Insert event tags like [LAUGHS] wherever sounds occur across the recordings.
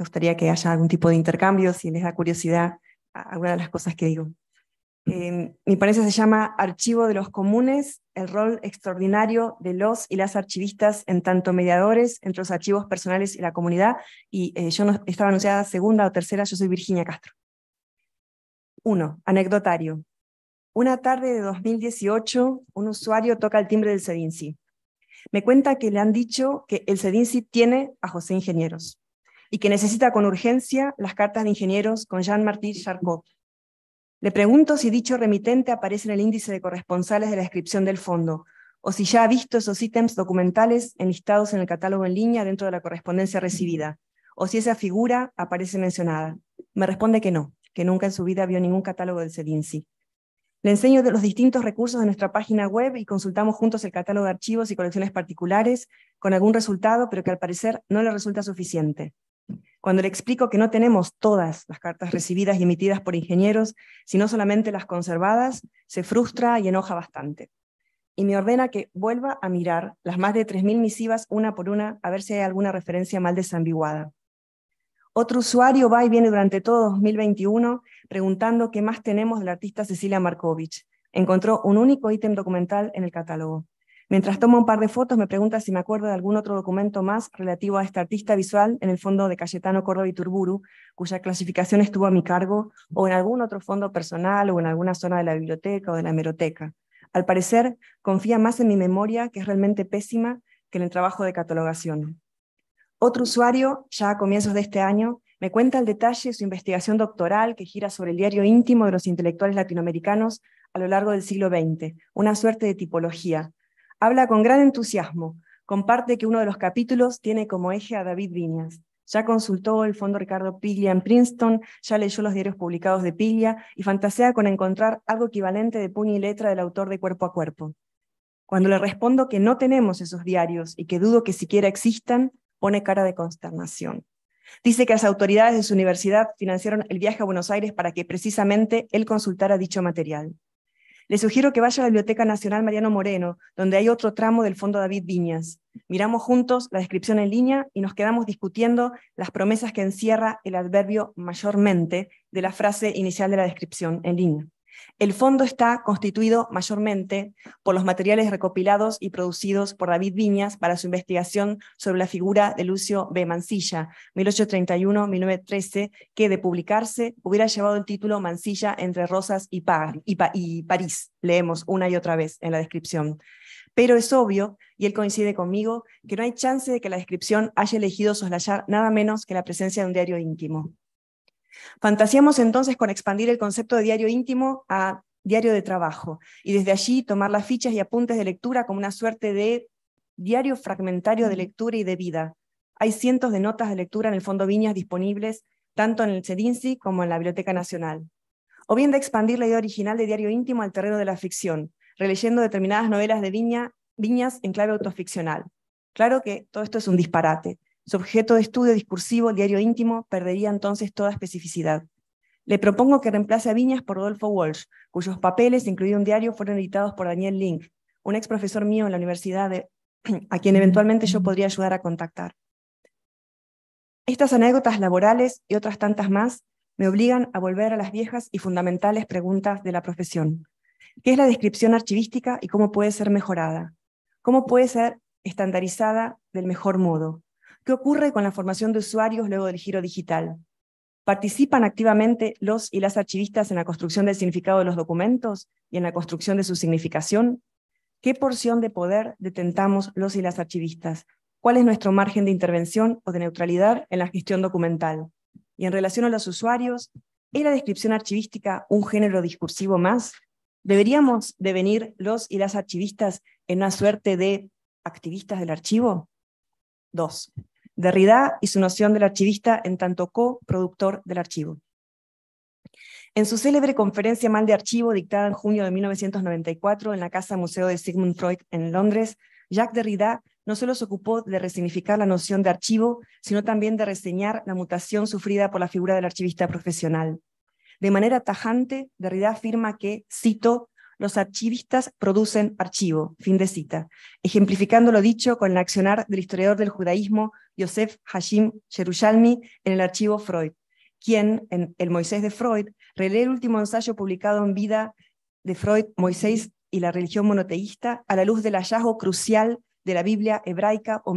Me gustaría que haya algún tipo de intercambio, si les da curiosidad alguna de las cosas que digo. mi ponencia se llama Archivo de los Comunes, el rol extraordinario de los y las archivistas en tanto mediadores entre los archivos personales y la comunidad. Y eh, yo estaba anunciada segunda o tercera, yo soy Virginia Castro. Uno, Anecdotario. Una tarde de 2018, un usuario toca el timbre del CEDINCI. Me cuenta que le han dicho que el CEDINCI tiene a José Ingenieros y que necesita con urgencia las cartas de ingenieros con Jean-Martin Charcot. Le pregunto si dicho remitente aparece en el índice de corresponsales de la descripción del fondo, o si ya ha visto esos ítems documentales enlistados en el catálogo en línea dentro de la correspondencia recibida, o si esa figura aparece mencionada. Me responde que no, que nunca en su vida vio ningún catálogo del CEDINSI. Le enseño los distintos recursos de nuestra página web y consultamos juntos el catálogo de archivos y colecciones particulares con algún resultado, pero que al parecer no le resulta suficiente. Cuando le explico que no tenemos todas las cartas recibidas y emitidas por ingenieros, sino solamente las conservadas, se frustra y enoja bastante. Y me ordena que vuelva a mirar las más de 3.000 misivas una por una a ver si hay alguna referencia mal desambiguada. Otro usuario va y viene durante todo 2021 preguntando qué más tenemos del artista Cecilia Markovich. Encontró un único ítem documental en el catálogo. Mientras tomo un par de fotos, me pregunta si me acuerdo de algún otro documento más relativo a este artista visual en el fondo de Cayetano Córdoba y Turburu, cuya clasificación estuvo a mi cargo, o en algún otro fondo personal, o en alguna zona de la biblioteca o de la hemeroteca. Al parecer, confía más en mi memoria, que es realmente pésima, que en el trabajo de catalogación. Otro usuario, ya a comienzos de este año, me cuenta el detalle de su investigación doctoral que gira sobre el diario íntimo de los intelectuales latinoamericanos a lo largo del siglo XX, una suerte de tipología, Habla con gran entusiasmo. Comparte que uno de los capítulos tiene como eje a David Viñas. Ya consultó el Fondo Ricardo Piglia en Princeton, ya leyó los diarios publicados de Piglia y fantasea con encontrar algo equivalente de puño y letra del autor de cuerpo a cuerpo. Cuando le respondo que no tenemos esos diarios y que dudo que siquiera existan, pone cara de consternación. Dice que las autoridades de su universidad financiaron el viaje a Buenos Aires para que precisamente él consultara dicho material. Le sugiero que vaya a la Biblioteca Nacional Mariano Moreno, donde hay otro tramo del Fondo David Viñas. Miramos juntos la descripción en línea y nos quedamos discutiendo las promesas que encierra el adverbio mayormente de la frase inicial de la descripción en línea. El fondo está constituido mayormente por los materiales recopilados y producidos por David Viñas para su investigación sobre la figura de Lucio B. Mancilla, 1831-1913, que de publicarse hubiera llevado el título Mancilla entre Rosas y, y París. Leemos una y otra vez en la descripción. Pero es obvio, y él coincide conmigo, que no hay chance de que la descripción haya elegido soslayar nada menos que la presencia de un diario íntimo. Fantaseamos entonces con expandir el concepto de diario íntimo a diario de trabajo y desde allí tomar las fichas y apuntes de lectura como una suerte de diario fragmentario de lectura y de vida. Hay cientos de notas de lectura en el Fondo Viñas disponibles tanto en el CEDINSI como en la Biblioteca Nacional. O bien de expandir la idea original de diario íntimo al terreno de la ficción, releyendo determinadas novelas de Viña, Viñas en clave autoficcional. Claro que todo esto es un disparate, su objeto de estudio discursivo, el diario íntimo, perdería entonces toda especificidad. Le propongo que reemplace a Viñas por Dolfo Walsh, cuyos papeles, incluido un diario, fueron editados por Daniel Link, un ex profesor mío en la universidad, de, [CLEARS THROAT] a quien eventualmente yo podría ayudar a contactar. Estas anécdotas laborales y otras tantas más me obligan a volver a las viejas y fundamentales preguntas de la profesión. ¿Qué es la descripción archivística y cómo puede ser mejorada? ¿Cómo puede ser estandarizada del mejor modo? ¿Qué ocurre con la formación de usuarios luego del giro digital? ¿Participan activamente los y las archivistas en la construcción del significado de los documentos y en la construcción de su significación? ¿Qué porción de poder detentamos los y las archivistas? ¿Cuál es nuestro margen de intervención o de neutralidad en la gestión documental? Y en relación a los usuarios, ¿es la descripción archivística un género discursivo más? ¿Deberíamos devenir los y las archivistas en una suerte de activistas del archivo? Dos, Derrida y su noción del archivista en tanto coproductor del archivo. En su célebre conferencia Mal de Archivo, dictada en junio de 1994 en la Casa Museo de Sigmund Freud en Londres, Jacques Derrida no solo se ocupó de resignificar la noción de archivo, sino también de reseñar la mutación sufrida por la figura del archivista profesional. De manera tajante, Derrida afirma que, cito, los archivistas producen archivo, fin de cita, ejemplificando lo dicho con el accionar del historiador del judaísmo Yosef Hashim Yerushalmi en el archivo Freud, quien, en El Moisés de Freud, relee el último ensayo publicado en vida de Freud, Moisés y la religión monoteísta, a la luz del hallazgo crucial de la Biblia hebraica o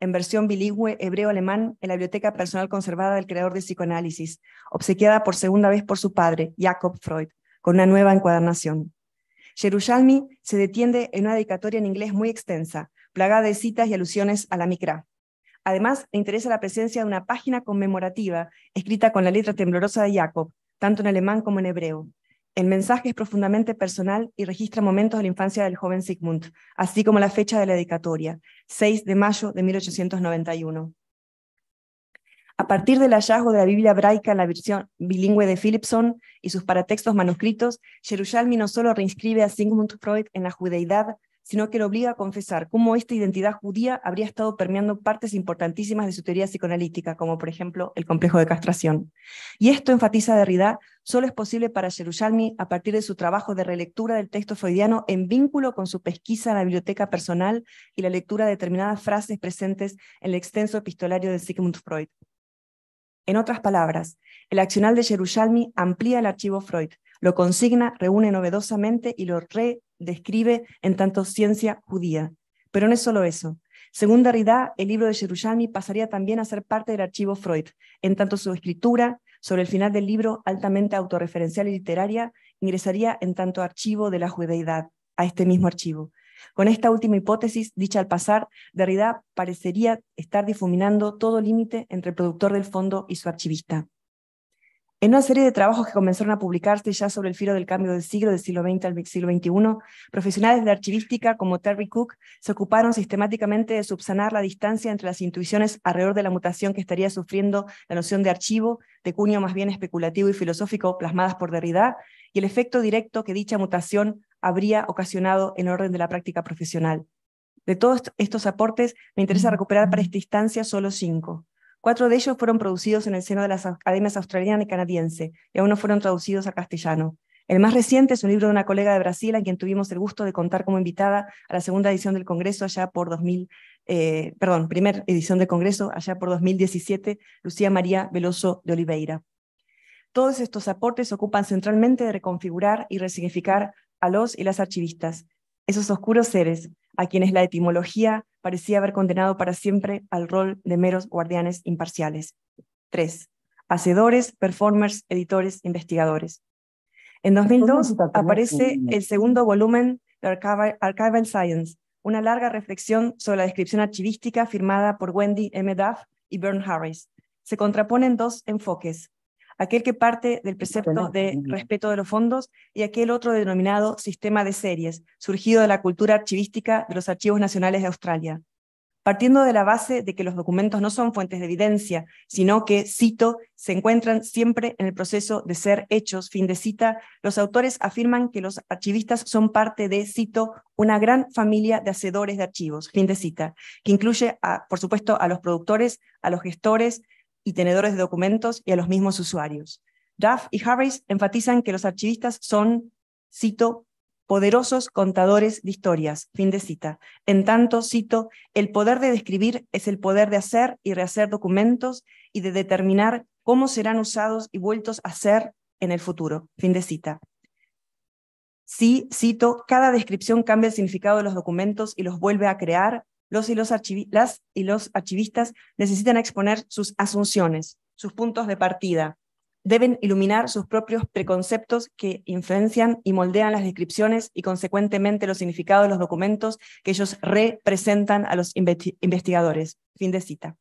en versión bilingüe hebreo-alemán en la biblioteca personal conservada del creador de psicoanálisis, obsequiada por segunda vez por su padre, Jacob Freud, con una nueva encuadernación. Yerushalmi se detiene en una dedicatoria en inglés muy extensa, plagada de citas y alusiones a la Mikra. Además, le interesa la presencia de una página conmemorativa escrita con la letra temblorosa de Jacob, tanto en alemán como en hebreo. El mensaje es profundamente personal y registra momentos de la infancia del joven Sigmund, así como la fecha de la dedicatoria, 6 de mayo de 1891. A partir del hallazgo de la Biblia hebraica en la versión bilingüe de Philipson y sus paratextos manuscritos, Yerushalmi no solo reinscribe a Sigmund Freud en la judeidad, sino que lo obliga a confesar cómo esta identidad judía habría estado permeando partes importantísimas de su teoría psicoanalítica, como por ejemplo el complejo de castración. Y esto, enfatiza Derrida, solo es posible para Yerushalmi a partir de su trabajo de relectura del texto freudiano en vínculo con su pesquisa en la biblioteca personal y la lectura de determinadas frases presentes en el extenso epistolario de Sigmund Freud. En otras palabras, el accional de Yerushalmi amplía el archivo Freud, lo consigna, reúne novedosamente y lo redescribe en tanto ciencia judía. Pero no es solo eso. Según Derrida, el libro de Yerushalmi pasaría también a ser parte del archivo Freud, en tanto su escritura sobre el final del libro, altamente autorreferencial y literaria, ingresaría en tanto archivo de la judeidad, a este mismo archivo, con esta última hipótesis, dicha al pasar, Derrida parecería estar difuminando todo límite entre el productor del fondo y su archivista. En una serie de trabajos que comenzaron a publicarse ya sobre el filo del cambio del siglo, del siglo XX al siglo XXI, profesionales de archivística como Terry Cook se ocuparon sistemáticamente de subsanar la distancia entre las intuiciones alrededor de la mutación que estaría sufriendo la noción de archivo, de cuño más bien especulativo y filosófico plasmadas por Derrida, y el efecto directo que dicha mutación habría ocasionado en el orden de la práctica profesional. De todos estos aportes, me interesa recuperar para esta instancia solo cinco. Cuatro de ellos fueron producidos en el seno de las academias australiana y canadiense, y aún no fueron traducidos a castellano. El más reciente es un libro de una colega de Brasil a quien tuvimos el gusto de contar como invitada a la segunda edición del Congreso allá por 2000, eh, perdón, edición del Congreso allá por 2017, Lucía María Veloso de Oliveira. Todos estos aportes ocupan centralmente de reconfigurar y resignificar a los y las archivistas, esos oscuros seres a quienes la etimología parecía haber condenado para siempre al rol de meros guardianes imparciales. Tres, Hacedores, performers, editores, investigadores. En 2002 aparece el segundo volumen de Archival, Science, una larga reflexión sobre la descripción archivística firmada por Wendy M. Duff y Bern Harris. Se contraponen dos enfoques, aquel que parte del precepto de respeto de los fondos y aquel otro denominado sistema de series, surgido de la cultura archivística de los Archivos Nacionales de Australia. Partiendo de la base de que los documentos no son fuentes de evidencia, sino que, cito, se encuentran siempre en el proceso de ser hechos, fin de cita, los autores afirman que los archivistas son parte de, cito, una gran familia de hacedores de archivos, fin de cita, que incluye, por supuesto, a los productores, a los gestores, y tenedores de documentos y a los mismos usuarios. Duff y Harris enfatizan que los archivistas son, cito, poderosos contadores de historias, fin de cita. En tanto, cito, el poder de describir es el poder de hacer y rehacer documentos y de determinar cómo serán usados y vueltos a ser en el futuro, fin de cita. Sí, cito, cada descripción cambia el significado de los documentos y los vuelve a crear los y los archivistas necesitan exponer sus asunciones, sus puntos de partida. Deben iluminar sus propios preconceptos que influencian y moldean las descripciones y consecuentemente los significados de los documentos que ellos representan a los investigadores. Fin de cita.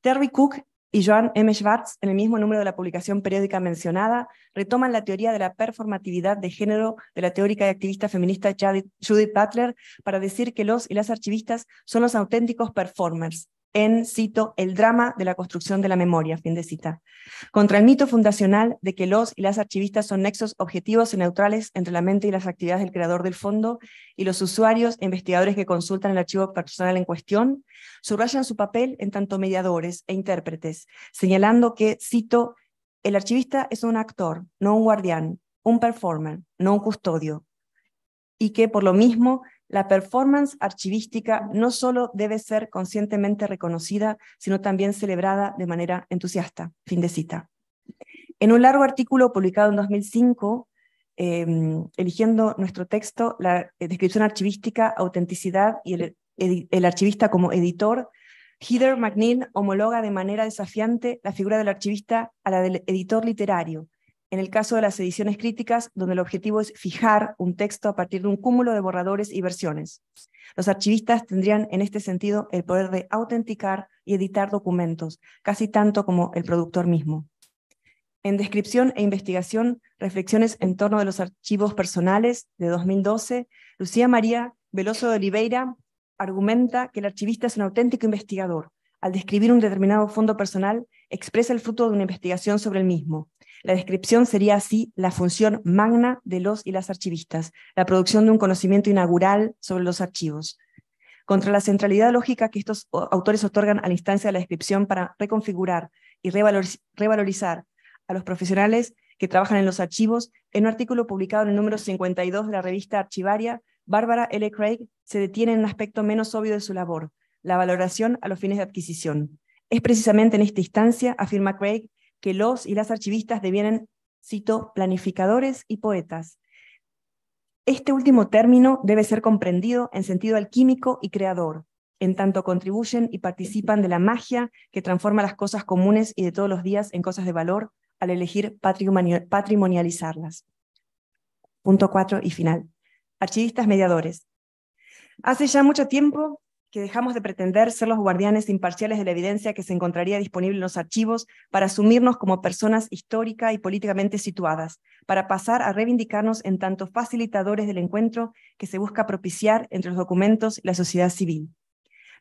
Terry Cook y Joan M. Schwartz, en el mismo número de la publicación periódica mencionada, retoman la teoría de la performatividad de género de la teórica y activista feminista Judith Butler para decir que los y las archivistas son los auténticos performers, en, cito, el drama de la construcción de la memoria, fin de cita, contra el mito fundacional de que los y las archivistas son nexos objetivos y neutrales entre la mente y las actividades del creador del fondo y los usuarios e investigadores que consultan el archivo personal en cuestión, subrayan su papel en tanto mediadores e intérpretes, señalando que, cito, el archivista es un actor, no un guardián, un performer, no un custodio, y que por lo mismo la performance archivística no solo debe ser conscientemente reconocida, sino también celebrada de manera entusiasta. Fin de cita. En un largo artículo publicado en 2005, em, eligiendo nuestro texto, la eh, descripción archivística, autenticidad y el, archivista como editor, Heather McNeil homologa de manera desafiante la figura del archivista a la del editor literario, en el caso de las ediciones críticas, donde el objetivo es fijar un texto a partir de un cúmulo de borradores y versiones. Los archivistas tendrían en este sentido el poder de autenticar y editar documentos, casi tanto como el productor mismo. En descripción e investigación, reflexiones en torno de los archivos personales de 2012, Lucía María Veloso de Oliveira argumenta que el archivista es un auténtico investigador. Al describir un determinado fondo personal, expresa el fruto de una investigación sobre el mismo. La descripción sería así la función magna de los y las archivistas, la producción de un conocimiento inaugural sobre los archivos. Contra la centralidad lógica que estos autores otorgan a la instancia de la descripción para reconfigurar y revalorizar a los profesionales que trabajan en los archivos, en un artículo publicado en el número 52 de la revista Archivaria, Bárbara L. Craig se detiene en un aspecto menos obvio de su labor, la valoración a los fines de adquisición. Es precisamente en esta instancia, afirma Craig, que los y las archivistas devienen, cito, planificadores y poetas. Este último término debe ser comprendido en sentido alquímico y creador, en tanto contribuyen y participan de la magia que transforma las cosas comunes y de todos los días en cosas de valor al elegir patrimonializarlas. Punto cuatro y final. Archivistas mediadores. Hace ya mucho tiempo que dejamos de pretender ser los guardianes imparciales de la evidencia que se encontraría disponible en los archivos para asumirnos como personas histórica y políticamente situadas, para pasar a reivindicarnos en tantos facilitadores del encuentro que se busca propiciar entre los documentos y la sociedad civil.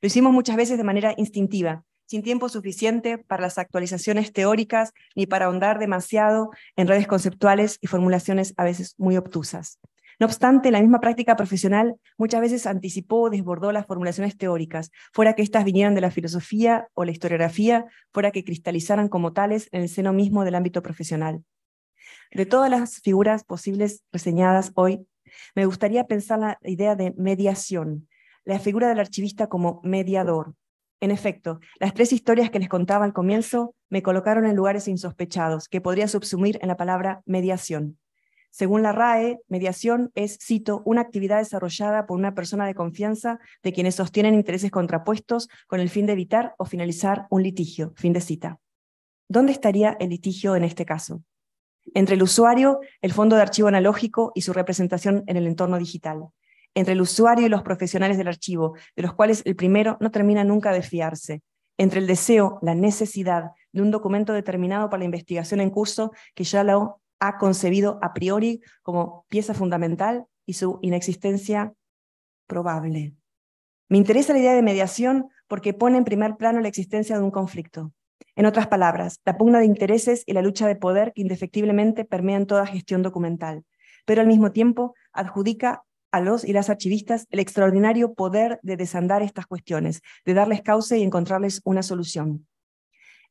Lo hicimos muchas veces de manera instintiva, sin tiempo suficiente para las actualizaciones teóricas ni para ahondar demasiado en redes conceptuales y formulaciones a veces muy obtusas. No obstante, la misma práctica profesional muchas veces anticipó o desbordó las formulaciones teóricas, fuera que éstas vinieran de la filosofía o la historiografía, fuera que cristalizaran como tales en el seno mismo del ámbito profesional. De todas las figuras posibles reseñadas hoy, me gustaría pensar la idea de mediación, la figura del archivista como mediador, en efecto, las tres historias que les contaba al comienzo me colocaron en lugares insospechados, que podría subsumir en la palabra mediación. Según la RAE, mediación es, cito, una actividad desarrollada por una persona de confianza de quienes sostienen intereses contrapuestos con el fin de evitar o finalizar un litigio. Fin de cita. ¿Dónde estaría el litigio en este caso? Entre el usuario, el fondo de archivo analógico y su representación en el entorno digital. Entre el usuario y los profesionales del archivo, de los cuales el primero no termina nunca de fiarse. Entre el deseo, la necesidad de un documento determinado para la investigación en curso que ya lo ha concebido a priori como pieza fundamental y su inexistencia probable. Me interesa la idea de mediación porque pone en primer plano la existencia de un conflicto. En otras palabras, la pugna de intereses y la lucha de poder que indefectiblemente permean toda gestión documental, pero al mismo tiempo adjudica a los y las archivistas el extraordinario poder de desandar estas cuestiones, de darles causa y encontrarles una solución.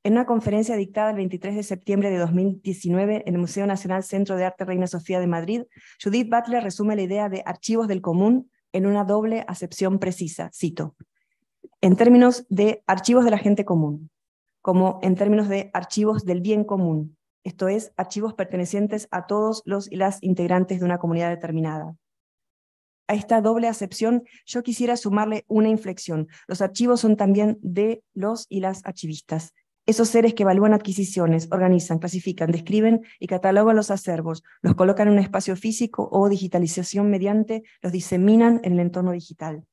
En una conferencia dictada el 23 de septiembre de 2019 en el Museo Nacional Centro de Arte Reina Sofía de Madrid, Judith Butler resume la idea de archivos del común en una doble acepción precisa, cito, en términos de archivos de la gente común, como en términos de archivos del bien común, esto es, archivos pertenecientes a todos los y las integrantes de una comunidad determinada. A esta doble acepción yo quisiera sumarle una inflexión. Los archivos son también de los y las archivistas. Esos seres que evalúan adquisiciones, organizan, clasifican, describen y catalogan los acervos, los colocan en un espacio físico o digitalización mediante, los diseminan en el entorno digital.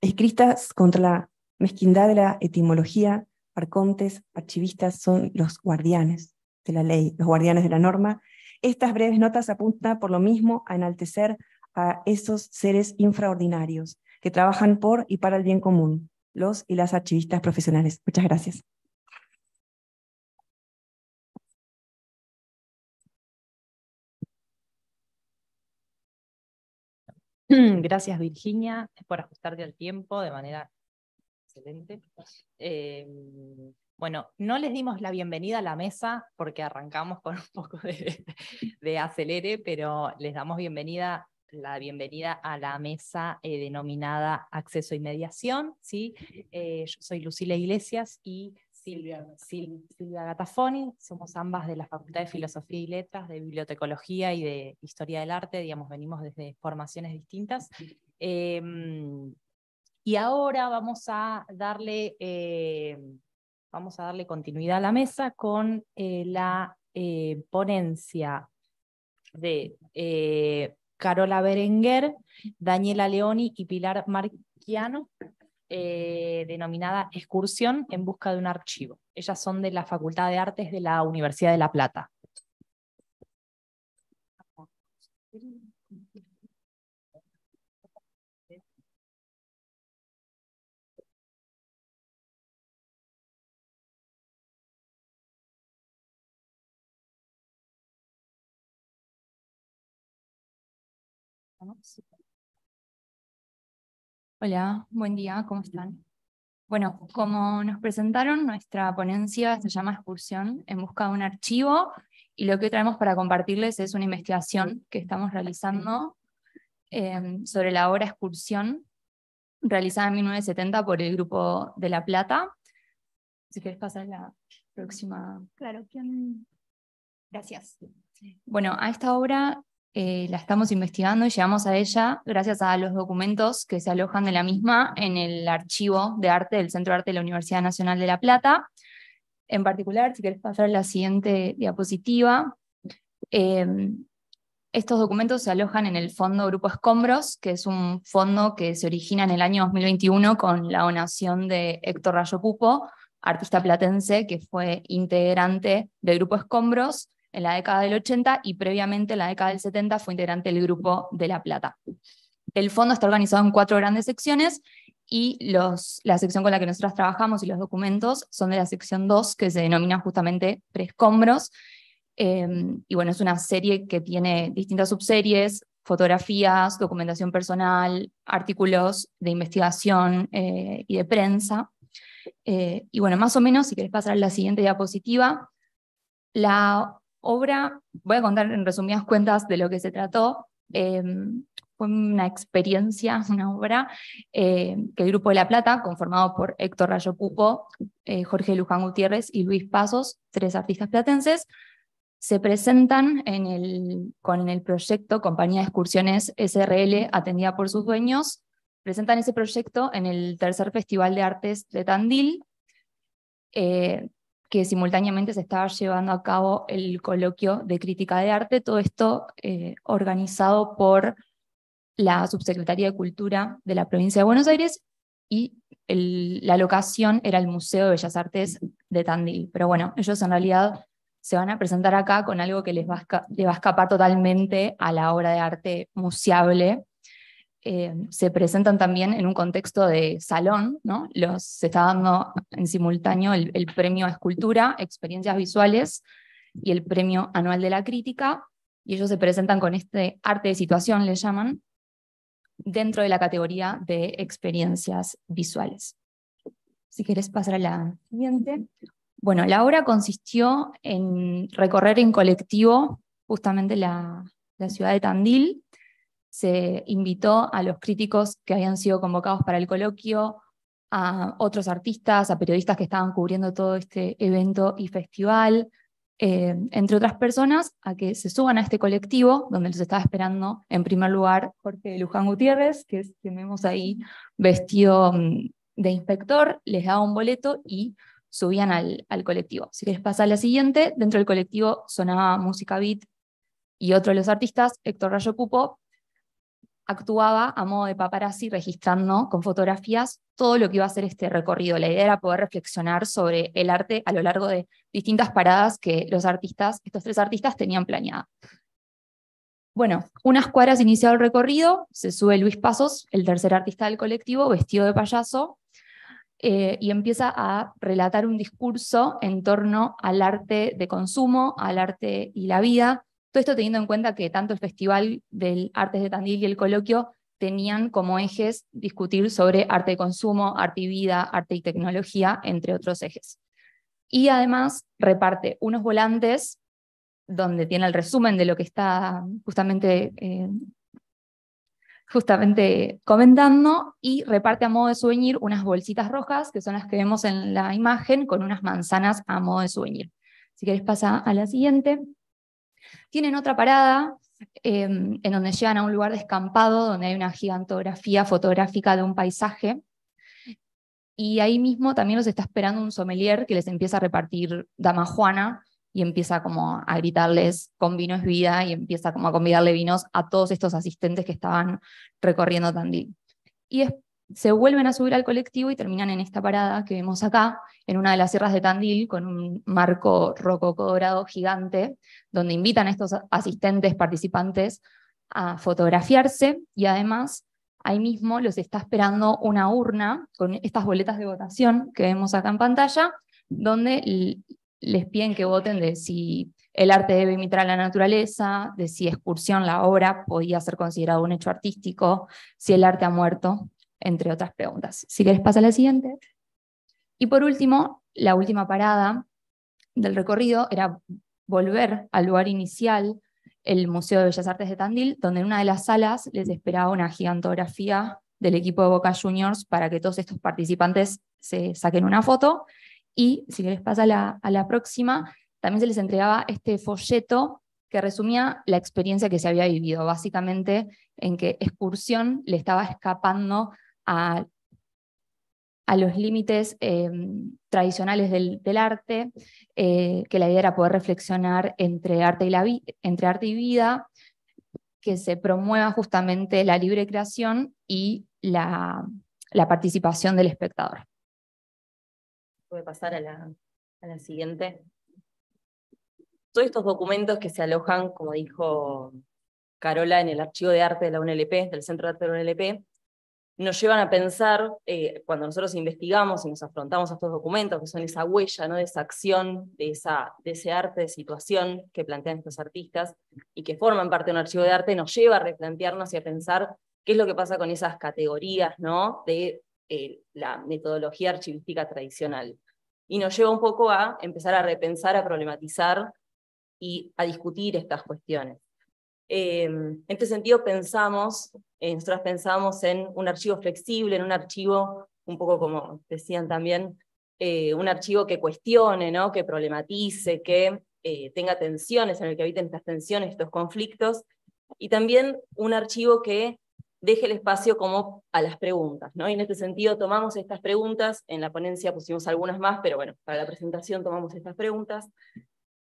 Escritas contra la mezquindad de la etimología, arcontes, archivistas son los guardianes de la ley, los guardianes de la norma. Estas breves notas apuntan por lo mismo a enaltecer a esos seres infraordinarios que trabajan por y para el bien común, los y las archivistas profesionales. Muchas gracias. [CLEARS THROAT] Gracias, Virginia, por ajustarte al tiempo de manera excelente. Eh, bueno, no les dimos la bienvenida a la mesa porque arrancamos con [LAUGHS] un poco de, acelere, pero les damos bienvenida la bienvenida a la mesa eh, denominada Acceso y Mediación. ¿sí? Eh, yo soy Lucila Iglesias y Silvia, Gatafoni, somos ambas de la Facultad de Filosofía y Letras, de Bibliotecología y de Historia del Arte, digamos, venimos desde formaciones distintas. Em, y ahora vamos a darle, eh, vamos a darle continuidad a la mesa con eh, la eh, ponencia de Carola Berenguer, Daniela Leoni y Pilar Marquiano eh, denominada Excursión en busca de un archivo. Ellas son de la Facultad de Artes de la Universidad de La Plata. Hola, buen día, ¿cómo están? Bueno, como nos presentaron, nuestra ponencia se llama Excursión en busca de un archivo y lo que traemos para compartirles es una investigación que estamos realizando em, sobre la obra Excursión, realizada en 1970 por el Grupo de La Plata. Si quieres pasar la próxima. Claro, ¿quién? Gracias. Bueno, a esta obra eh, la estamos investigando y llegamos a ella gracias a los documentos que se alojan de la misma en el archivo de arte del Centro de Arte de la Universidad Nacional de La Plata. En particular, si querés pasar a la siguiente diapositiva, em, estos documentos se alojan en el Fondo Grupo Escombros, que es un fondo que se origina en el año 2021 con la donación de Héctor Rayo Pupo, artista platense que fue integrante del Grupo Escombros, en la década del 80 y previamente en la década del 70 fue integrante del Grupo de La Plata. El fondo está organizado en cuatro grandes secciones y los, la sección con la que nosotros trabajamos y los documentos son de la sección 2, que se denomina justamente Prescombros. Em, y bueno, es una serie que tiene distintas subseries, fotografías, documentación personal, artículos de investigación eh, y de prensa. Eh, y bueno, más o menos, si querés pasar a la siguiente diapositiva, la obra, voy a contar en resumidas cuentas de lo que se trató. Eh, fue una experiencia, [LAUGHS] una obra eh, que el Grupo de la Plata, conformado por Héctor Rayo Pupo, eh, Jorge Luján Gutiérrez y Luis Pasos, tres artistas platenses, se presentan en el, con el proyecto Compañía de Excursiones SRL, atendida por sus dueños, presentan ese proyecto en el tercer Festival de Artes de Tandil, que simultáneamente se estaba llevando a cabo el coloquio de crítica de arte, todo esto eh, organizado por la Subsecretaría de Cultura de la provincia de Buenos Aires y la locación era el Museo de Bellas Artes de Tandil. Pero bueno, ellos en realidad se van a presentar acá con algo que les va a, les va a escapar totalmente a la obra de arte museable eh, se presentan también en un contexto de salón, ¿no? Los, se está dando en simultáneo el, premio a escultura, experiencias visuales y el premio anual de la crítica, y ellos se presentan con este arte de situación, le llaman, dentro de la categoría de experiencias visuales. Si quieres pasar a la siguiente. Bueno, la obra consistió en recorrer en colectivo justamente la ciudad de Tandil, se invitó a los críticos que habían sido convocados para el coloquio, a otros artistas, a periodistas que estaban cubriendo todo este evento y festival, eh, entre otras personas, a que se suban a este colectivo, donde los estaba esperando en primer lugar Jorge Luján Gutiérrez, que es quien vemos ahí vestido mm, de inspector, les daba un boleto y subían al, colectivo. Si les pasa a la siguiente, dentro del colectivo sonaba música beat y otro de los artistas, Héctor Rayo Cupo, actuaba a modo de paparazzi registrando con fotografías todo lo que iba a ser este recorrido. La idea era poder reflexionar sobre el arte a lo largo de distintas paradas que los artistas, estos tres artistas tenían planeada. Bueno, unas cuadras iniciado el recorrido, se sube Luis Pasos, el tercer artista del colectivo, vestido de payaso, eh, y empieza a relatar un discurso en torno al arte de consumo, al arte y la vida, todo esto teniendo en cuenta que tanto el Festival del Artes de Tandil y el coloquio tenían como ejes discutir sobre arte de consumo, arte y vida, arte y tecnología, entre otros ejes. Y además reparte unos volantes donde tiene el resumen de lo que está justamente, eh, justamente comentando y reparte a modo de souvenir unas bolsitas rojas, que son las que vemos en la imagen, con unas manzanas a modo de souvenir. Si querés pasa a la siguiente tienen otra parada em, en donde llegan a un lugar descampado, donde hay una gigantografía fotográfica de un paisaje. Y ahí mismo también los está esperando un sommelier que les empieza a repartir dama Juana y empieza como a gritarles con vino es vida y empieza como a convidarle vinos a todos estos asistentes que estaban recorriendo Tandil. Y después se vuelven a subir al colectivo y terminan en esta parada que vemos acá, en una de las sierras de Tandil, con un marco rococó gigante, donde invitan a estos asistentes, participantes, a fotografiarse y además ahí mismo los está esperando una urna con estas boletas de votación que vemos acá en pantalla, donde les piden que voten de si el arte debe imitar a la naturaleza, de si excursión, la obra, podía ser considerado un hecho artístico, si el arte ha muerto, entre otras preguntas. Si querés pasa a la siguiente. Y por último, la última parada del recorrido era volver al lugar inicial, el Museo de Bellas Artes de Tandil, donde en una de las salas les esperaba una gigantografía del equipo de Boca Juniors para que todos estos participantes se saquen una foto. Y si les pasa a la, a la próxima, también se les entregaba este folleto que resumía la experiencia que se había vivido, básicamente en que excursión le estaba escapando a, los límites em, tradicionales del, arte, eh, que la idea era poder reflexionar entre arte, y entre arte y vida, que se promueva justamente la libre creación y la, participación del espectador. voy pasar a la, a la siguiente. Todos estos documentos que se alojan, como dijo Carola, en el Archivo de Arte de la UNLP, del Centro de Arte de la UNLP, nos llevan a pensar, eh, cuando nosotros investigamos y nos afrontamos a estos documentos, que son esa huella ¿no? de esa acción, de, esa, de ese arte de situación que plantean estos artistas y que forman parte de un archivo de arte, nos lleva a replantearnos y a pensar qué es lo que pasa con esas categorías ¿no? de eh, la metodología archivística tradicional. Y nos lleva un poco a empezar a repensar, a problematizar y a discutir estas cuestiones. Eh, en este sentido pensamos eh, nosotras nosotros pensamos en un archivo flexible, en un archivo, un poco como decían también, eh, un archivo que cuestione, ¿no? que problematice, que eh, tenga tensiones, en el que habiten estas tensiones, estos conflictos, y también un archivo que deje el espacio como a las preguntas. ¿no? en este sentido tomamos estas preguntas, en la ponencia pusimos algunas más, pero bueno, para la presentación tomamos estas preguntas,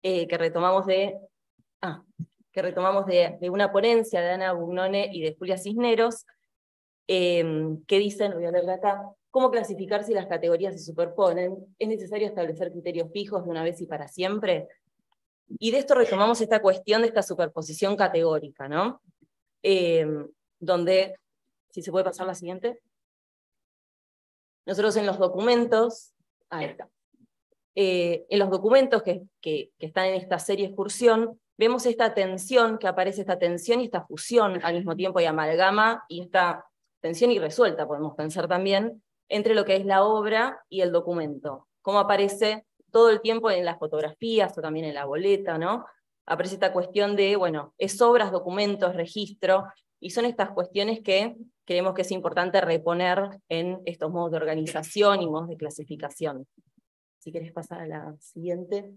que retomamos de... Ah, que retomamos de, una ponencia de Ana Bugnone y de Julia Cisneros, em, que dicen, voy a leerla acá, cómo clasificar si las categorías se superponen, es necesario establecer criterios fijos de una vez y para siempre. Y de esto retomamos esta cuestión de esta superposición categórica, ¿no? Em, donde, si se puede pasar la siguiente. Nosotros en los documentos, ahí está. Eh, en los documentos que, que, que, están en esta serie excursión, vemos esta tensión que aparece, esta tensión y esta fusión al mismo tiempo y amalgama, y esta tensión irresuelta, podemos pensar también, entre lo que es la obra y el documento. Cómo aparece todo el tiempo en las fotografías o también en la boleta, ¿no? Aparece esta cuestión de, bueno, es obras, documentos, registro, y son estas cuestiones que creemos que es importante reponer en estos modos de organización y modos de clasificación. Si quieres pasar a la siguiente.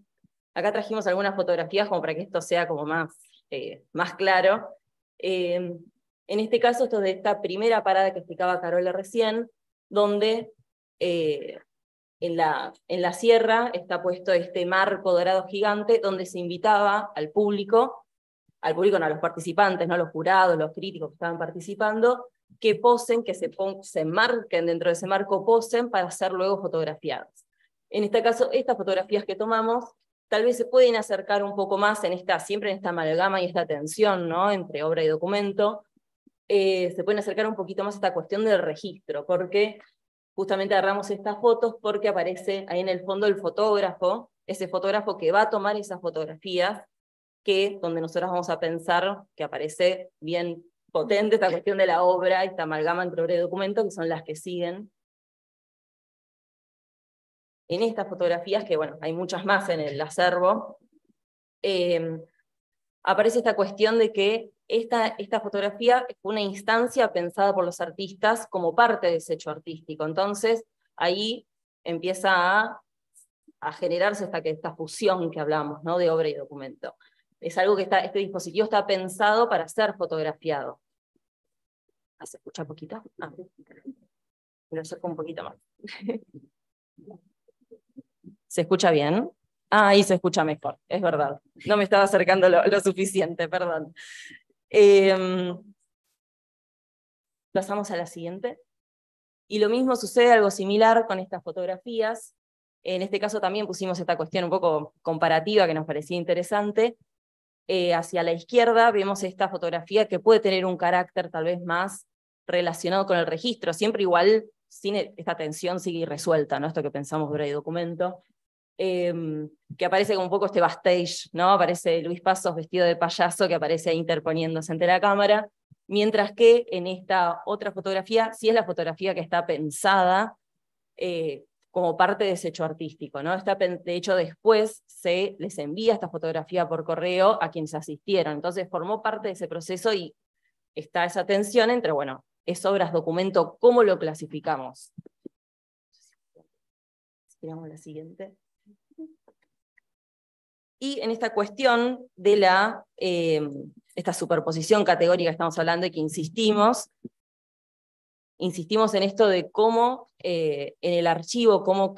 Acá trajimos algunas fotografías como para que esto sea como más, eh, más claro. Em, en este caso, esto es de esta primera parada que explicaba Carola recién, donde eh, en, la, en la sierra está puesto este marco dorado gigante donde se invitaba al público, al público no, a los participantes, no a los jurados, los críticos que estaban participando, que posen, que se, se marquen dentro de ese marco, posen para ser luego fotografiadas. En este caso, estas fotografías que tomamos tal vez se pueden acercar un poco más en esta, siempre en esta amalgama y esta tensión ¿no? entre obra y documento, eh, se pueden acercar un poquito más a esta cuestión del registro, porque justamente agarramos estas fotos porque aparece ahí en el fondo el fotógrafo, ese fotógrafo que va a tomar esas fotografías, que donde nosotros vamos a pensar que aparece bien potente esta cuestión de la obra, esta amalgama entre obra y documento, que son las que siguen en estas fotografías, que bueno, hay muchas más en el acervo, em, aparece esta cuestión de que esta, esta fotografía es una instancia pensada por los artistas como parte de ese hecho artístico. Entonces, ahí empieza a, generarse esta, esta fusión que hablamos, ¿no? de obra y documento. Es algo que este dispositivo está pensado para ser fotografiado. ¿Se escucha poquito? Ah, lo un poquito más. [LAUGHS] ¿Se escucha bien? Ah, ahí se escucha mejor, es verdad. No me estaba acercando lo, suficiente, perdón. Em, pasamos a la siguiente. Y lo mismo sucede algo similar con estas fotografías. En este caso también pusimos esta cuestión un poco comparativa que nos parecía interesante. Eh, hacia la izquierda vemos esta fotografía que puede tener un carácter tal vez más relacionado con el registro, siempre igual sin e, esta tensión sigue irresuelta, ¿no? Esto que pensamos sobre el documento, Em, que aparece como un poco este backstage, ¿no? Aparece Luis Pasos vestido de payaso que aparece interponiéndose ante la cámara, mientras que en esta otra fotografía, sí es la fotografía que está pensada eh, como parte de ese hecho artístico, ¿no? Está, de hecho, después se les envía esta fotografía por correo a quienes asistieron, entonces formó parte de ese proceso y está esa tensión entre, bueno, es obras documento, ¿cómo lo clasificamos? Esperamos la siguiente. Y en esta cuestión de la, eh, esta superposición categórica que estamos hablando y que insistimos, insistimos en esto de cómo eh, en el archivo, cómo,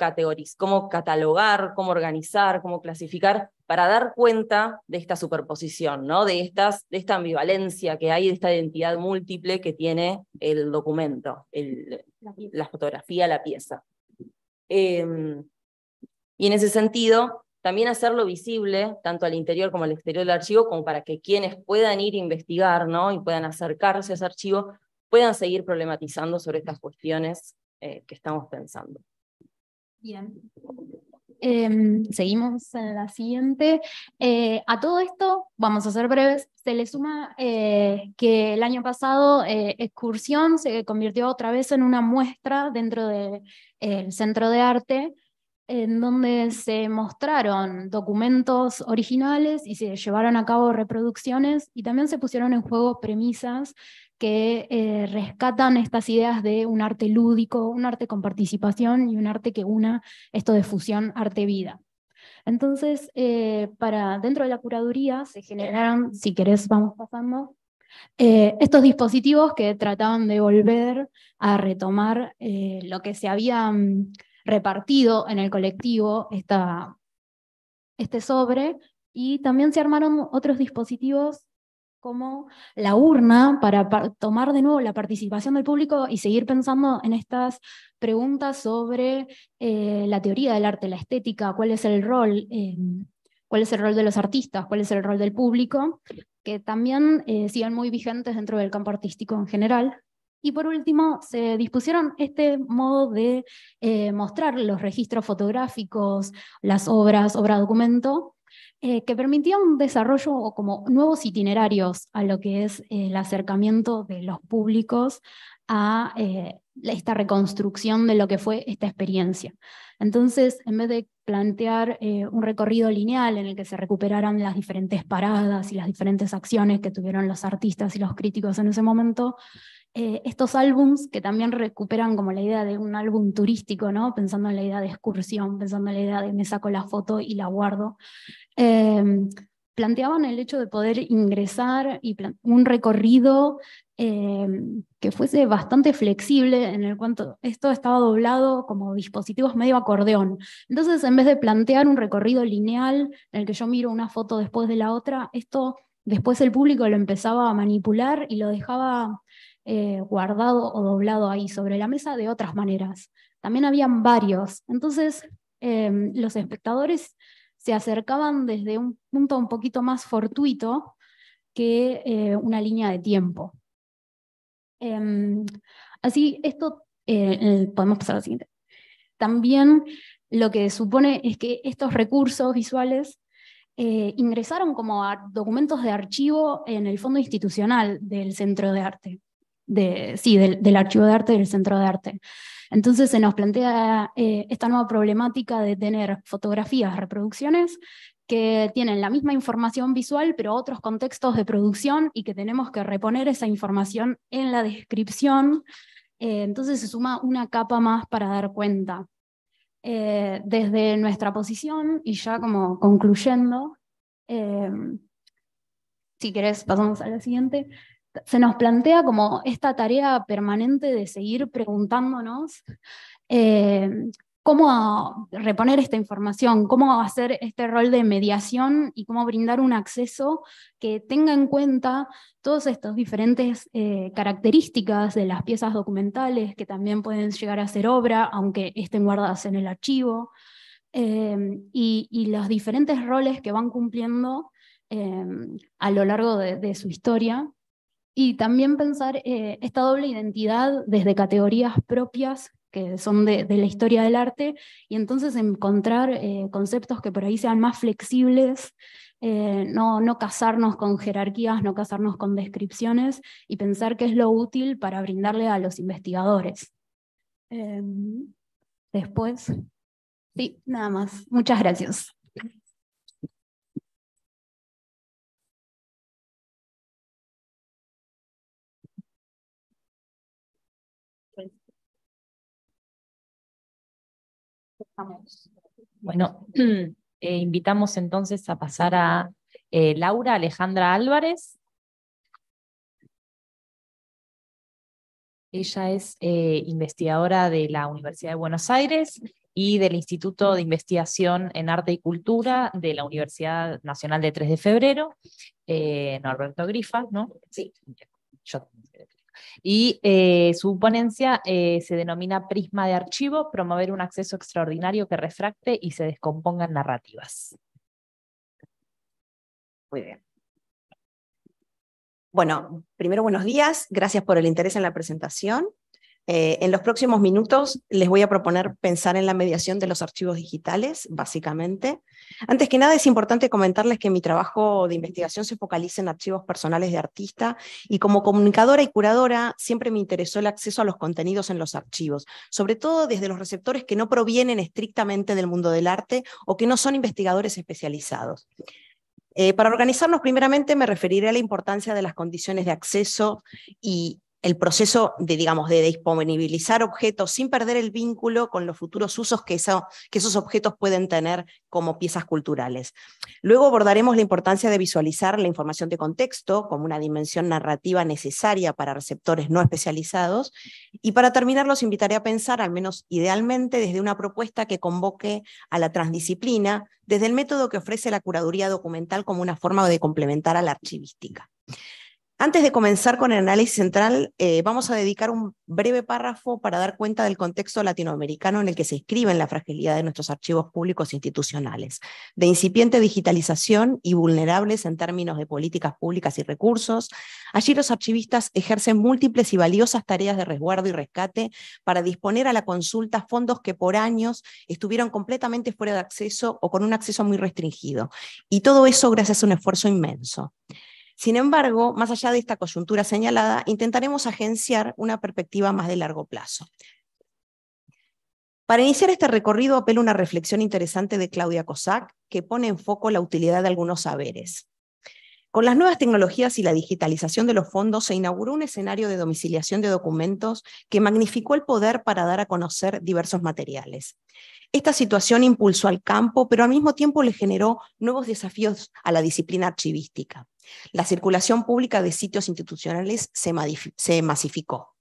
cómo catalogar, cómo organizar, cómo clasificar, para dar cuenta de esta superposición, ¿no? de, estas, de esta ambivalencia que hay, de esta identidad múltiple que tiene el documento, la, fotografía, la pieza. Em, y en ese sentido, también hacerlo visible, tanto al interior como al exterior del archivo, como para que quienes puedan ir a investigar ¿no? y puedan acercarse a ese archivo, puedan seguir problematizando sobre estas cuestiones eh, que estamos pensando. Bien. Em, seguimos en la siguiente. Eh, a todo esto, vamos a ser breves, se le suma eh, que el año pasado Excursión se convirtió otra vez en una muestra dentro del Centro de Arte en donde se mostraron documentos originales y se llevaron a cabo reproducciones y también se pusieron en juego premisas que eh, rescatan estas ideas de un arte lúdico, un arte con participación y un arte que una esto de fusión arte-vida. Entonces, eh, para dentro de la curaduría se generaron, si querés vamos pasando, eh, estos dispositivos que trataban de volver a retomar lo que se había mm, repartido en el colectivo esta, este sobre y también se armaron otros dispositivos como la urna para tomar de nuevo la participación del público y seguir pensando en estas preguntas sobre eh, la teoría del arte, la estética, cuál es el rol, em, cuál es el rol de los artistas, cuál es el rol del público, que también eh, siguen muy vigentes dentro del campo artístico en general. Y por último, se dispusieron este modo de eh, mostrar los registros fotográficos, las obras, obra documento, eh, que permitía un desarrollo como nuevos itinerarios a lo que es eh, el acercamiento de los públicos a esta reconstrucción de lo que fue esta experiencia. Entonces, en vez de plantear un recorrido lineal en el que se recuperaran las diferentes paradas y las diferentes acciones que tuvieron los artistas y los críticos en ese momento, eh, estos álbums que también recuperan como la idea de un álbum turístico, ¿no? Pensando en la idea de excursión, pensando en la idea de me saco la foto y la guardo. Em, planteaban el hecho de poder ingresar y un recorrido em, que fuese bastante flexible, en el cuanto esto estaba doblado como dispositivos medio acordeón. Entonces, en vez de plantear un recorrido lineal en el que yo miro una foto después de la otra, esto después el público lo empezaba a manipular y lo dejaba eh, guardado o doblado ahí sobre la mesa de otras maneras. También habían varios. Entonces, em, los espectadores se acercaban desde un punto un poquito más fortuito que eh, una línea de tiempo. Em, así, esto eh, podemos pasar al siguiente. También lo que supone es que estos recursos visuales ingresaron como documentos de archivo en el fondo institucional del Centro de Arte de, sí, del, archivo de arte y del centro de arte. Entonces se nos plantea eh, esta nueva problemática de tener fotografías, reproducciones que tienen la misma información visual, pero otros contextos de producción y que tenemos que reponer esa información en la descripción. Eh, entonces se suma una capa más para dar cuenta. Eh, desde nuestra posición, y ya como concluyendo, si querés pasamos a la siguiente, se nos plantea como esta tarea permanente de seguir preguntándonos eh, cómo reponer esta información, cómo hacer este rol de mediación y cómo brindar un acceso que tenga en cuenta todas estas diferentes eh, características de las piezas documentales que también pueden llegar a ser obra, aunque estén guardadas en el archivo, eh, y, los diferentes roles que van cumpliendo a lo largo de su historia y también pensar eh, esta doble identidad desde categorías propias que son de, la historia del arte, y entonces encontrar eh, conceptos que por ahí sean más flexibles, eh, no, no casarnos con jerarquías, no casarnos con descripciones, y pensar qué es lo útil para brindarle a los investigadores. Em, después, sí, nada más. Muchas gracias. Bueno, [CLEARS THROAT] eh, invitamos entonces a pasar a eh, Laura Alejandra Álvarez. Ella es eh, investigadora de la Universidad de Buenos Aires y del Instituto de Investigación en Arte y Cultura de la Universidad Nacional de 3 de Febrero, Norberto Grifa, ¿no? Sí. Yo y eh, su ponencia eh, se denomina Prisma de Archivo, promover un acceso extraordinario que refracte y se descompongan narrativas. Muy bien. Bueno, primero buenos días, gracias por el interés en la presentación. Eh, en los próximos minutos les voy a proponer pensar en la mediación de los archivos digitales, básicamente. Antes que nada, es importante comentarles que mi trabajo de investigación se focaliza en archivos personales de artista y como comunicadora y curadora siempre me interesó el acceso a los contenidos en los archivos, sobre todo desde los receptores que no provienen estrictamente del mundo del arte o que no son investigadores especializados. Eh, para organizarnos, primeramente me referiré a la importancia de las condiciones de acceso y el proceso de, digamos, de disponibilizar objetos sin perder el vínculo con los futuros usos que, que esos objetos pueden tener como piezas culturales. Luego abordaremos la importancia de visualizar la información de contexto como una dimensión narrativa necesaria para receptores no especializados. Y para terminar, los invitaré a pensar, al menos idealmente, desde una propuesta que convoque a la transdisciplina, desde el método que ofrece la curaduría documental como una forma de complementar a la archivística. Antes de comenzar con el análisis central, eh, vamos a dedicar un breve párrafo para dar cuenta del contexto latinoamericano en el que se escriben la fragilidad de nuestros archivos públicos institucionales, de incipiente digitalización y vulnerables en términos de políticas públicas y recursos. Allí los archivistas ejercen múltiples y valiosas tareas de resguardo y rescate para disponer a la consulta fondos que por años estuvieron completamente fuera de acceso o con un acceso muy restringido. Y todo eso gracias a un esfuerzo inmenso. Sin embargo, más allá de esta coyuntura señalada, intentaremos agenciar una perspectiva más de largo plazo. Para iniciar este recorrido, apelo a una reflexión interesante de Claudia Cossack, que pone en foco la utilidad de algunos saberes. Con las nuevas tecnologías y la digitalización de los fondos se inauguró un escenario de domiciliación de documentos que magnificó el poder para dar a conocer diversos materiales. Esta situación impulsó al campo, pero al mismo tiempo le generó nuevos desafíos a la disciplina archivística. La circulación pública de sitios institucionales se, masificó.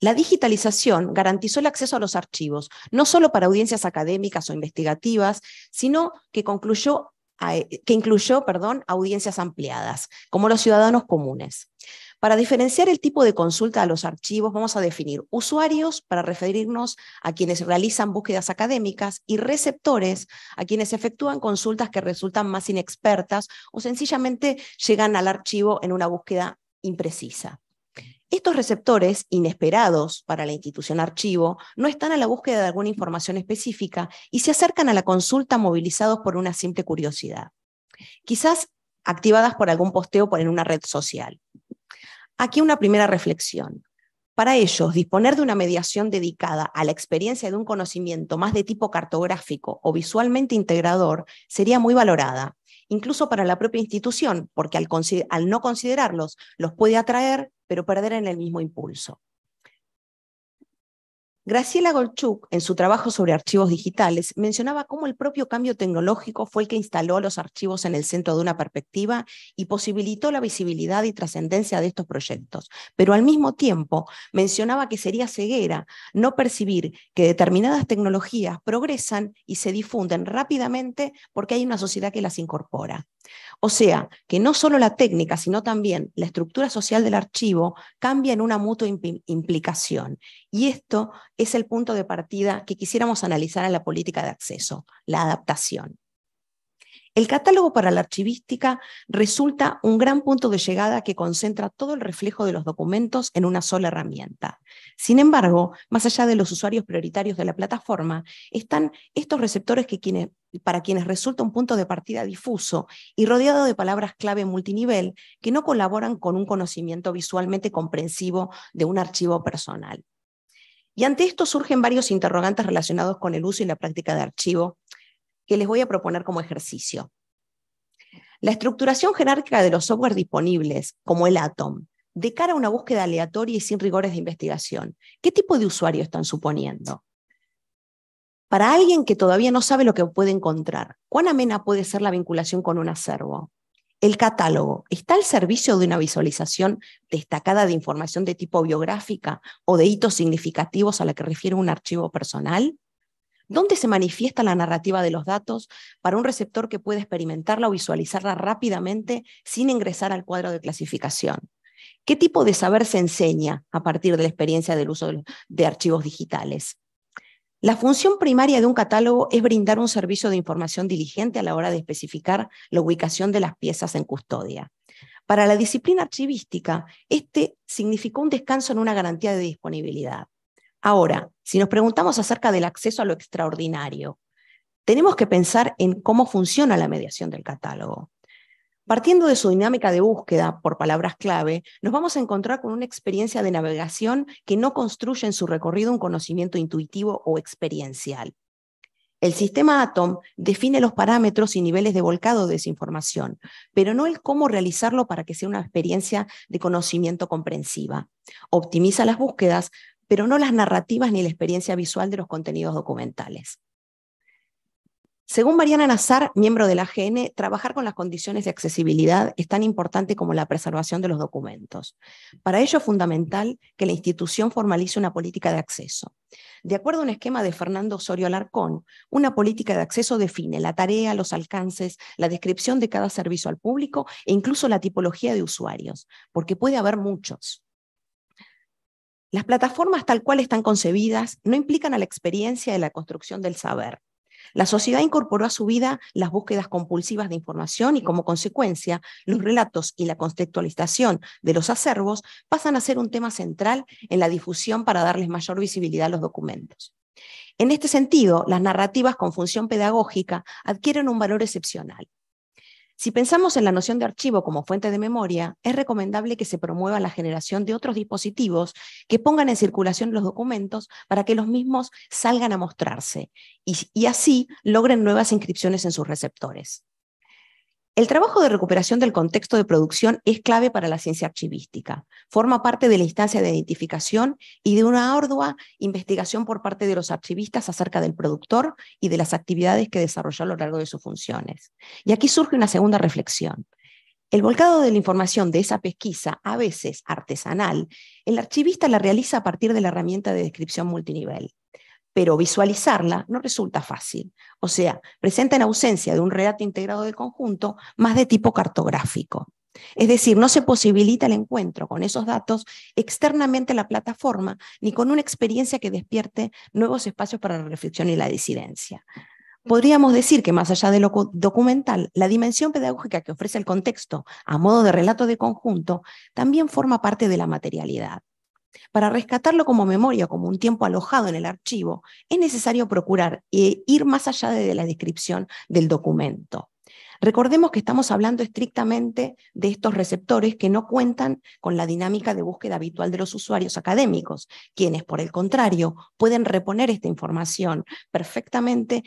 La digitalización garantizó el acceso a los archivos, no solo para audiencias académicas o investigativas, sino que, eh, que incluyó perdón, audiencias ampliadas, como los ciudadanos comunes. Para diferenciar el tipo de consulta a los archivos, vamos a definir usuarios para referirnos a quienes realizan búsquedas académicas y receptores a quienes efectúan consultas que resultan más inexpertas o sencillamente llegan al archivo en una búsqueda imprecisa. Estos receptores inesperados para la institución archivo no están a la búsqueda de alguna información específica y se acercan a la consulta movilizados por una simple curiosidad, quizás activadas por algún posteo por en una red social. Aquí una primera reflexión. Para ellos, disponer de una mediación dedicada a la experiencia de un conocimiento más de tipo cartográfico o visualmente integrador sería muy valorada, incluso para la propia institución, porque al, al no considerarlos los puede atraer, pero perder en el mismo impulso. Graciela Golchuk, en su trabajo sobre archivos digitales, mencionaba cómo el propio cambio tecnológico fue el que instaló los archivos en el centro de una perspectiva y posibilitó la visibilidad y trascendencia de estos proyectos. Pero al mismo tiempo mencionaba que sería ceguera no percibir que determinadas tecnologías progresan y se difunden rápidamente porque hay una sociedad que las incorpora. O sea, que no solo la técnica, sino también la estructura social del archivo cambia en una mutua implicación y esto es el punto de partida que quisiéramos analizar en la política de acceso, la adaptación. El catálogo para la archivística resulta un gran punto de llegada que concentra todo el reflejo de los documentos en una sola herramienta. Sin embargo, más allá de los usuarios prioritarios de la plataforma, están estos receptores que para quienes resulta un punto de partida difuso y rodeado de palabras clave multinivel que no colaboran con un conocimiento visualmente comprensivo de un archivo personal. Y ante esto surgen varios interrogantes relacionados con el uso y la práctica de archivo que les voy a proponer como ejercicio. La estructuración jerárquica de los software disponibles, como el Atom, de cara a una búsqueda aleatoria y sin rigores de investigación, ¿qué tipo de usuario están suponiendo? Para alguien que todavía no sabe lo que puede encontrar, ¿cuán amena puede ser la vinculación con un acervo? El catálogo está al servicio de una visualización destacada de información de tipo biográfica o de hitos significativos a la que refiere un archivo personal. ¿Dónde se manifiesta la narrativa de los datos para un receptor que puede experimentarla o visualizarla rápidamente sin ingresar al cuadro de clasificación? ¿Qué tipo de saber se enseña a partir de la experiencia del uso de, de archivos digitales? La función primaria de un catálogo es brindar un servicio de información diligente a la hora de especificar la ubicación de las piezas en custodia. Para la disciplina archivística, este significó un descanso en una garantía de disponibilidad. Ahora, si nos preguntamos acerca del acceso a lo extraordinario, tenemos que pensar en cómo funciona la mediación del catálogo. Partiendo de su dinámica de búsqueda por palabras clave, nos vamos a encontrar con una experiencia de navegación que no construye en su recorrido un conocimiento intuitivo o experiencial. El sistema ATOM define los parámetros y niveles de volcado de esa información, pero no el cómo realizarlo para que sea una experiencia de conocimiento comprensiva. Optimiza las búsquedas, pero no las narrativas ni la experiencia visual de los contenidos documentales. Según Mariana Nazar, miembro de la AGN, trabajar con las condiciones de accesibilidad es tan importante como la preservación de los documentos. Para ello es fundamental que la institución formalice una política de acceso. De acuerdo a un esquema de Fernando Osorio Alarcón, una política de acceso define la tarea, los alcances, la descripción de cada servicio al público e incluso la tipología de usuarios, porque puede haber muchos. Las plataformas tal cual están concebidas no implican a la experiencia de la construcción del saber la sociedad incorporó a su vida las búsquedas compulsivas de información y como consecuencia, los relatos y la contextualización de los acervos pasan a ser un tema central en la difusión para darles mayor visibilidad a los documentos. En este sentido, las narrativas con función pedagógica adquieren un valor excepcional. Si pensamos en la noción de archivo como fuente de memoria, es recomendable que se promueva la generación de otros dispositivos que pongan en circulación los documentos para que los mismos salgan a mostrarse y, así logren nuevas inscripciones en sus receptores. El trabajo de recuperación del contexto de producción es clave para la ciencia archivística. Forma parte de la instancia de identificación y de una ardua investigación por parte de los archivistas acerca del productor y de las actividades que desarrolló a lo largo de sus funciones. Y aquí surge una segunda reflexión. El volcado de la información de esa pesquisa, a veces artesanal, el archivista la realiza a partir de la herramienta de descripción multinivel pero visualizarla no resulta fácil. O sea, presenta en ausencia de un relato integrado de conjunto más de tipo cartográfico. Es decir, no se posibilita el encuentro con esos datos externamente a la plataforma ni con una experiencia que despierte nuevos espacios para la reflexión y la disidencia. Podríamos decir que más allá de lo documental, la dimensión pedagógica que ofrece el contexto a modo de relato de conjunto también forma parte de la materialidad. Para rescatarlo como memoria, como un tiempo alojado en el archivo, es necesario procurar eh, ir más allá de la descripción del documento. Recordemos que estamos hablando estrictamente de estos receptores que no cuentan con la dinámica de búsqueda habitual de los usuarios académicos, quienes, por el contrario, pueden reponer esta información perfectamente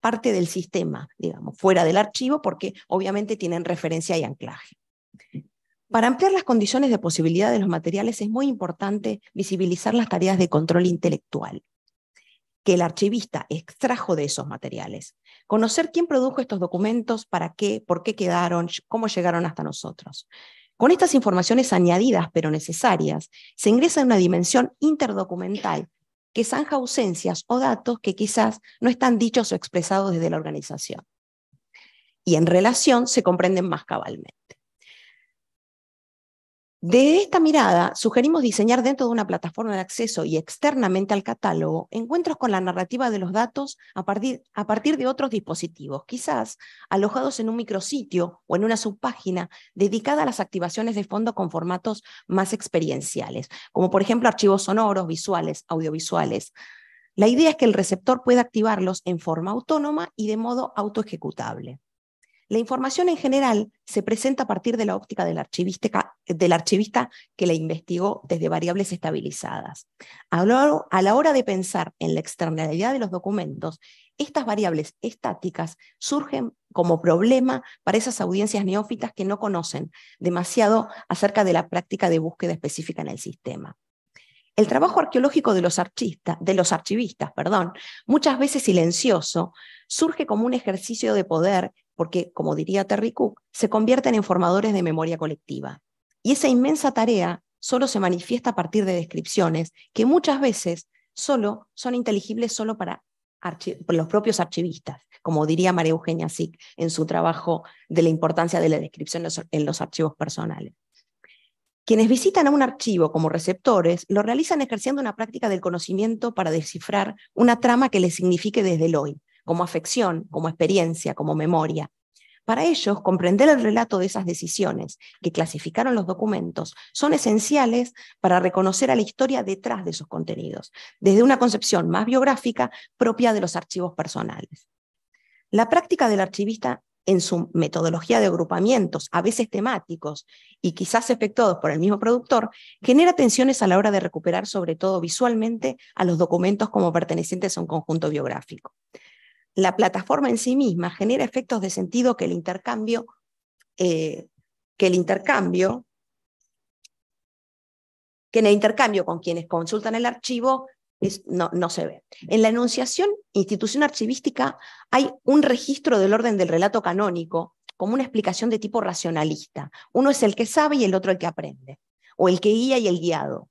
parte del sistema, digamos, fuera del archivo, porque obviamente tienen referencia y anclaje. Para ampliar las condiciones de posibilidad de los materiales es muy importante visibilizar las tareas de control intelectual que el archivista extrajo de esos materiales, conocer quién produjo estos documentos, para qué, por qué quedaron, cómo llegaron hasta nosotros. Con estas informaciones añadidas pero necesarias, se ingresa en una dimensión interdocumental que zanja ausencias o datos que quizás no están dichos o expresados desde la organización. Y en relación se comprenden más cabalmente. De esta mirada, sugerimos diseñar dentro de una plataforma de acceso y externamente al catálogo encuentros con la narrativa de los datos a partir, de otros dispositivos, quizás alojados en un micrositio o en una subpágina dedicada a las activaciones de fondo con formatos más experienciales, como por ejemplo archivos sonoros, visuales, audiovisuales. La idea es que el receptor pueda activarlos en forma autónoma y de modo autoejecutable. La información en general se presenta a partir de la óptica del, archivista que la investigó desde variables estabilizadas. A la hora de pensar en la externalidad de los documentos, estas variables estáticas surgen como problema para esas audiencias neófitas que no conocen demasiado acerca de la práctica de búsqueda específica en el sistema. El trabajo arqueológico de los, de los archivistas, perdón, muchas veces silencioso, surge como un ejercicio de poder porque, como diría Terry Cook, se convierten en formadores de memoria colectiva. Y esa inmensa tarea solo se manifiesta a partir de descripciones que muchas veces solo son inteligibles solo para los propios archivistas, como diría María Eugenia Sick en su trabajo de la importancia de la descripción en los archivos personales. Quienes visitan a un archivo como receptores lo realizan ejerciendo una práctica del conocimiento para descifrar una trama que les signifique desde el hoy, como afección, como experiencia, como memoria. Para ellos, comprender el relato de esas decisiones que clasificaron los documentos son esenciales para reconocer a la historia detrás de esos contenidos, desde una concepción más biográfica propia de los archivos personales. La práctica del archivista en su metodología de agrupamientos, a veces temáticos y quizás efectuados por el mismo productor, genera tensiones a la hora de recuperar, sobre todo visualmente, a los documentos como pertenecientes a un conjunto biográfico la plataforma en sí misma genera efectos de sentido que el intercambio, eh, que el intercambio, que en el intercambio con quienes consultan el archivo es, no, no, se ve. En la enunciación institución archivística hay un registro del orden del relato canónico como una explicación de tipo racionalista. Uno es el que sabe y el otro el que aprende, o el que guía y el guiado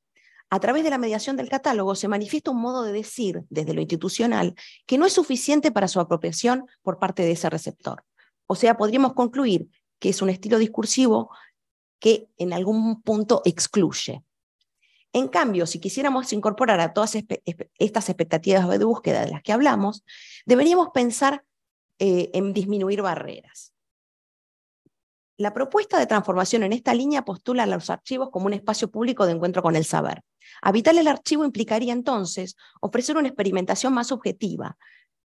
a través de la mediación del catálogo se manifiesta un modo de decir desde lo institucional que no es suficiente para su apropiación por parte de ese receptor. O sea, podríamos concluir que es un estilo discursivo que en algún punto excluye. En cambio, si quisiéramos incorporar a todas estas expectativas de búsqueda de las que hablamos, deberíamos pensar eh, en disminuir barreras. La propuesta de transformación en esta línea postula a los archivos como un espacio público de encuentro con el saber. Habitar el archivo implicaría entonces ofrecer una experimentación más objetiva,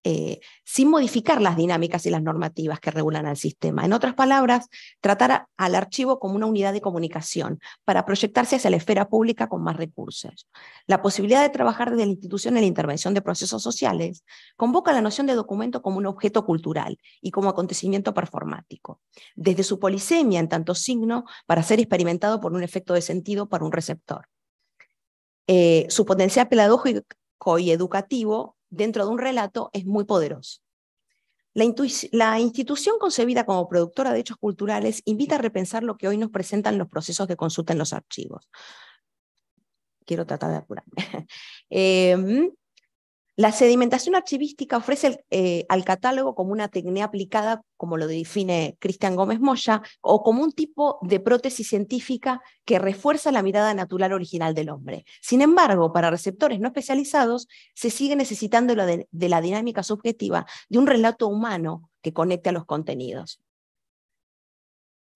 eh, sin modificar las dinámicas y las normativas que regulan al sistema. En otras palabras, tratar al archivo como una unidad de comunicación para proyectarse hacia la esfera pública con más recursos. La posibilidad de trabajar desde la institución en la intervención de procesos sociales convoca la noción de documento como un objeto cultural y como acontecimiento performático, desde su polisemia en tanto signo para ser experimentado por un efecto de sentido para un receptor. Eh, su potencial pedagógico y educativo dentro de un relato es muy poderoso. La, institución concebida como productora de hechos culturales invita a repensar lo que hoy nos presentan los procesos de consulta en los archivos. Quiero tratar de apurarme. [LAUGHS] Em, la sedimentación archivística ofrece eh, al catálogo como una técnica aplicada, como lo define Cristian Gómez Moya, o como un tipo de prótesis científica que refuerza la mirada natural original del hombre. Sin embargo, para receptores no especializados, se sigue necesitando de, la dinámica subjetiva de un relato humano que conecte a los contenidos.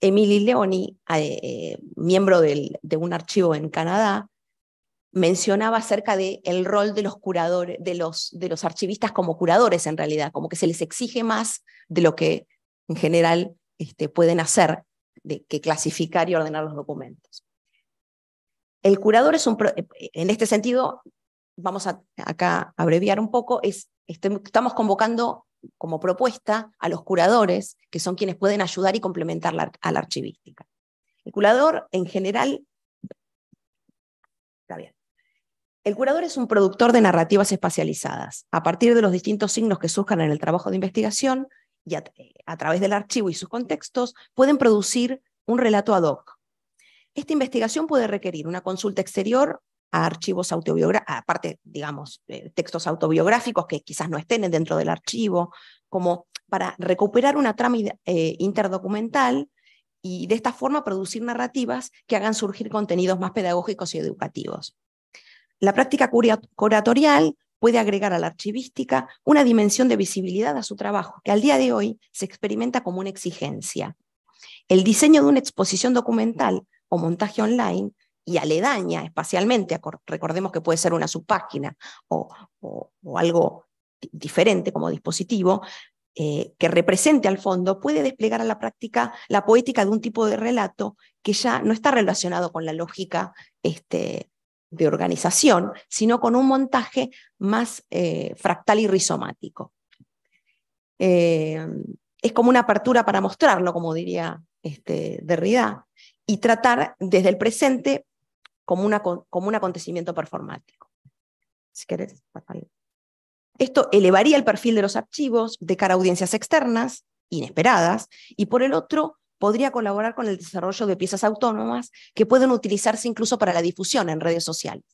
Emily Leoni, eh, eh, miembro de un archivo en Canadá, mencionaba acerca del el rol de los curadores, de los, de los archivistas como curadores en realidad, como que se les exige más de lo que en general este, pueden hacer, de, que clasificar y ordenar los documentos. El curador es un, eh, en este sentido, vamos a acá abreviar un poco, es, este, estamos convocando como propuesta a los curadores, que son quienes pueden ayudar y complementar a la archivística. El curador en general El curador es un productor de narrativas espacializadas. A partir de los distintos signos que surjan en el trabajo de investigación y a, través del archivo y sus contextos, pueden producir un relato ad hoc. Esta investigación puede requerir una consulta exterior a archivos autobiográficos, aparte, digamos, eh, textos autobiográficos que quizás no estén dentro del archivo, como para recuperar una trama eh, interdocumental y de esta forma producir narrativas que hagan surgir contenidos más pedagógicos y educativos. La práctica curatorial puede agregar a la archivística una dimensión de visibilidad a su trabajo, que al día de hoy se experimenta como una exigencia. El diseño de una exposición documental o montaje online y aledaña espacialmente, recordemos que puede ser una subpágina o, algo diferente como dispositivo, eh, que represente al fondo, puede desplegar a la práctica la poética de un tipo de relato que ya no está relacionado con la lógica este, de organización, sino con un montaje más eh, fractal y rizomático. Eh, es como una apertura para mostrarlo, como diría este, Derrida, y tratar desde el presente como, un acontecimiento performático. Esto elevaría el perfil de los archivos de cara a audiencias externas, inesperadas, y por el otro, podría colaborar con el desarrollo de piezas autónomas que pueden utilizarse incluso para la difusión en redes sociales.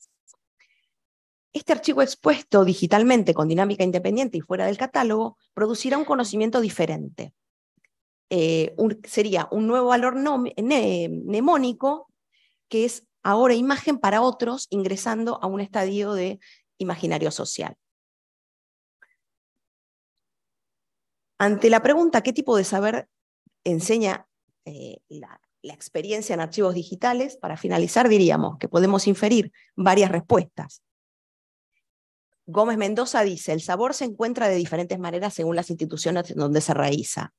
Este archivo expuesto digitalmente con dinámica independiente y fuera del catálogo producirá un conocimiento diferente. Eh, sería un nuevo valor mnemónico que es ahora imagen para otros ingresando a un estadio de imaginario social. Ante la pregunta ¿qué tipo de saber enseña eh, la, experiencia en archivos digitales, para finalizar diríamos que podemos inferir varias respuestas. Gómez Mendoza dice, el sabor se encuentra de diferentes maneras según las instituciones donde se realiza.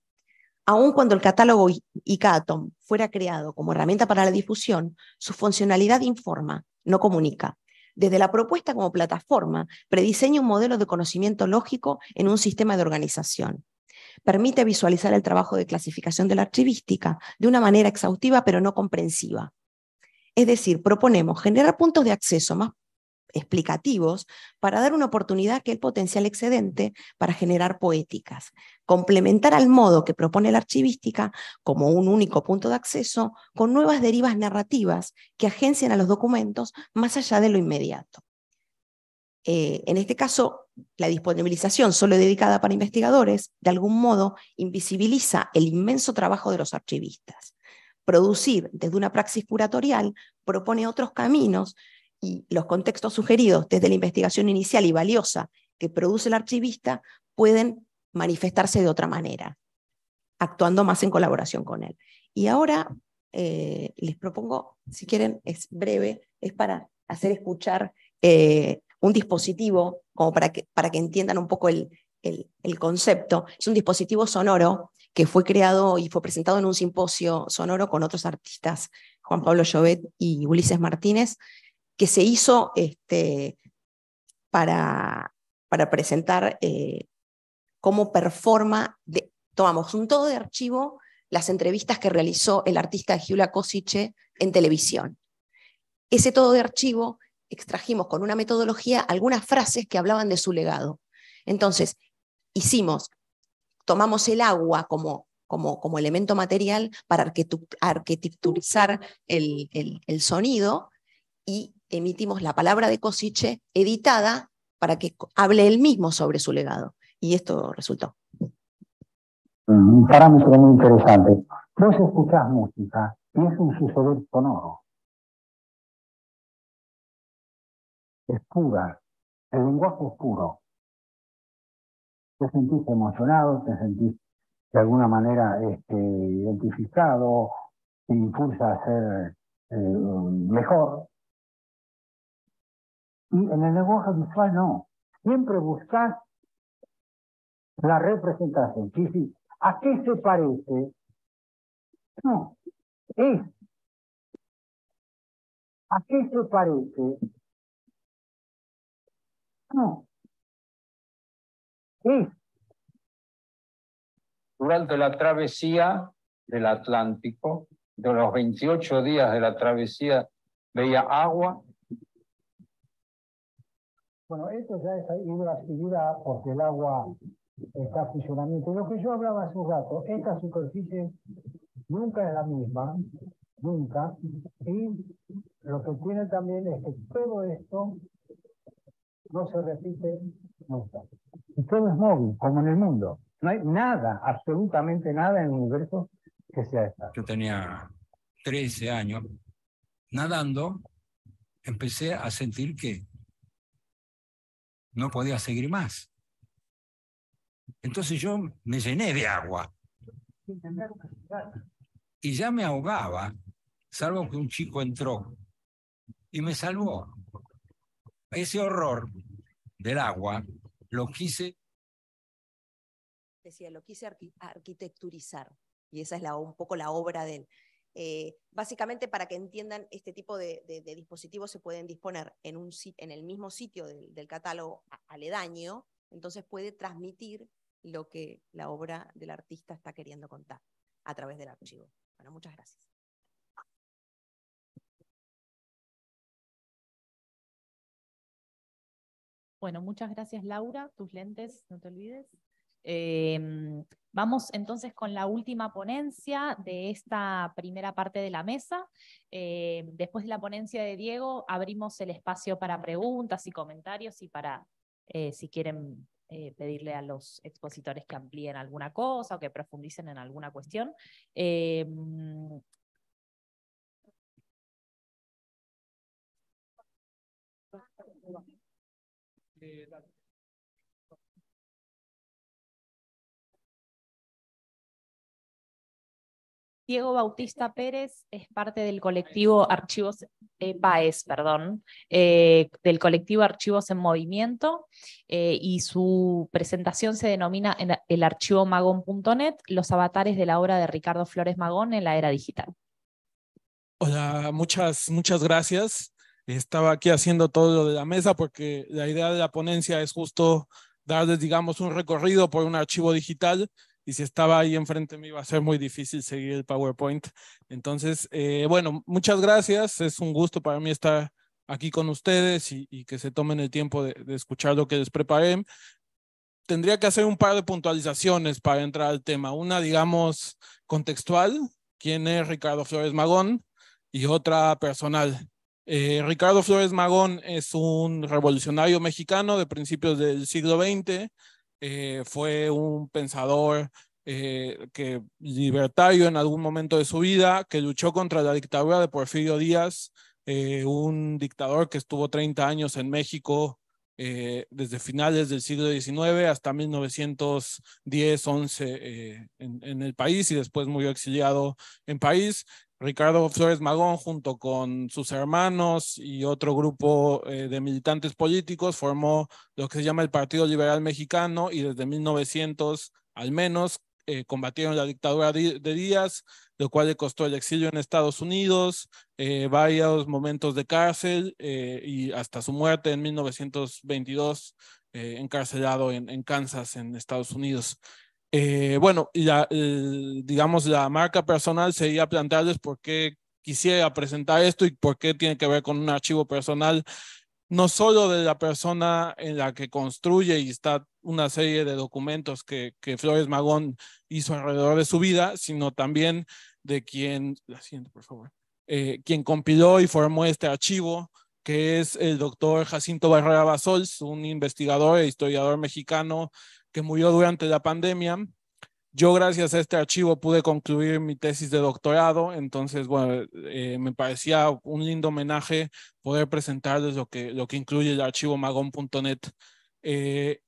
Aun cuando el catálogo ICATOM fuera creado como herramienta para la difusión, su funcionalidad informa, no comunica. Desde la propuesta como plataforma, prediseña un modelo de conocimiento lógico en un sistema de organización permite visualizar el trabajo de clasificación de la archivística de una manera exhaustiva pero no comprensiva. Es decir, proponemos generar puntos de acceso más explicativos para dar una oportunidad que el potencial excedente para generar poéticas, complementar al modo que propone la archivística como un único punto de acceso con nuevas derivas narrativas que agencien a los documentos más allá de lo inmediato. Eh, en este caso, la disponibilización solo dedicada para investigadores, de algún modo, invisibiliza el inmenso trabajo de los archivistas. Producir desde una praxis curatorial propone otros caminos y los contextos sugeridos desde la investigación inicial y valiosa que produce el archivista pueden manifestarse de otra manera, actuando más en colaboración con él. Y ahora eh, les propongo, si quieren, es breve, es para hacer escuchar eh, un dispositivo, como para que, para que entiendan un poco el, el, concepto, es un dispositivo sonoro que fue creado y fue presentado en un simposio sonoro con otros artistas, Juan Pablo Llobet y Ulises Martínez, que se hizo este, para, para presentar eh, cómo performa, tomamos un todo de archivo, las entrevistas que realizó el artista Giula Kosice en televisión. Ese todo de archivo extrajimos con una metodología algunas frases que hablaban de su legado. Entonces, hicimos, tomamos el agua como, como, como elemento material para arquitecturizar el, el, sonido y emitimos la palabra de Cosiche editada para que hable él mismo sobre su legado. Y esto resultó. Un parámetro muy interesante. Vos escuchás música y es un suceder sonoro. es pura, el lenguaje es puro. Te sentís emocionado, te sentís de alguna manera este, identificado, te impulsa a ser eh, mejor. Y en el lenguaje visual no. Siempre buscas la representación. Sí, sí. ¿A qué se parece? No. Es. ¿A qué se parece? No. Sí. Durante la travesía del Atlántico, de los 28 días de la travesía, veía agua. Bueno, esto ya es una figura porque el agua está funcionamiento. Lo que yo hablaba hace un rato, esta superficie nunca es la misma, nunca. Y lo que tiene también es que todo esto no se repite Y todo es móvil, como en el mundo. No hay nada, absolutamente nada en el universo que sea esta. Yo tenía 13 años, nadando, empecé a sentir que no podía seguir más. Entonces yo me llené de agua. Y ya me ahogaba, salvo que un chico entró y me salvó ese horror del agua lo quise... Decía, lo quise arquitecturizar. Y esa es un poco la obra de él. Eh, básicamente, para que entiendan, este tipo de, dispositivos se pueden disponer en, el mismo sitio del catálogo aledaño, entonces puede transmitir lo que la obra del artista está queriendo contar a través del archivo. Bueno, muchas gracias. Bueno, muchas gracias Laura, tus lentes, no te olvides. Em, vamos entonces con la última ponencia de esta primera parte de la mesa. Em, después de la ponencia de Diego, abrimos el espacio para preguntas y comentarios y para, eh, si quieren eh, pedirle a los expositores que amplíen alguna cosa o que profundicen en alguna cuestión. Em, Diego Bautista Pérez es parte del colectivo Archivos perdón, eh, del colectivo Archivos en Movimiento eh, y su presentación se denomina en el archivo magón.net, los avatares de la obra de Ricardo Flores Magón en la era digital. Hola, muchas, muchas gracias. Estaba aquí haciendo todo lo de la mesa porque la idea de la ponencia es justo darles, digamos, un recorrido por un archivo digital y si estaba ahí enfrente me iba a ser muy difícil seguir el PowerPoint. Entonces, eh, bueno, muchas gracias. Es un gusto para mí estar aquí con ustedes y, que se tomen el tiempo de, de, escuchar lo que les preparé. Tendría que hacer un par de puntualizaciones para entrar al tema. Una, digamos, contextual, quién es Ricardo Flores Magón, y otra personal. Eh, Ricardo Flores Magón es un revolucionario mexicano de principios del siglo XX. Eh, fue un pensador eh, que, libertario en algún momento de su vida que luchó contra la dictadura de Porfirio Díaz, un dictador que estuvo 30 años en México desde finales del siglo XIX hasta 1910-11 en, en el país y después murió exiliado en París. Ricardo Flores Magón, junto con sus hermanos y otro grupo eh, de militantes políticos, formó lo que se llama el Partido Liberal Mexicano y desde 1900 al menos eh, combatieron la dictadura de Díaz, lo cual le costó el exilio en Estados Unidos, eh, varios momentos de cárcel y hasta su muerte en 1922 encarcelado en Kansas, en Estados Unidos. Eh, bueno, la, eh, digamos, la marca personal sería plantearles por qué quisiera presentar esto y por qué tiene que ver con un archivo personal, no solo de la persona en la que construye y está una serie de documentos que, Flores Magón hizo alrededor de su vida, sino también de quien, la por favor, eh, quien compiló y formó este archivo, que es el doctor Jacinto Barrera Basols, un investigador e historiador mexicano que murió durante la pandemia. Yo gracias a este archivo pude concluir mi tesis de doctorado, entonces, bueno, eh, me parecía un lindo homenaje poder presentarles lo que, lo que incluye el archivo magón.net. Eh,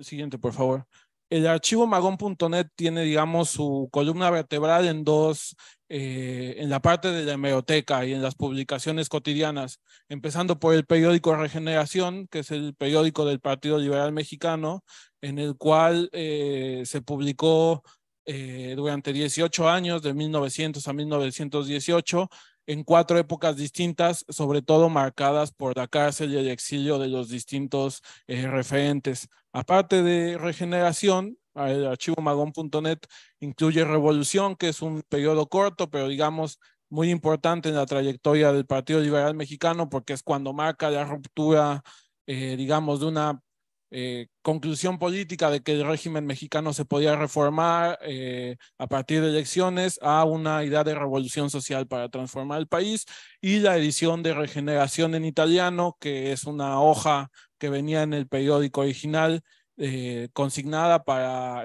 siguiente, por favor. El archivo magón.net tiene, digamos, su columna vertebral en dos, eh, en la parte de la hemeroteca y en las publicaciones cotidianas, empezando por el periódico Regeneración, que es el periódico del Partido Liberal Mexicano, en el cual eh, se publicó eh, durante 18 años, de 1900 a 1918, en cuatro épocas distintas, sobre todo marcadas por la cárcel y el exilio de los distintos eh, referentes. Aparte de regeneración, el archivo magón.net incluye Revolución, que es un periodo corto, pero digamos muy importante en la trayectoria del Partido Liberal Mexicano, porque es cuando marca la ruptura, digamos, de una eh, conclusión política de que el régimen mexicano se podía reformar eh, a partir de elecciones a una idea de revolución social para transformar el país y la edición de Regeneración en italiano, que es una hoja que venía en el periódico original eh, consignada para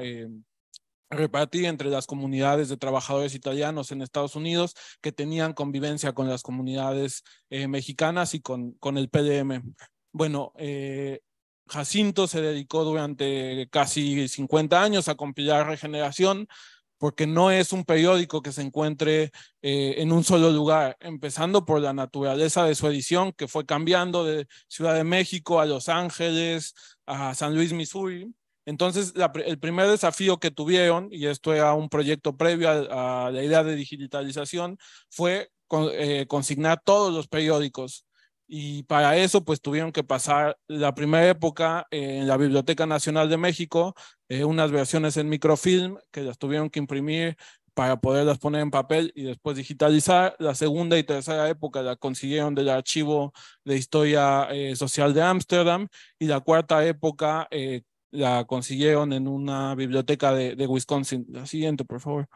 repartir entre las comunidades de trabajadores italianos en Estados Unidos que tenían convivencia con las comunidades mexicanas y con, con el PDM. Bueno, eh, Jacinto se dedicó durante casi 50 años a compilar Regeneración, porque no es un periódico que se encuentre eh, en un solo lugar, empezando por la naturaleza de su edición, que fue cambiando de Ciudad de México a Los Ángeles, a San Luis, Missouri. Entonces, el primer desafío que tuvieron, y esto era un proyecto previo a, la idea de digitalización, fue eh, consignar todos los periódicos y para eso, pues tuvieron que pasar la primera época en la Biblioteca Nacional de México, eh, unas versiones en microfilm que las tuvieron que imprimir para poderlas poner en papel y después digitalizar. La segunda y tercera época la consiguieron del Archivo de Historia eh, Social de Ámsterdam y la cuarta época eh, la consiguieron en una biblioteca de, de Wisconsin. La siguiente, por favor.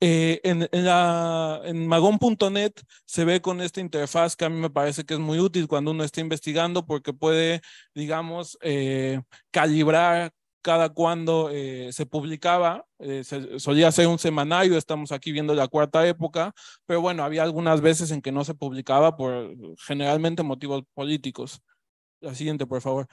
Eh, en, en, en magón.net se ve con esta interfaz que a mí me parece que es muy útil cuando uno está investigando porque puede, digamos, eh, calibrar cada cuando eh, se publicaba, eh, solía ser un semanario, estamos aquí viendo la cuarta época, pero bueno, había algunas veces en que no se publicaba por generalmente motivos políticos. La siguiente, por favor.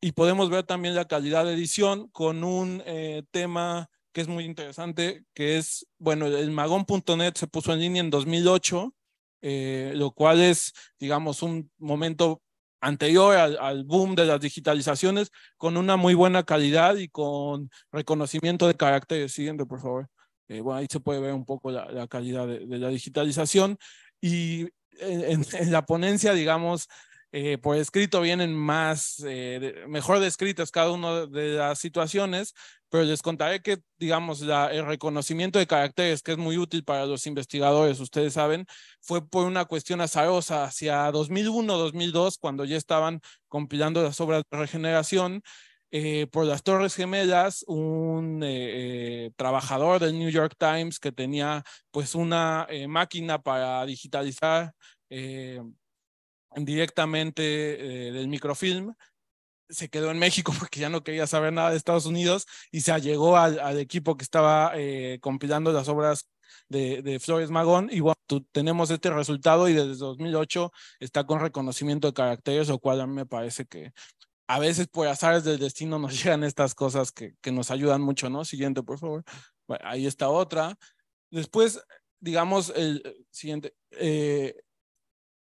Y podemos ver también la calidad de edición con un tema que es muy interesante, que es, bueno, el magón.net se puso en línea en 2008, eh, lo cual es, digamos, un momento anterior al, boom de las digitalizaciones, con una muy buena calidad y con reconocimiento de carácter. Siguiente, por favor. Eh, bueno, ahí se puede ver un poco la, calidad de, la digitalización. Y en la ponencia, digamos, eh, por escrito vienen más, eh, mejor descritas cada una de las situaciones, pero les contaré que, digamos, el reconocimiento de caracteres, que es muy útil para los investigadores, ustedes saben, fue por una cuestión azarosa hacia 2001-2002, cuando ya estaban compilando las obras de regeneración. Eh, por las Torres Gemelas, un trabajador del New York Times que tenía pues una máquina para digitalizar directamente eh, del microfilm, se quedó en México [LAUGHS] porque ya no quería saber nada de Estados Unidos y se allegó al, equipo que estaba eh, compilando las obras de, Flores Magón y bueno, tenemos este resultado y desde 2008 está con reconocimiento de caracteres, o cual a mí me parece que a veces por azares del destino nos [LAUGHS] llegan estas cosas que, nos ayudan mucho, ¿no? Siguiente, por favor. ahí está otra. Después, digamos, el siguiente, eh,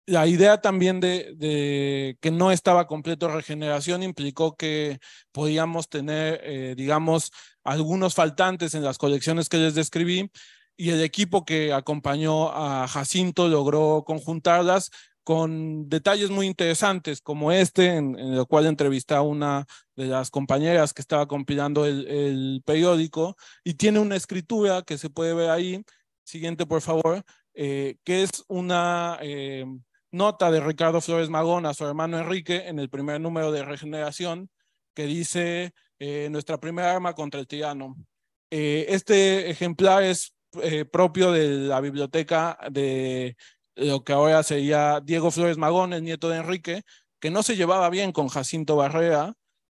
la idea también de, que no estaba completo regeneración implicó que podíamos tener, eh, digamos, algunos faltantes en las colecciones que les describí y el equipo que acompañó a Jacinto logró conjuntarlas con detalles muy interesantes como este, en, el cual entrevisté a una de las compañeras que estaba compilando el, periódico y tiene una escritura que se puede ver ahí, siguiente por favor, eh, que es una... Eh, nota de Ricardo Flores Magón a su hermano Enrique en el primer número de Regeneración, que dice eh, nuestra primera arma contra el tirano. Eh, este ejemplar es eh, propio de la biblioteca de lo que ahora sería Diego Flores Magón, el nieto de Enrique, que no se llevaba bien con Jacinto Barrera,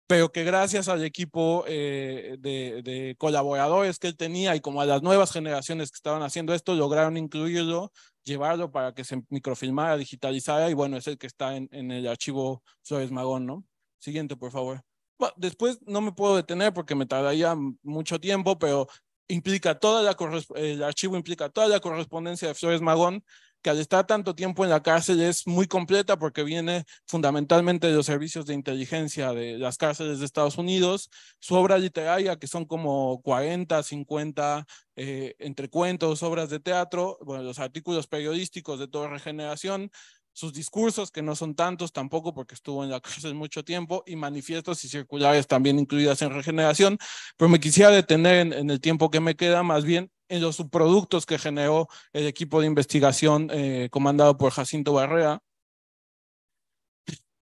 pero que gracias al equipo de, de, colaboradores que él tenía y como a las nuevas generaciones que estaban haciendo esto, lograron incluirlo llevarlo para que se microfilmara, digitalizara, y bueno, es el que está en, en el archivo Flores Magón, ¿no? Siguiente, por favor. Bueno, después no me puedo detener porque me tardaría mucho tiempo, pero implica toda la el archivo implica toda la correspondencia de Flores Magón que al estar tanto tiempo en la cárcel es muy completa porque viene fundamentalmente de los servicios de inteligencia de las cárceles de Estados Unidos, su obra literaria, que son como 40, 50 entre cuentos, obras de teatro, bueno, los artículos periodísticos de toda regeneración, sus discursos, que no son tantos tampoco porque estuvo en la [LAUGHS] cárcel mucho tiempo, y manifiestos y circulares también incluidas en regeneración, pero me quisiera detener en, el tiempo que me queda más bien en los subproductos que generó el equipo de investigación eh, comandado por Jacinto Barrea,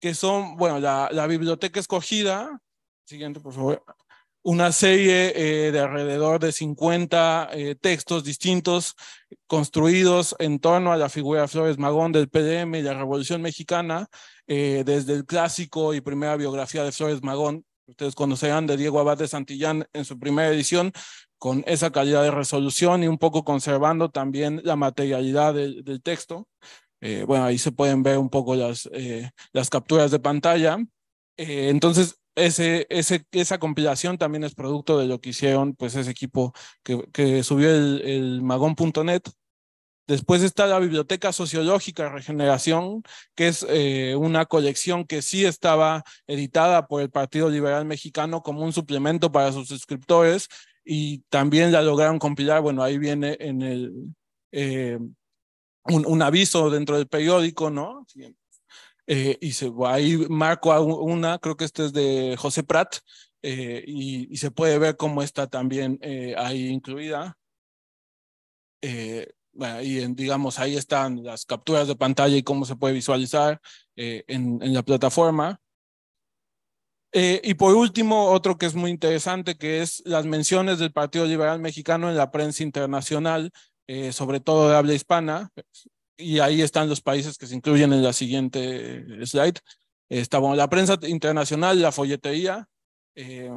que son, bueno, la biblioteca escogida, siguiente por favor, una serie eh, de alrededor de 50 eh, textos distintos construidos en torno a la figura de Flores Magón del PDM y la Revolución Mexicana, eh, desde el clásico y primera biografía de Flores Magón, ustedes conocerán de Diego Abad de Santillán en su primera edición, con esa calidad de resolución y un poco conservando también la materialidad del, texto. bueno, ahí se pueden ver un poco las, las capturas de pantalla. entonces, ese, esa compilación también es producto de lo que hicieron pues ese equipo que, subió el, magón.net. Después está la Biblioteca Sociológica Regeneración, que es eh, una colección que sí estaba editada por el Partido Liberal Mexicano como un suplemento para sus suscriptores y también la lograron compilar. Bueno, ahí viene en el, eh, un, un, aviso dentro del periódico, ¿no? Eh, y ahí marco una, creo que este es de José Prat, eh, y, se puede ver cómo está también eh, ahí incluida. y digamos, ahí están las capturas de pantalla y cómo se puede visualizar en, en, la plataforma. y por último, otro que es muy interesante, que es las menciones del Partido Liberal Mexicano en la prensa internacional, sobre todo de habla hispana y ahí están los países que se incluyen en la siguiente eh, slide. Está la prensa internacional, la folletería, eh,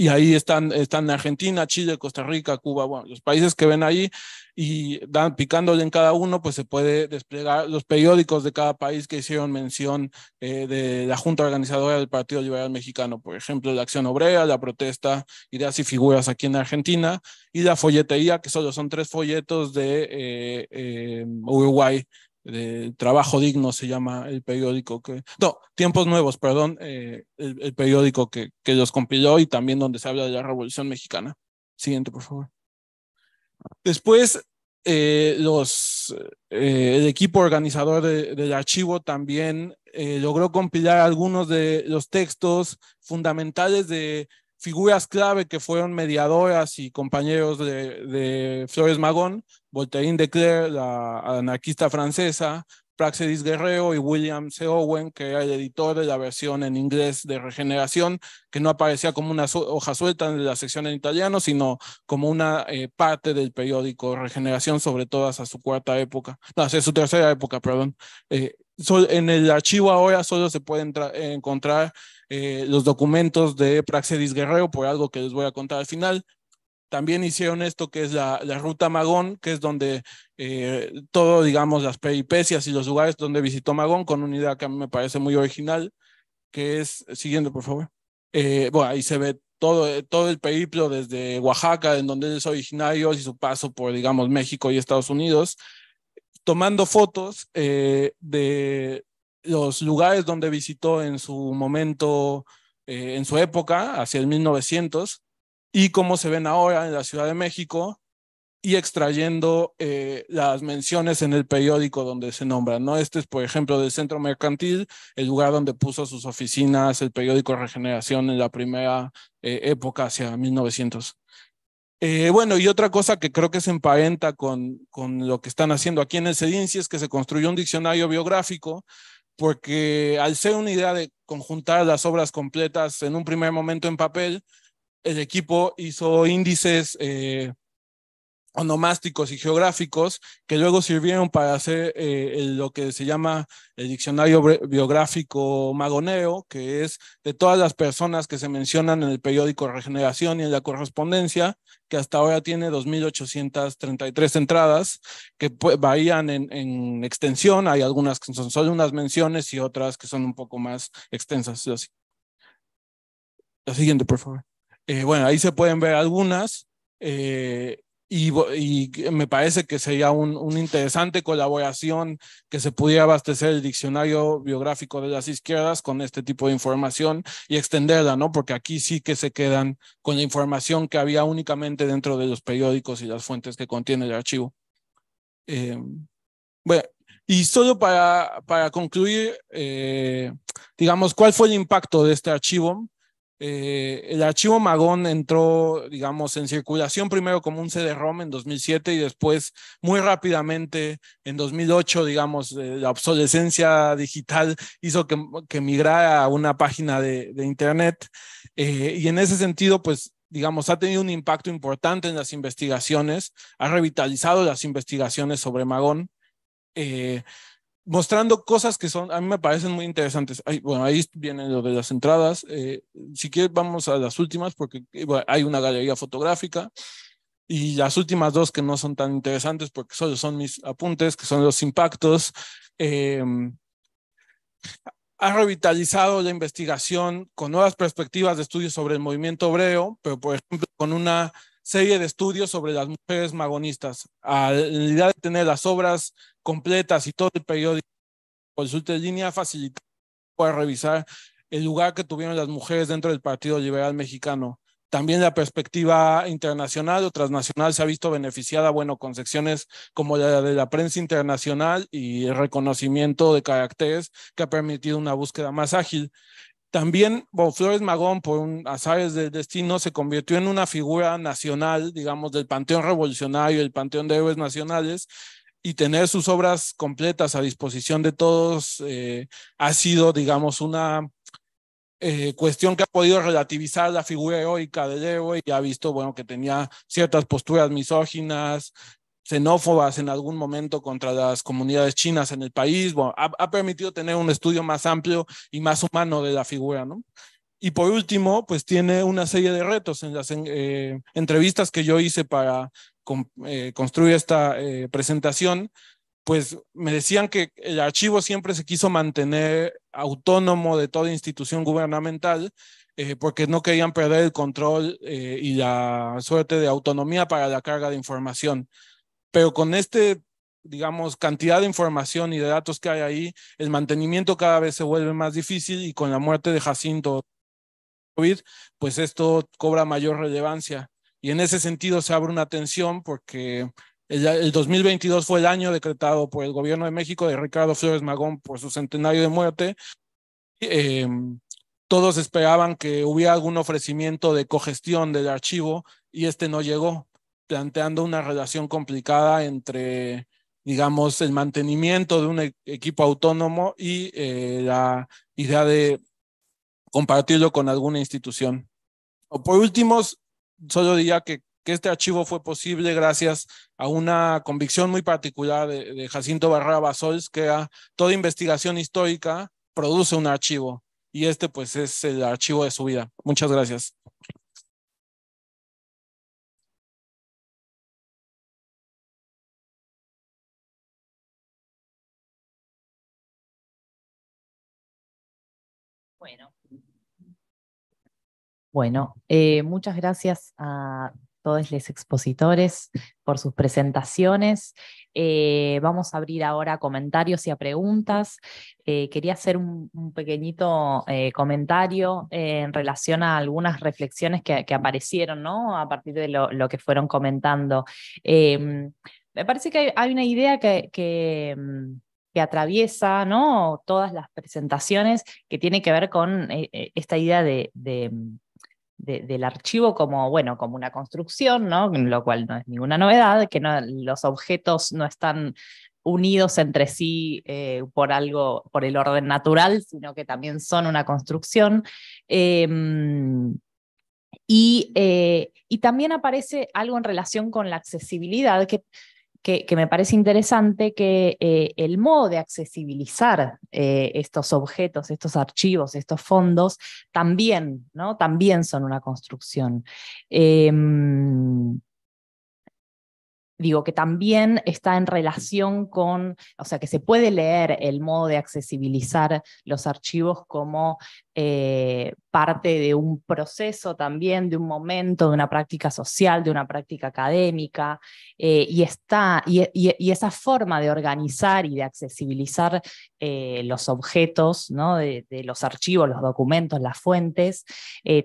y ahí están, están Argentina, Chile, Costa Rica, Cuba, bueno, los países que ven ahí y dan, picándole en cada uno, pues se puede desplegar los periódicos de cada país que hicieron mención eh, de la Junta Organizadora del Partido Liberal Mexicano, por ejemplo, la Acción Obrera, la protesta, ideas y figuras aquí en Argentina, y la folletería, que solo son tres folletos de eh, eh, Uruguay de Trabajo Digno se llama el periódico que, no, Tiempos Nuevos, perdón, eh, el, periódico que, que los compiló y también donde se habla de la Revolución Mexicana. Siguiente, por favor. Después, eh, los, eh, el equipo organizador del archivo también logró compilar algunos de los textos fundamentales de figuras clave que fueron mediadoras y compañeros de Flores Magón, Voltaire de Clare, la anarquista francesa, Praxedis Guerrero y William C. Owen, que era el editor de la versión en inglés de Regeneración, que no aparecía como una hoja suelta en la sección en italiano, sino como una eh, parte del periódico Regeneración, sobre todo hasta su cuarta época, no, a su tercera época, perdón. Eh, en el archivo ahora solo se pueden encontrar eh, los documentos de Praxedis Guerrero, por algo que les voy a contar al final, también hicieron esto que es la, la ruta Magón, que es donde eh, todo, digamos, las peripecias y los lugares donde visitó Magón, con una idea que a mí me parece muy original, que es, siguiendo por favor, eh, bueno, ahí se ve todo, eh, todo el periplo desde Oaxaca, en donde es originario, y su paso por, digamos, México y Estados Unidos, tomando fotos de los lugares donde visitó en su momento, en su época, hacia el 1900, y cómo se ven ahora en la Ciudad de México y extrayendo eh, las menciones en el periódico donde se nombran, ¿no? Este es, por ejemplo, del Centro Mercantil, el lugar donde puso sus oficinas el periódico Regeneración en la primera eh, época, hacia 1900. Eh, bueno, y otra cosa que creo que se emparenta con, con lo que están haciendo aquí en el CEDINCI es que se construyó un diccionario biográfico, porque al ser una idea de conjuntar las obras completas en un primer momento en papel, el equipo hizo índices eh, onomásticos y geográficos que luego sirvieron para hacer eh, lo que se llama el diccionario biográfico magoneo, que es de todas las personas que se mencionan en el periódico Regeneración y en la correspondencia, que hasta ahora tiene 2.833 entradas, que varían en, en, extensión, hay algunas que son solo unas menciones y otras que son un poco más extensas. La siguiente, por favor. Eh, bueno, ahí se pueden ver algunas eh, y, me parece que sería una interesante colaboración que se pudiera abastecer el diccionario biográfico de las izquierdas con este tipo de información y extenderla, ¿no? Porque aquí sí que se quedan con la información que había únicamente dentro de los periódicos y las fuentes que contiene el archivo. Eh, bueno, y solo para, para concluir, digamos, ¿cuál fue el impacto de este archivo? Eh, el archivo Magón entró, digamos, en circulación primero como un CD-ROM en 2007 y después muy rápidamente en 2008, digamos, eh, la obsolescencia digital hizo que, que migrara a una página de, Internet. Eh, y en ese sentido, pues, digamos, ha tenido un impacto importante en las investigaciones, ha revitalizado las investigaciones sobre Magón mostrando cosas que son, a mí me parecen muy interesantes. Ahí, bueno, ahí viene lo de las entradas. Eh, si quieres, vamos a las últimas, porque eh, hay una galería fotográfica. Y las últimas dos que no son tan interesantes, porque solo son mis apuntes, que son los impactos. Em, ha revitalizado la investigación con nuevas perspectivas de estudio sobre el movimiento obreo, pero por ejemplo con una serie de estudios sobre las mujeres magonistas. Al de tener las obras completas y todo el periódico consulta en línea, facilita para revisar el lugar que tuvieron las mujeres dentro del Partido Liberal Mexicano. También la perspectiva internacional o transnacional se ha visto beneficiada, bueno, con secciones como la de la prensa internacional y el reconocimiento de caracteres que ha permitido una búsqueda más ágil. También bueno, Flores Magón, por un azares del destino, se convirtió en una figura nacional, digamos, del Panteón Revolucionario, el Panteón de Héroes Nacionales, y tener sus obras completas a disposición de todos eh, ha sido, digamos, una eh, cuestión que ha podido relativizar la figura heroica del héroe y ha visto, bueno, que tenía ciertas posturas misóginas, xenófobas en algún momento contra las comunidades chinas en el país, ha, permitido tener un estudio más amplio y más humano de la figura, ¿no? Y por último, pues tiene una serie de retos en las eh, entrevistas que yo hice para eh, construir esta eh, presentación, pues me decían que el archivo siempre se quiso mantener autónomo de toda institución gubernamental, porque no querían perder el control y la suerte de autonomía para la carga de información. Pero con este, digamos, cantidad de información y de datos que hay ahí, el mantenimiento cada vez se vuelve más difícil y con la muerte de Jacinto pues esto cobra mayor relevancia. Y en ese sentido se abre una tensión porque el, 2022 fue el año decretado por el gobierno de México de Ricardo Flores Magón por su centenario de muerte. Em, todos esperaban que hubiera algún ofrecimiento de cogestión del archivo y este no llegó planteando una relación complicada entre, digamos, el mantenimiento de un e-, equipo autónomo y eh, la idea de compartirlo con alguna institución. por último, solo diría que, este archivo fue posible gracias a una convicción muy particular de, Jacinto Barrera Basols, que toda investigación histórica produce un archivo y este pues es el archivo de su vida. Muchas gracias. Bueno. Eh, muchas gracias a todos los expositores por sus presentaciones. Eh, vamos a abrir ahora comentarios y a preguntas. Eh, quería hacer un, pequeñito comentario en relación a algunas reflexiones que, aparecieron, ¿no? A partir de lo, que fueron comentando. Em, me parece que hay, una idea que em, que atraviesa ¿no? todas las presentaciones que tiene que ver con eh, eh, esta idea de, del archivo como, bueno, como una construcción, ¿no? lo cual no es ninguna novedad, que los objetos no están unidos entre sí eh, por algo, por el orden natural, sino que también son una construcción. Em, y, y también aparece algo en relación con la accesibilidad, que que, me parece interesante que eh, el modo de accesibilizar eh, estos objetos, estos archivos, estos fondos, también, ¿no? también son una construcción. Em, digo que también está en relación con, o sea, que se puede leer el modo de accesibilizar los archivos como eh, parte de un proceso también, de un momento, de una práctica social, de una práctica académica, eh, y, está, y, esa forma de organizar y de accesibilizar eh, los objetos ¿no? de, los archivos, los documentos, las fuentes,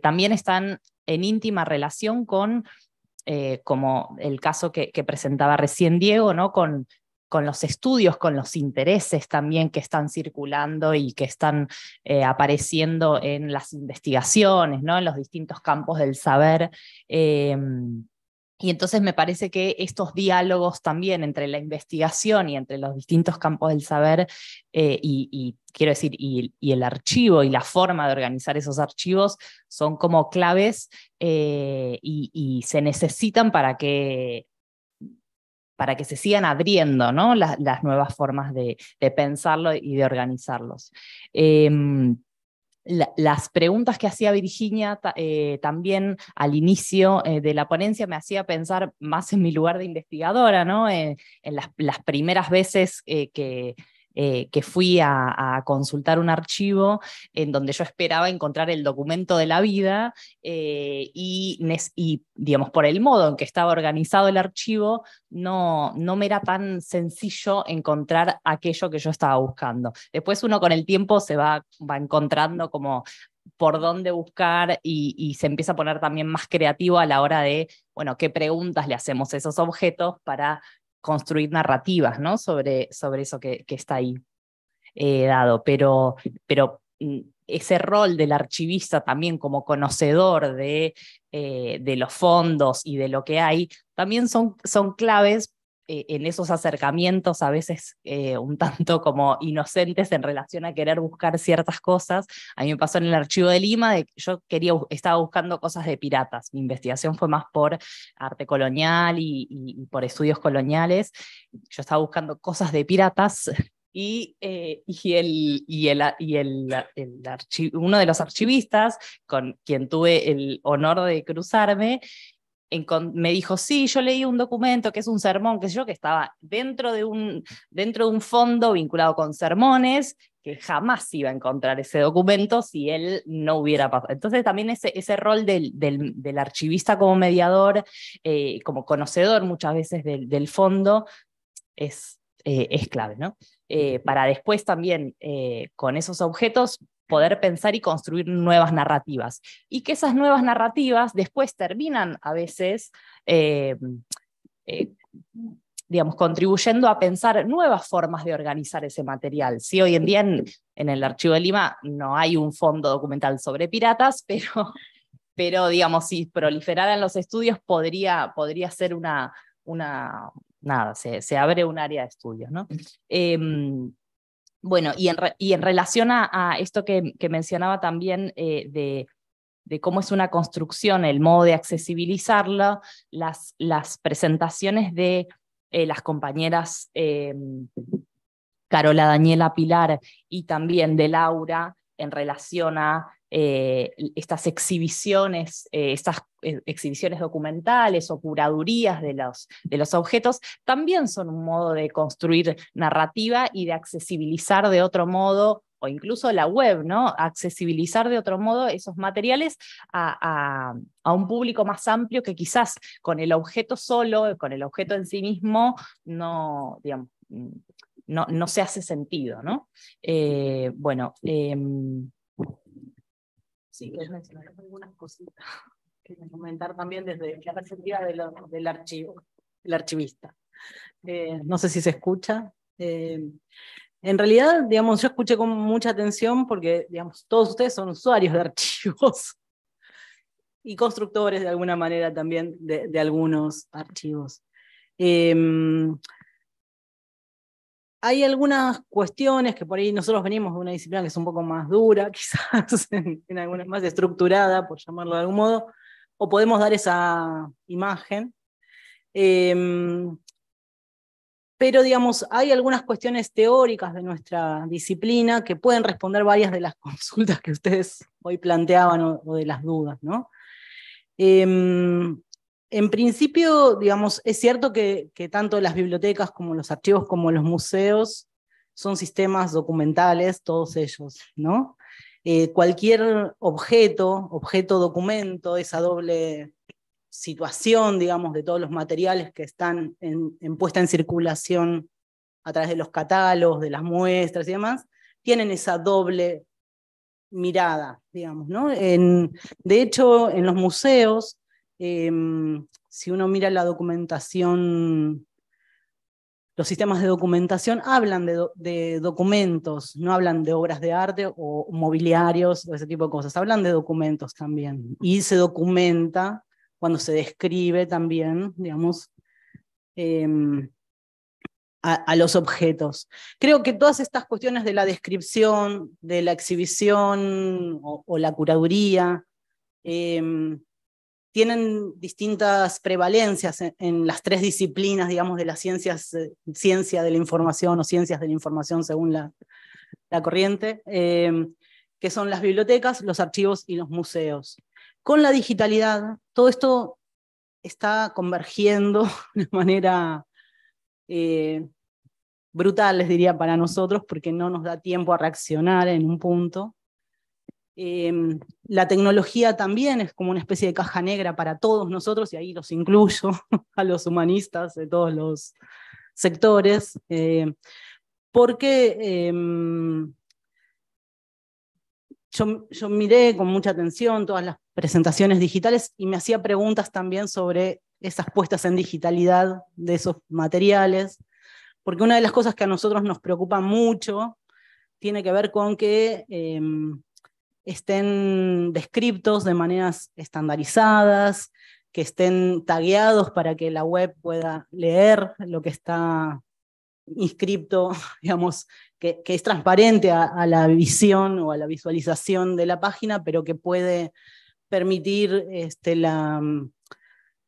también están en íntima relación con eh, como el caso que, presentaba recién Diego, ¿no? Con, con los estudios, con los intereses también que están circulando y que están eh, apareciendo en las investigaciones, ¿no? en los distintos campos del saber. Eh, y entonces me parece que estos diálogos también entre la investigación y entre los distintos campos del saber eh, y, quiero decir, y, el archivo y la forma de organizar esos archivos son como claves eh, y, se necesitan para que, para que se sigan abriendo ¿no? las, nuevas formas de, pensarlo y de organizarlos. Em, las preguntas que hacía Virginia eh, también al inicio eh, de la ponencia me hacía pensar más en mi lugar de investigadora, ¿no? Eh, en las primeras veces que eh, que fui a, consultar un archivo en donde yo esperaba encontrar el documento de la vida eh, y, digamos, por el modo en que estaba organizado el archivo, no, no me era tan sencillo encontrar aquello que yo estaba buscando. Después uno con el tiempo se va, va encontrando como por dónde buscar y, se empieza a poner también más creativo a la hora de, bueno, qué preguntas le hacemos a esos objetos para construir narrativas ¿no? sobre, sobre eso que, que está ahí eh, dado, pero, pero mm, ese rol del archivista también como conocedor de, eh, de, los fondos y de lo que hay, también son, son claves eh, en esos acercamientos a veces eh, un [LAUGHS] tanto como inocentes en relación a querer buscar ciertas cosas. A mí me pasó en el archivo de Lima, de, yo quería, estaba buscando cosas de piratas. Mi investigación fue más por arte colonial y, por estudios coloniales. Yo estaba buscando cosas de piratas [LAUGHS] y, eh, y, el, y, el, y el uno de los archivistas con quien tuve el honor de cruzarme me dijo, sí, yo leí un documento que es un sermón, que sé yo, que estaba dentro de un, dentro de un fondo vinculado con sermones, que jamás iba a encontrar ese documento si él no hubiera pasado. Entonces también ese, ese rol del, archivista como mediador, eh, como conocedor muchas veces del, fondo, es, eh, es clave, ¿no? Eh, para después también con esos objetos poder pensar y construir nuevas narrativas. Y que esas nuevas narrativas después terminan a veces, eh, eh, digamos, contribuyendo a pensar nuevas formas de organizar ese material. Sí, hoy en día en, el Archivo de Lima no hay un fondo documental sobre piratas, [LAUGHS] pero, pero digamos, si proliferaran los estudios podría, podría ser una... una nada, se, abre un área de estudios, ¿no? Mm. Em, bueno, y en, relación a, esto que, mencionaba también eh, de, cómo es una construcción, el modo de accesibilizarla, las, presentaciones de eh, las compañeras eh, Carola Daniela Pilar y también de Laura en relación a eh, estas exhibiciones, eh, estas eh, exhibiciones documentales o curadurías de los, de los objetos, también son un modo de construir narrativa y de accesibilizar de otro modo o incluso la web, ¿no? Accesibilizar de otro modo esos materiales a, un público más amplio que quizás con el objeto solo, con el objeto en sí mismo, no, mm, no, se hace sentido, ¿no? bueno, em, Sí, les mencionar algunas cositas [LAUGHS] que comentar también desde la perspectiva de lo, del archivo, el archivista. Eh, no sé si se escucha. Eh, en realidad, digamos, yo escuché con mucha atención porque, digamos, todos ustedes son usuarios de archivos [LAUGHS] y constructores de alguna manera también de, algunos archivos. Eh, hay algunas cuestiones que por ahí nosotros venimos de una disciplina que es un poco más dura, [LAUGHS] quizás, en, más estructurada, por llamarlo de algún modo, o podemos dar esa imagen. Em, pero digamos, hay algunas cuestiones teóricas de nuestra disciplina que pueden responder varias de las [LAUGHS] consultas que ustedes hoy planteaban o, de las dudas, ¿no? Em, en principio, digamos, es cierto que, tanto las bibliotecas como los archivos como los museos son sistemas documentales, todos ellos, ¿no? Eh, cualquier objeto, objeto documento, esa doble situación, digamos, de todos los materiales que están en, en puesta en circulación a través de los catálogos, de las muestras y demás, tienen esa doble mirada, digamos, ¿no? de hecho, en los museos Em, si uno mira la documentación, los sistemas de documentación hablan de, documentos, no hablan de obras de arte o mobiliarios o ese tipo de cosas, hablan de documentos también. Y se documenta cuando se describe también, digamos, em, a, los objetos. Creo que todas estas cuestiones de la descripción, de la exhibición o, la curaduría, em, tienen distintas prevalencias en, las tres disciplinas, digamos, de las ciencias, eh, ciencia de la información o ciencias de la información según la, corriente, eh, que son las bibliotecas, los archivos y los museos. Con la digitalidad, todo esto está convergiendo [LAUGHS] de manera eh, brutal, les diría, para nosotros, porque no nos da tiempo a reaccionar en un punto. Em, la tecnología también es como una especie de caja negra para todos nosotros, y ahí los incluyo [LAUGHS] a los humanistas de todos los sectores, eh, porque em, yo, miré con mucha atención todas las presentaciones digitales y me hacía preguntas también sobre esas puestas en digitalidad de esos materiales, porque una de las cosas que a nosotros nos preocupa mucho tiene que ver con que em, estén descriptos de maneras estandarizadas, que estén tagueados para que la web pueda leer lo que está inscripto, [LAUGHS] digamos, que, es transparente a, la visión o a la visualización de la página, pero que puede permitir este, mm,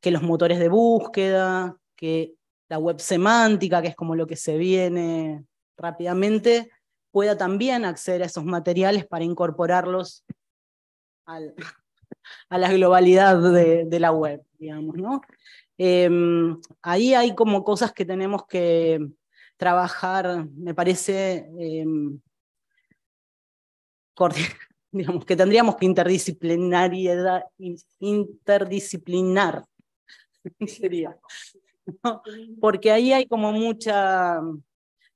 que los motores de búsqueda, que la web semántica, que es como lo que se viene rápidamente, pueda también acceder a esos materiales para incorporarlos [LAUGHS] a la globalidad de, la web, digamos, ¿no? Em, ahí hay como cosas que tenemos que trabajar, me parece, em, [LAUGHS] digamos, que tendríamos que interdisciplinariedad, interdisciplinar, [LAUGHS] sería, porque ahí hay como mucha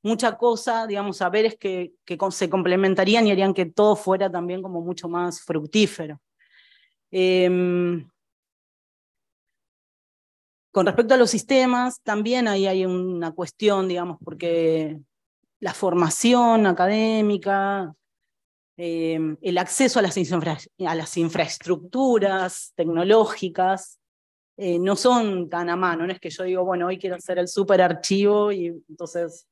mucha cosa, digamos, saberes que, que se complementarían y harían que todo fuera también como mucho más fructífero. Em, con respecto a los sistemas, también ahí hay una cuestión, digamos, porque la formación académica, em, el acceso a las, infraestructuras tecnológicas, eh, no son tan a mano, es que yo digo, bueno, hoy quiero hacer el superarchivo, y entonces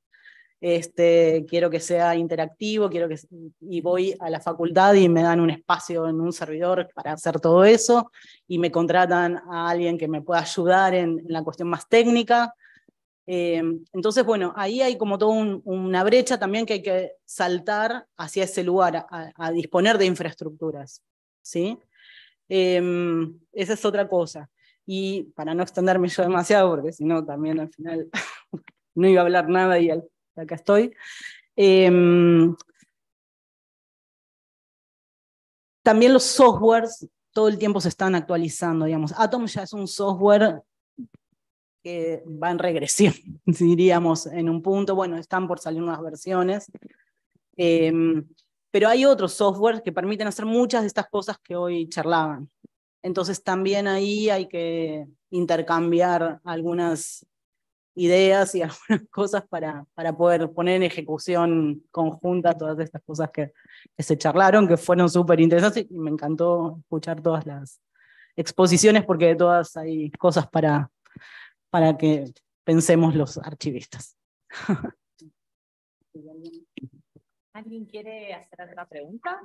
este, quiero que sea interactivo, quiero que, y voy a la facultad y me dan un espacio en un servidor para hacer todo eso, y me contratan a alguien que me pueda ayudar en, la cuestión más técnica. Eh, entonces, bueno, ahí hay como toda una brecha también que hay que saltar hacia ese lugar, a, disponer de infraestructuras. ¿sí? Em, esa es otra cosa. Y para no extenderme yo demasiado, porque si no, también al final [LAUGHS] no iba a hablar nada y al acá estoy. Em, también los softwares todo el tiempo se están actualizando, digamos. Atom ya es un software que va en regresión, [LAUGHS] diríamos, en un punto. Bueno, están por salir unas versiones. Em, pero hay otros softwares que permiten hacer muchas de estas cosas que hoy charlaban. Entonces también ahí hay que intercambiar algunas ideas y [LAUGHS] algunas cosas para, para poder poner en ejecución conjunta todas estas cosas que, se charlaron, que fueron súper interesantes y me encantó escuchar todas las exposiciones porque de todas hay cosas para, para que pensemos los archivistas. [LAUGHS] ¿Alguien quiere hacer alguna pregunta?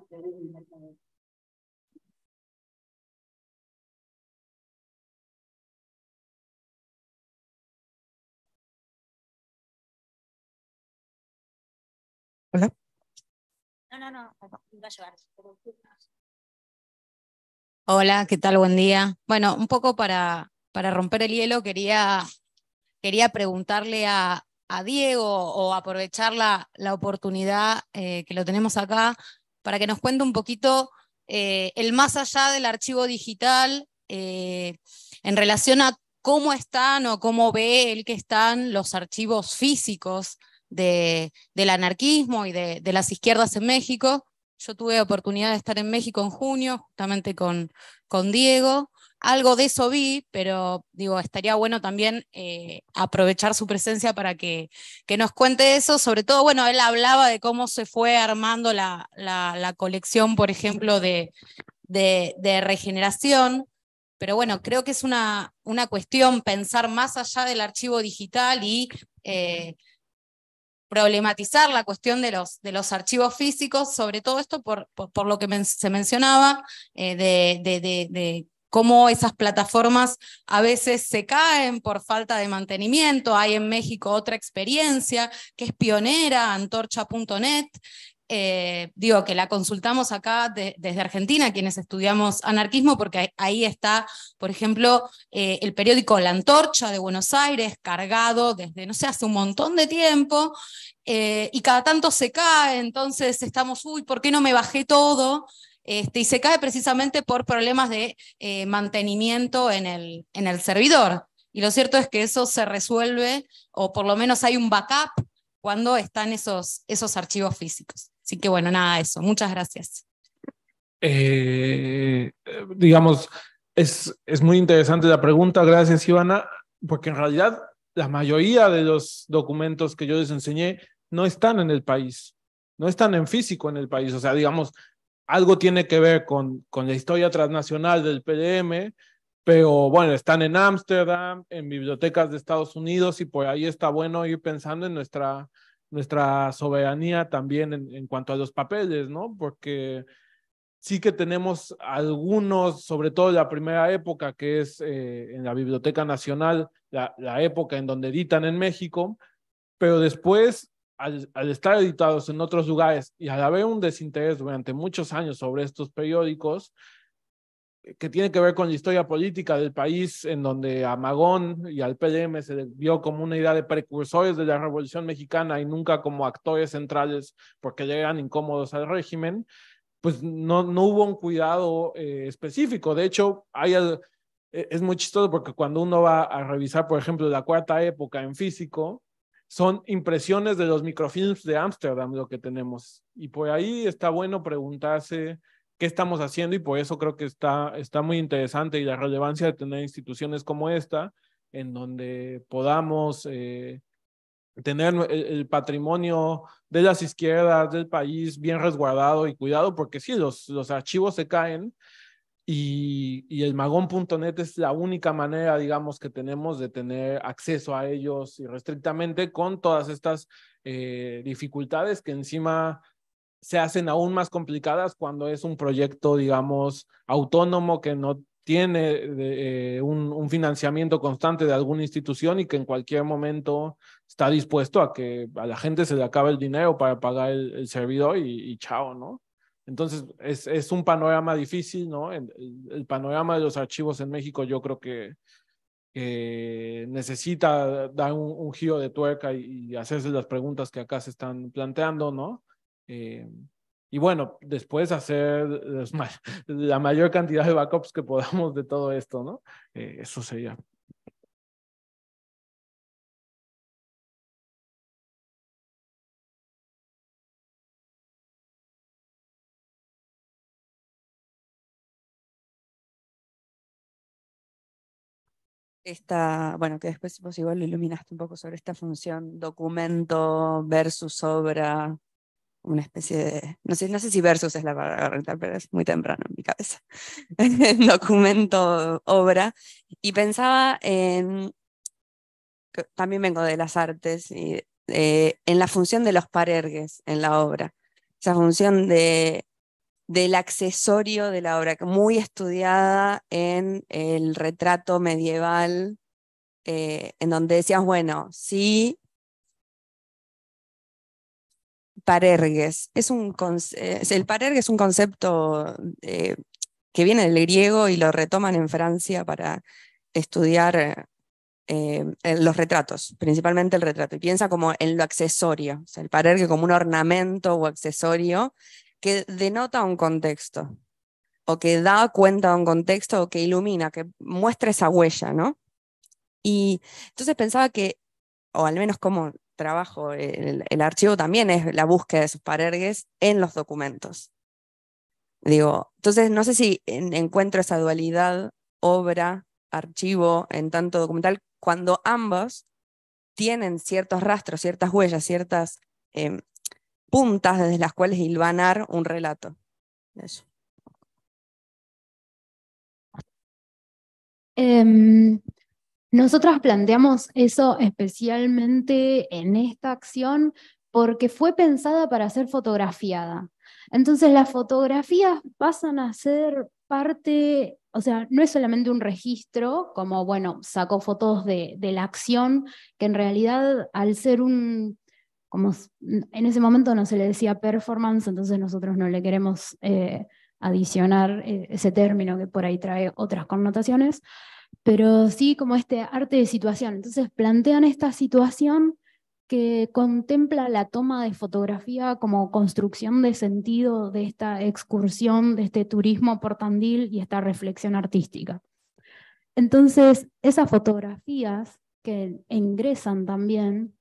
No, no, no, a llevar. Hola, ¿qué tal? Buen día. Bueno, un poco para, para romper el hielo, quería, quería preguntarle a, Diego o aprovechar la, oportunidad eh, que lo tenemos acá para que nos cuente un poquito eh, el más allá del archivo digital eh, en relación a cómo están o cómo ve él que están los archivos físicos del anarquismo y de, las izquierdas en México. Yo tuve oportunidad de estar en México en junio, justamente con, con Diego. Algo de eso vi, pero digo, estaría bueno también eh, aprovechar su presencia para que, que, nos cuente eso. Sobre todo, bueno, él hablaba de cómo se fue armando la, la, colección, por ejemplo, de, de, regeneración, pero bueno, creo que es una, una, cuestión pensar más allá del archivo digital y eh, problematizar la cuestión de los, de los archivos físicos, sobre todo esto por, por, lo que se mencionaba, eh, de, de cómo esas plataformas a veces se caen por falta de mantenimiento. Hay en México otra experiencia que es pionera, antorcha.net, eh, digo, que la consultamos acá desde Argentina, quienes estudiamos anarquismo, porque ahí está, por ejemplo, eh, el periódico La Antorcha de Buenos Aires, cargado desde, no sé, hace un montón de tiempo, eh, y cada tanto se cae, entonces estamos, uy, ¿por qué no me bajé todo? Este, y se cae precisamente por problemas de mantenimiento en el, en el servidor. Y lo cierto es que eso se resuelve, o por lo menos hay un backup cuando están esos, esos archivos físicos. Así que bueno, nada, eso. Muchas gracias. Eh, digamos, es, es muy interesante la pregunta, gracias Ivana, porque en realidad la mayoría de los documentos que yo les enseñé no están en el país, no están en físico en el país. O sea, digamos, algo tiene que ver con, con la historia transnacional del PDM, pero bueno, están en Ámsterdam, en bibliotecas de Estados Unidos y por ahí está bueno ir pensando en nuestra nuestra soberanía también en, cuanto a los papeles, ¿no? Porque sí que tenemos algunos, sobre todo la primera época, que es eh, en la Biblioteca Nacional, la, época en donde editan en México, pero después, al, al, estar editados en otros lugares y al haber un desinterés durante muchos años sobre estos periódicos, que tiene que ver con la historia política del país, en donde a Magón y al PLM se vio como una idea de precursores de la Revolución Mexicana y nunca como actores centrales porque llegan eran incómodos al régimen, pues no, no hubo un cuidado eh, específico. De hecho, hay e, es muy chistoso porque cuando uno va a revisar, por ejemplo, la cuarta época en físico, son impresiones de los microfilms de Ámsterdam lo que tenemos. Y por ahí está bueno preguntarse qué estamos haciendo y por eso creo que está, está muy interesante y la relevancia de tener instituciones como esta, en donde podamos eh, tener el, patrimonio de las izquierdas del país bien resguardado y cuidado, porque sí, los, los archivos se caen y, y el magón.net es la única manera, digamos, que tenemos de tener acceso a ellos y restrictamente con todas estas eh, dificultades que encima se hacen aún más complicadas cuando es un proyecto, digamos, autónomo que no tiene eh, un, financiamiento constante de alguna institución y que en cualquier momento está dispuesto a que a la gente se le acabe el dinero para pagar el, servidor y, chao, ¿no? Entonces, es, un panorama difícil, ¿no? El, panorama de los archivos en México yo creo que, necesita dar un, giro de tuerca y, hacerse las preguntas que acá se están planteando, ¿no? Eh, y bueno, después hacer [LAUGHS] la mayor cantidad de backups que podamos de todo esto, ¿no? Eh, eso sería. Esta, bueno, que después vos igual lo iluminaste un poco sobre esta función documento versus obra una especie de, no sé, no sé si versus es la palabra correcta, pero es muy temprano en mi cabeza, [LAUGHS] [LAUGHS] documento, obra, y pensaba en, también vengo de las artes, y, eh, en la función de los parergues en la obra, esa función de, del accesorio de la obra, muy estudiada en el retrato medieval, eh, en donde decías, bueno, sí parergues. Es un, el parergue es un concepto eh, que viene del griego y lo retoman en Francia para estudiar eh, eh, los retratos, principalmente el retrato, y piensa como en lo accesorio, sea, el parergue como un ornamento o accesorio que denota un contexto, o que da cuenta de un contexto, o que ilumina, que muestra esa huella, ¿no? Y entonces pensaba que, o al menos como trabajo, el, archivo también es la búsqueda de sus parergues en los documentos. Digo, entonces no sé si encuentro esa dualidad, obra, archivo, en tanto documental, cuando ambos tienen ciertos rastros, ciertas huellas, ciertas em, puntas desde las cuales hilvanar un relato. Eso. Em, nosotras planteamos eso especialmente en esta acción porque fue pensada para ser fotografiada. Entonces las fotografías pasan a ser parte, o sea, no es solamente un registro, como, bueno, sacó fotos de, la acción, que en realidad al ser un como en ese momento no se le decía performance, entonces nosotros no le queremos eh, adicionar eh, ese término que por ahí trae otras connotaciones, pero sí como este arte de situación. Entonces plantean esta situación que contempla la toma de fotografía como construcción de sentido de esta excursión, de este turismo portandil y esta reflexión artística. Entonces, esas fotografías que ingresan también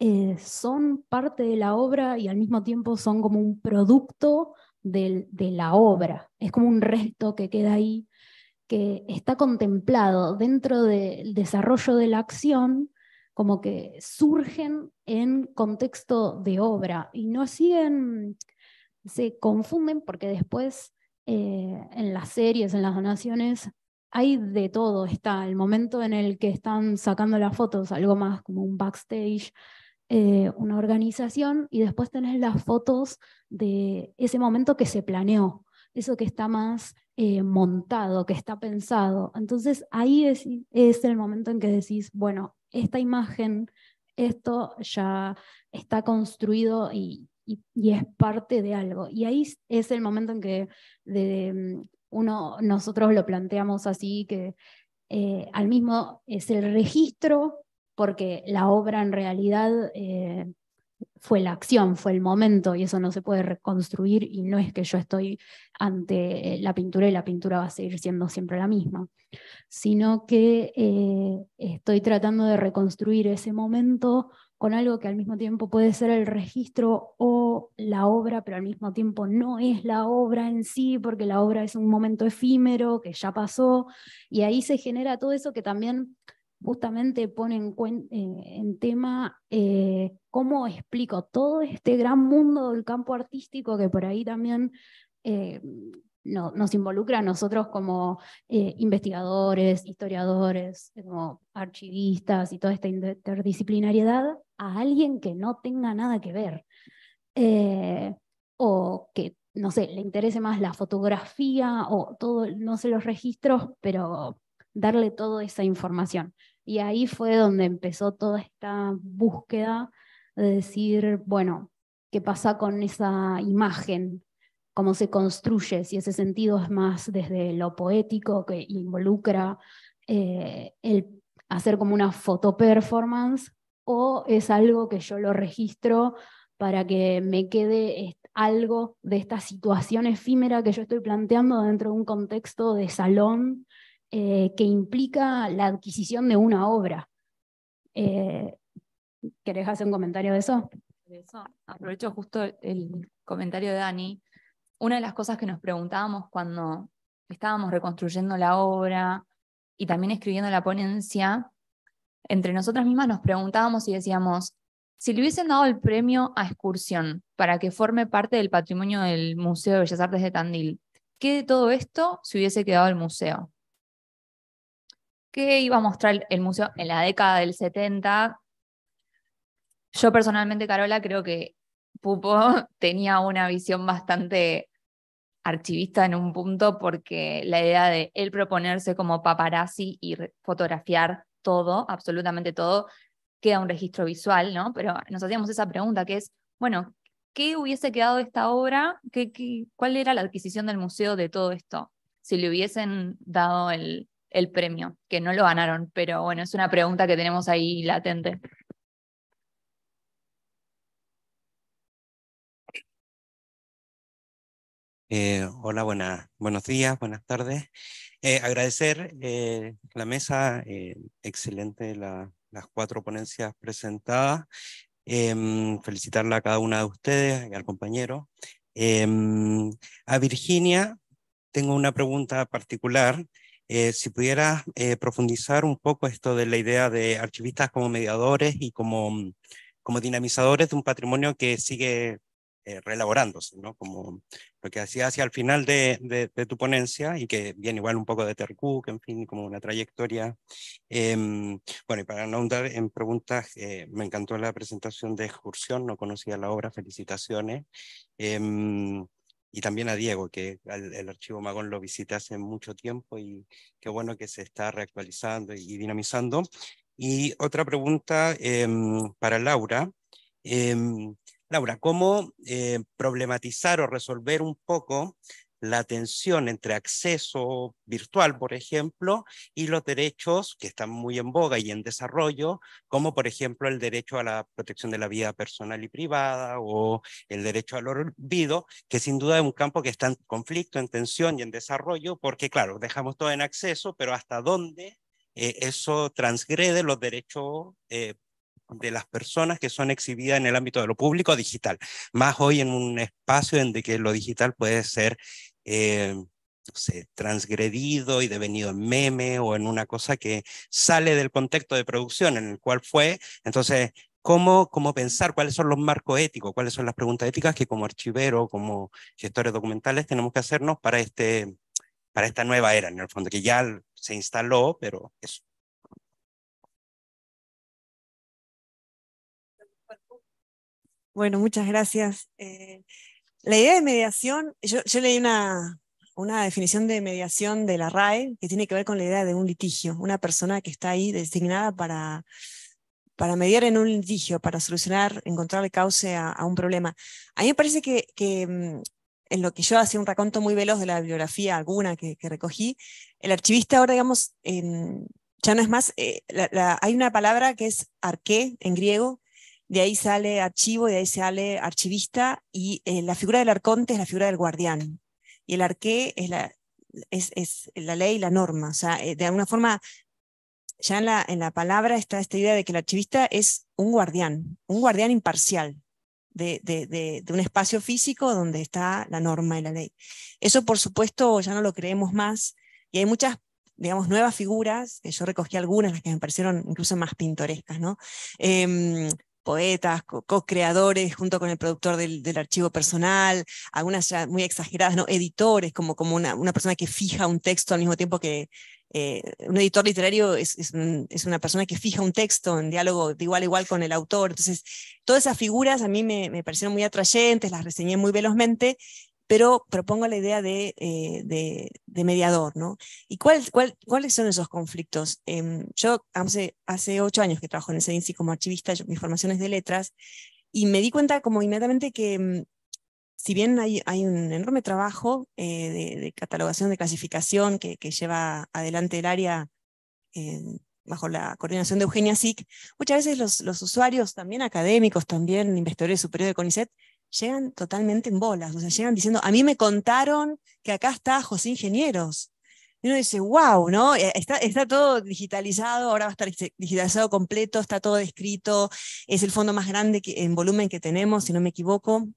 eh, son parte de la obra y al mismo tiempo son como un producto de la obra. Es como un resto que queda ahí que está contemplado dentro del desarrollo de la acción como que surgen en contexto de obra y no siguen, se confunden porque después eh, en las series, en las donaciones, hay de todo. Está el momento en el que están sacando las fotos, algo más como un backstage, eh, una organización, y después tenés las fotos de ese momento que se planeó, eso que está más eh, montado, que está pensado. Entonces ahí es, es el momento en que decís, bueno, esta imagen, esto ya está construido y, es parte de algo. Y ahí es el momento en que mm, uno, nosotros lo planteamos así, que eh, al mismo es el registro, porque la obra en realidad eh, fue la acción, fue el momento y eso no se puede reconstruir y no es que yo estoy ante eh, la pintura y la pintura va a seguir siendo siempre la misma, sino que eh, estoy tratando de reconstruir ese momento con algo que al mismo tiempo puede ser el registro o la obra, pero al mismo tiempo no es la obra en sí, porque la obra es un momento efímero que ya pasó y ahí se genera todo eso que también justamente pone en, eh, tema eh, cómo explico todo este gran mundo del campo artístico que por ahí también eh, nos involucra a nosotros como investigadores, historiadores, como archivistas y toda esta interdisciplinariedad a alguien que no tenga nada que ver. o que no sé, le interese más la fotografía o todo, no sé los registros, pero darle toda esa información. Y ahí fue donde empezó toda esta búsqueda de decir, bueno, ¿qué pasa con esa imagen? ¿Cómo se construye? Si ese sentido es más desde lo poético que involucra eh, el hacer como una fotoperformance, performance o es algo que yo lo registro para que me quede algo de esta situación efímera que yo estoy planteando dentro de un contexto de salón eh, que implica la adquisición de una obra. Eh, ¿Querés hacer un comentario de eso? eso? Aprovecho justo el comentario de Dani. Una de las cosas que nos preguntábamos cuando estábamos reconstruyendo la obra y también escribiendo la ponencia, entre nosotras mismas nos preguntábamos y decíamos, si le hubiesen dado el premio a excursión para que forme parte del patrimonio del Museo de Bellas Artes de Tandil, ¿qué de todo esto se hubiese quedado el museo? que iba a mostrar el museo en la década del 70. Yo personalmente, Carola, creo que Pupo [LAUGHS] tenía una visión bastante archivista en un punto porque la idea de él proponerse como paparazzi y fotografiar todo, absolutamente todo, queda un registro visual, ¿no? Pero nos hacíamos esa pregunta que es, bueno, ¿qué hubiese quedado de esta obra? cuál era la adquisición del museo de todo esto? Si le hubiesen dado el, el premio, que no lo ganaron, pero bueno, es una pregunta que tenemos ahí latente. Eh, hola, buenos días, buenas tardes. Eh, agradecer eh, la mesa, excelente las cuatro ponencias presentadas. Em, felicitarla a cada una de ustedes y al compañero. Em, a Virginia, tengo una pregunta particular. Eh, si pudiera eh, profundizar un poco esto de la idea de archivistas como mediadores y como, mm, como dinamizadores de un patrimonio que sigue eh, relaborándose, ¿no? como lo que hacía hacia el final de, tu ponencia y que viene igual un poco de Tercu, que en fin, como una trayectoria. Em, bueno, y para no andar en preguntas, me encantó la presentación de Excursión, no conocía la obra, felicitaciones. Em, y también a Diego, que el, archivo Magón lo visité hace mucho tiempo y qué bueno que se está reactualizando y, dinamizando. Y otra pregunta em, para Laura. Em, Laura, ¿cómo eh, problematizar o resolver un poco la tensión entre acceso virtual, por ejemplo, y los derechos que están muy en boga y en desarrollo, como por ejemplo el derecho a la protección de la vida personal y privada o el derecho al olvido, que sin duda es un campo que está en conflicto, en tensión y en desarrollo, porque claro, dejamos todo en acceso, pero hasta dónde eh, eso transgrede los derechos eh, de las personas que son exhibidas en el ámbito de lo público digital, más hoy en un espacio en el que lo digital puede ser eh, transgredido y devenido en meme o en una cosa que sale del contexto de producción en el cual fue. Entonces, ¿cómo, cómo pensar cuáles son los marcos éticos, cuáles son las preguntas éticas que como archivero, como gestores documentales tenemos que hacernos para, este, para esta nueva era, en el fondo, que ya se instaló, pero eso. Bueno, muchas gracias. Eh, la idea de mediación, yo, yo leí una, una definición de mediación de la RAE que tiene que ver con la idea de un litigio, una persona que está ahí designada para, para mediar en un litigio, para solucionar, encontrarle cauce a, a un problema. A mí me parece que, que, mm, en lo que yo hacía un raconto muy veloz de la bibliografía alguna que, recogí, el archivista ahora, digamos, ya no es más, eh, hay una palabra que es arqué en griego, de ahí sale archivo, y de ahí sale archivista, y eh, la figura del arconte es la figura del guardián, y el arqué es la, es, la ley la norma. O sea, eh, de alguna forma, ya en la, en la palabra está esta idea de que el archivista es un guardián, un guardián imparcial, de, de, un espacio físico donde está la norma y la ley. Eso, por supuesto, ya no lo creemos más y hay muchas, digamos, nuevas figuras, yo recogí algunas, las que me parecieron incluso más pintorescas, ¿no? Em, poetas, co-creadores junto con el productor del, archivo personal, algunas ya muy exageradas, ¿no? editores, como, como una, persona que fija un texto al mismo tiempo que eh, un editor literario es, una persona que fija un texto en diálogo de igual a igual con el autor. Entonces, todas esas figuras a mí me, me parecieron muy atrayentes, las reseñé muy velozmente pero propongo la idea de, eh, mediador, ¿no? ¿Y cuáles son esos conflictos? Em, yo hace, ocho años que trabajo en el CEDINCI como archivista, yo, mi formación es de letras, y me di cuenta como inmediatamente que mm, si bien hay, un enorme trabajo eh, de, catalogación, de clasificación que, lleva adelante el área bajo la coordinación de Eugenia Sic, muchas veces los usuarios, también académicos, también investigadores superiores de CONICET, llegan totalmente en bolas, o sea, llegan diciendo, a mí me contaron que acá está José Ingenieros. Y uno dice, wow, ¿no? Eh, está, todo digitalizado, ahora va a estar este, digitalizado completo, está todo descrito, es el fondo más grande en volumen que tenemos, si no me equivoco,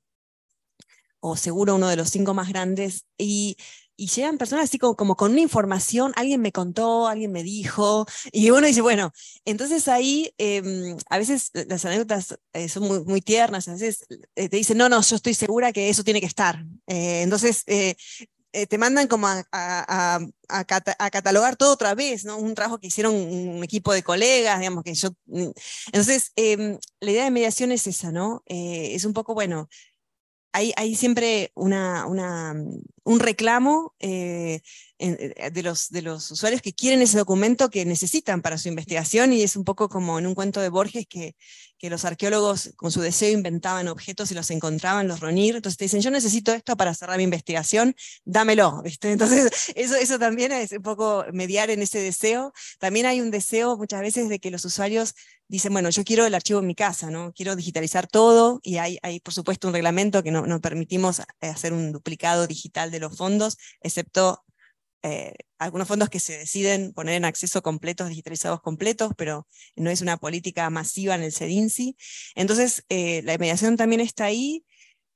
o seguro uno de los cinco más grandes. Y y llegan personas así como, como, con una información, alguien me contó, alguien me dijo, y uno dice, bueno, entonces ahí em, a veces las anécdotas eh, son muy, tiernas, a veces eh, te dicen, no, no, yo estoy segura que eso tiene que estar. Eh, entonces, te mandan como a, a, catalogar todo otra vez, ¿no? Un trabajo que hicieron un equipo de colegas, digamos que yo... Mm, entonces, em, la idea de mediación es esa, ¿no? es un poco, bueno, hay, siempre mm, un reclamo eh, eh, eh, de, los, usuarios que quieren ese documento que necesitan para su investigación y es un poco como en un cuento de Borges que, los arqueólogos con su deseo inventaban objetos y los encontraban, los reunir, entonces te dicen yo necesito esto para cerrar mi investigación, dámelo, [LAUGHS] Entonces eso, eso también es un poco mediar en ese deseo. También hay un deseo muchas veces de que los usuarios dicen, bueno, yo quiero el archivo en mi casa, ¿no? Quiero digitalizar todo y hay, hay por supuesto, un reglamento que no, no permitimos eh, hacer un duplicado digital de los fondos, excepto eh, algunos fondos que se deciden poner en acceso completos, digitalizados completos, pero no es una política masiva en el CEDINSI. Entonces, eh, la mediación también está ahí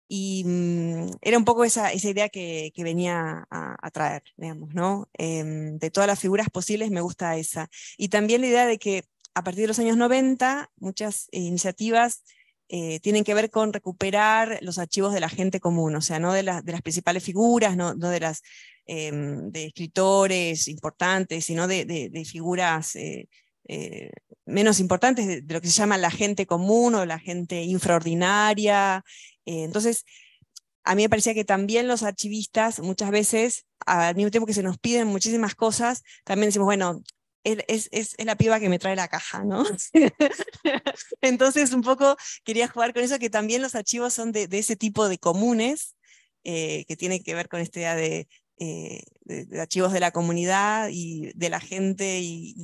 y mm, era un poco esa, idea que, venía a, traer, digamos, ¿no? Em, de todas las figuras posibles me gusta esa. Y también la idea de que a partir de los años 90, muchas eh, iniciativas eh, tienen que ver con recuperar los archivos de la gente común, o sea, no de, de las principales figuras, no, de las em, de escritores importantes, sino de, figuras eh, menos importantes, de, lo que se llama la gente común o la gente infraordinaria. entonces, a mí me parecía que también los archivistas muchas veces, al mismo tiempo que se nos piden muchísimas cosas, también decimos, bueno, es, la piba que me trae la caja, ¿no? [LAUGHS] Entonces, un poco quería jugar con eso, que también los archivos son de, ese tipo de comunes, eh, que tiene que ver con esta idea eh, de, archivos de la comunidad y de la gente, y,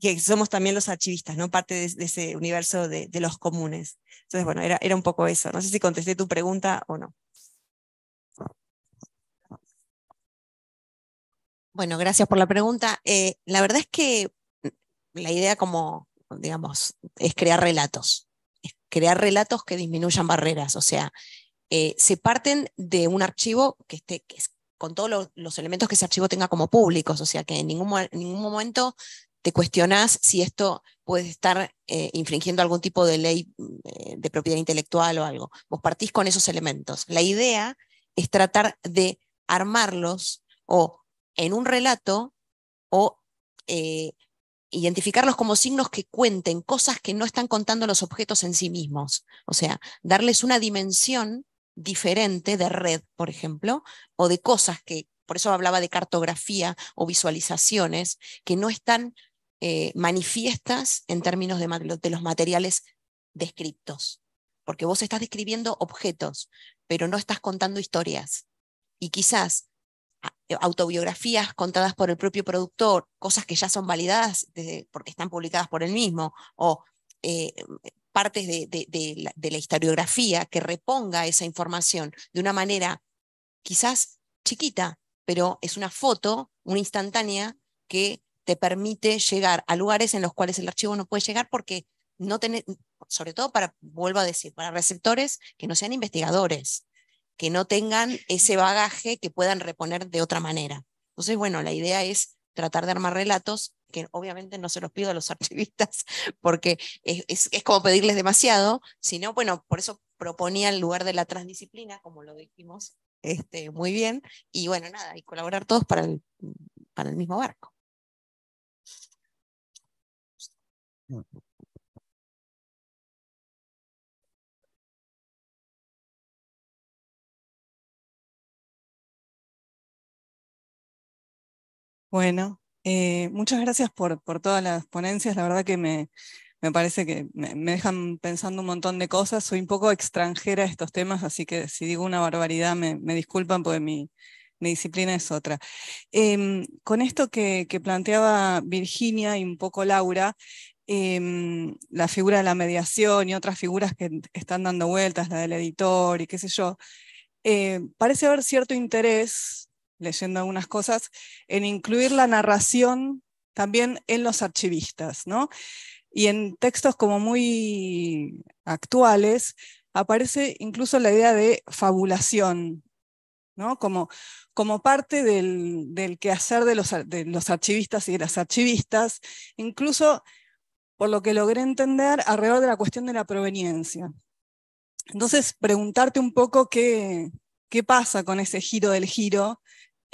que somos también los archivistas, ¿no? Parte de, ese universo de, los comunes. Entonces, bueno, era un poco eso. No sé si contesté tu pregunta o no. Bueno, gracias por la pregunta. Eh, la verdad es que mm, la idea, como digamos, es crear relatos, crear relatos que disminuyan barreras, o sea, eh, se parten de un archivo que esté con todos los elementos que ese archivo tenga como públicos, o sea, que en ningún, momento te cuestionás si esto puede estar eh, infringiendo algún tipo de ley mm, de propiedad intelectual o algo. Vos partís con esos elementos. La idea es tratar de armarlos o en un relato o eh, identificarlos como signos que cuenten cosas que no están contando los objetos en sí mismos. O sea, darles una dimensión diferente de red, por ejemplo, o de cosas que, por eso hablaba de cartografía o visualizaciones, que no están eh, manifiestas en términos de, de los materiales descriptos. Porque vos estás describiendo objetos, pero no estás contando historias. Y quizás eh, autobiografías contadas por el propio productor, cosas que ya son validadas porque están publicadas por él mismo, o eh, partes de, la, de, la, historiografía que reponga esa información de una manera quizás chiquita, pero es una foto, una instantánea que te permite llegar a lugares en los cuales el archivo no puede llegar porque no tenés, sobre todo para, vuelvo a decir, para receptores que no sean investigadores, que no tengan ese bagaje que puedan reponer de otra manera. Entonces, bueno, la idea es tratar de armar relatos, que obviamente no se los pido a los [LAUGHS] archivistas porque es, como pedirles demasiado, sino, bueno, por eso proponía el lugar de la transdisciplina, como lo dijimos este, muy bien, y bueno, nada, y colaborar todos para el, para el mismo barco. Bueno, eh, muchas gracias por, por, todas las ponencias. La verdad que me, parece que me, dejan pensando un montón de cosas. Soy un poco extranjera a estos temas, así que si digo una barbaridad me, disculpan porque mi, disciplina es otra. Em, con esto que, planteaba Virginia y un poco Laura, em, la figura de la mediación y otras figuras que están dando vueltas, la del editor y qué sé yo, eh, parece haber cierto interés leyendo algunas cosas, en incluir la narración también en los archivistas, ¿no? Y en textos como muy actuales aparece incluso la idea de fabulación, ¿no? Como, parte del, quehacer de los, archivistas y de las archivistas, incluso por lo que logré entender alrededor de la cuestión de la proveniencia. Entonces, preguntarte un poco qué, qué pasa con ese giro del giro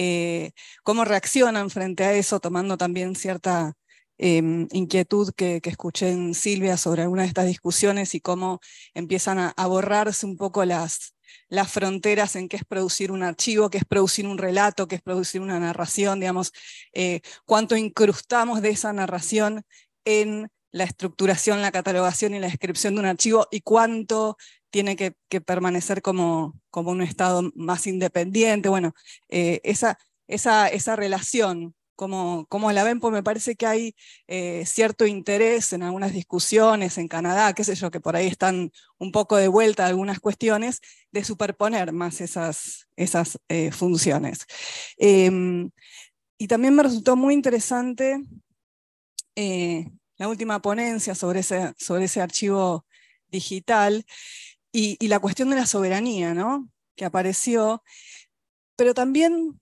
eh, cómo reaccionan frente a eso, tomando también cierta em, inquietud que, escuché en Silvia sobre alguna de estas discusiones y cómo empiezan a, borrarse un poco las, fronteras en qué es producir un archivo, qué es producir un relato, qué es producir una narración, digamos, eh, cuánto incrustamos de esa narración en la estructuración, la catalogación y la descripción de un archivo y cuánto tiene que, permanecer como, como, un Estado más independiente. Bueno, eh, esa, esa, relación, como, como, la ven, pues me parece que hay eh, cierto interés en algunas discusiones en Canadá, qué sé yo, que por ahí están un poco de vuelta algunas cuestiones, de superponer más esas, esas eh, funciones. Em, y también me resultó muy interesante la última ponencia sobre ese, sobre ese archivo digital, y, la cuestión de la soberanía, ¿no? que apareció, pero también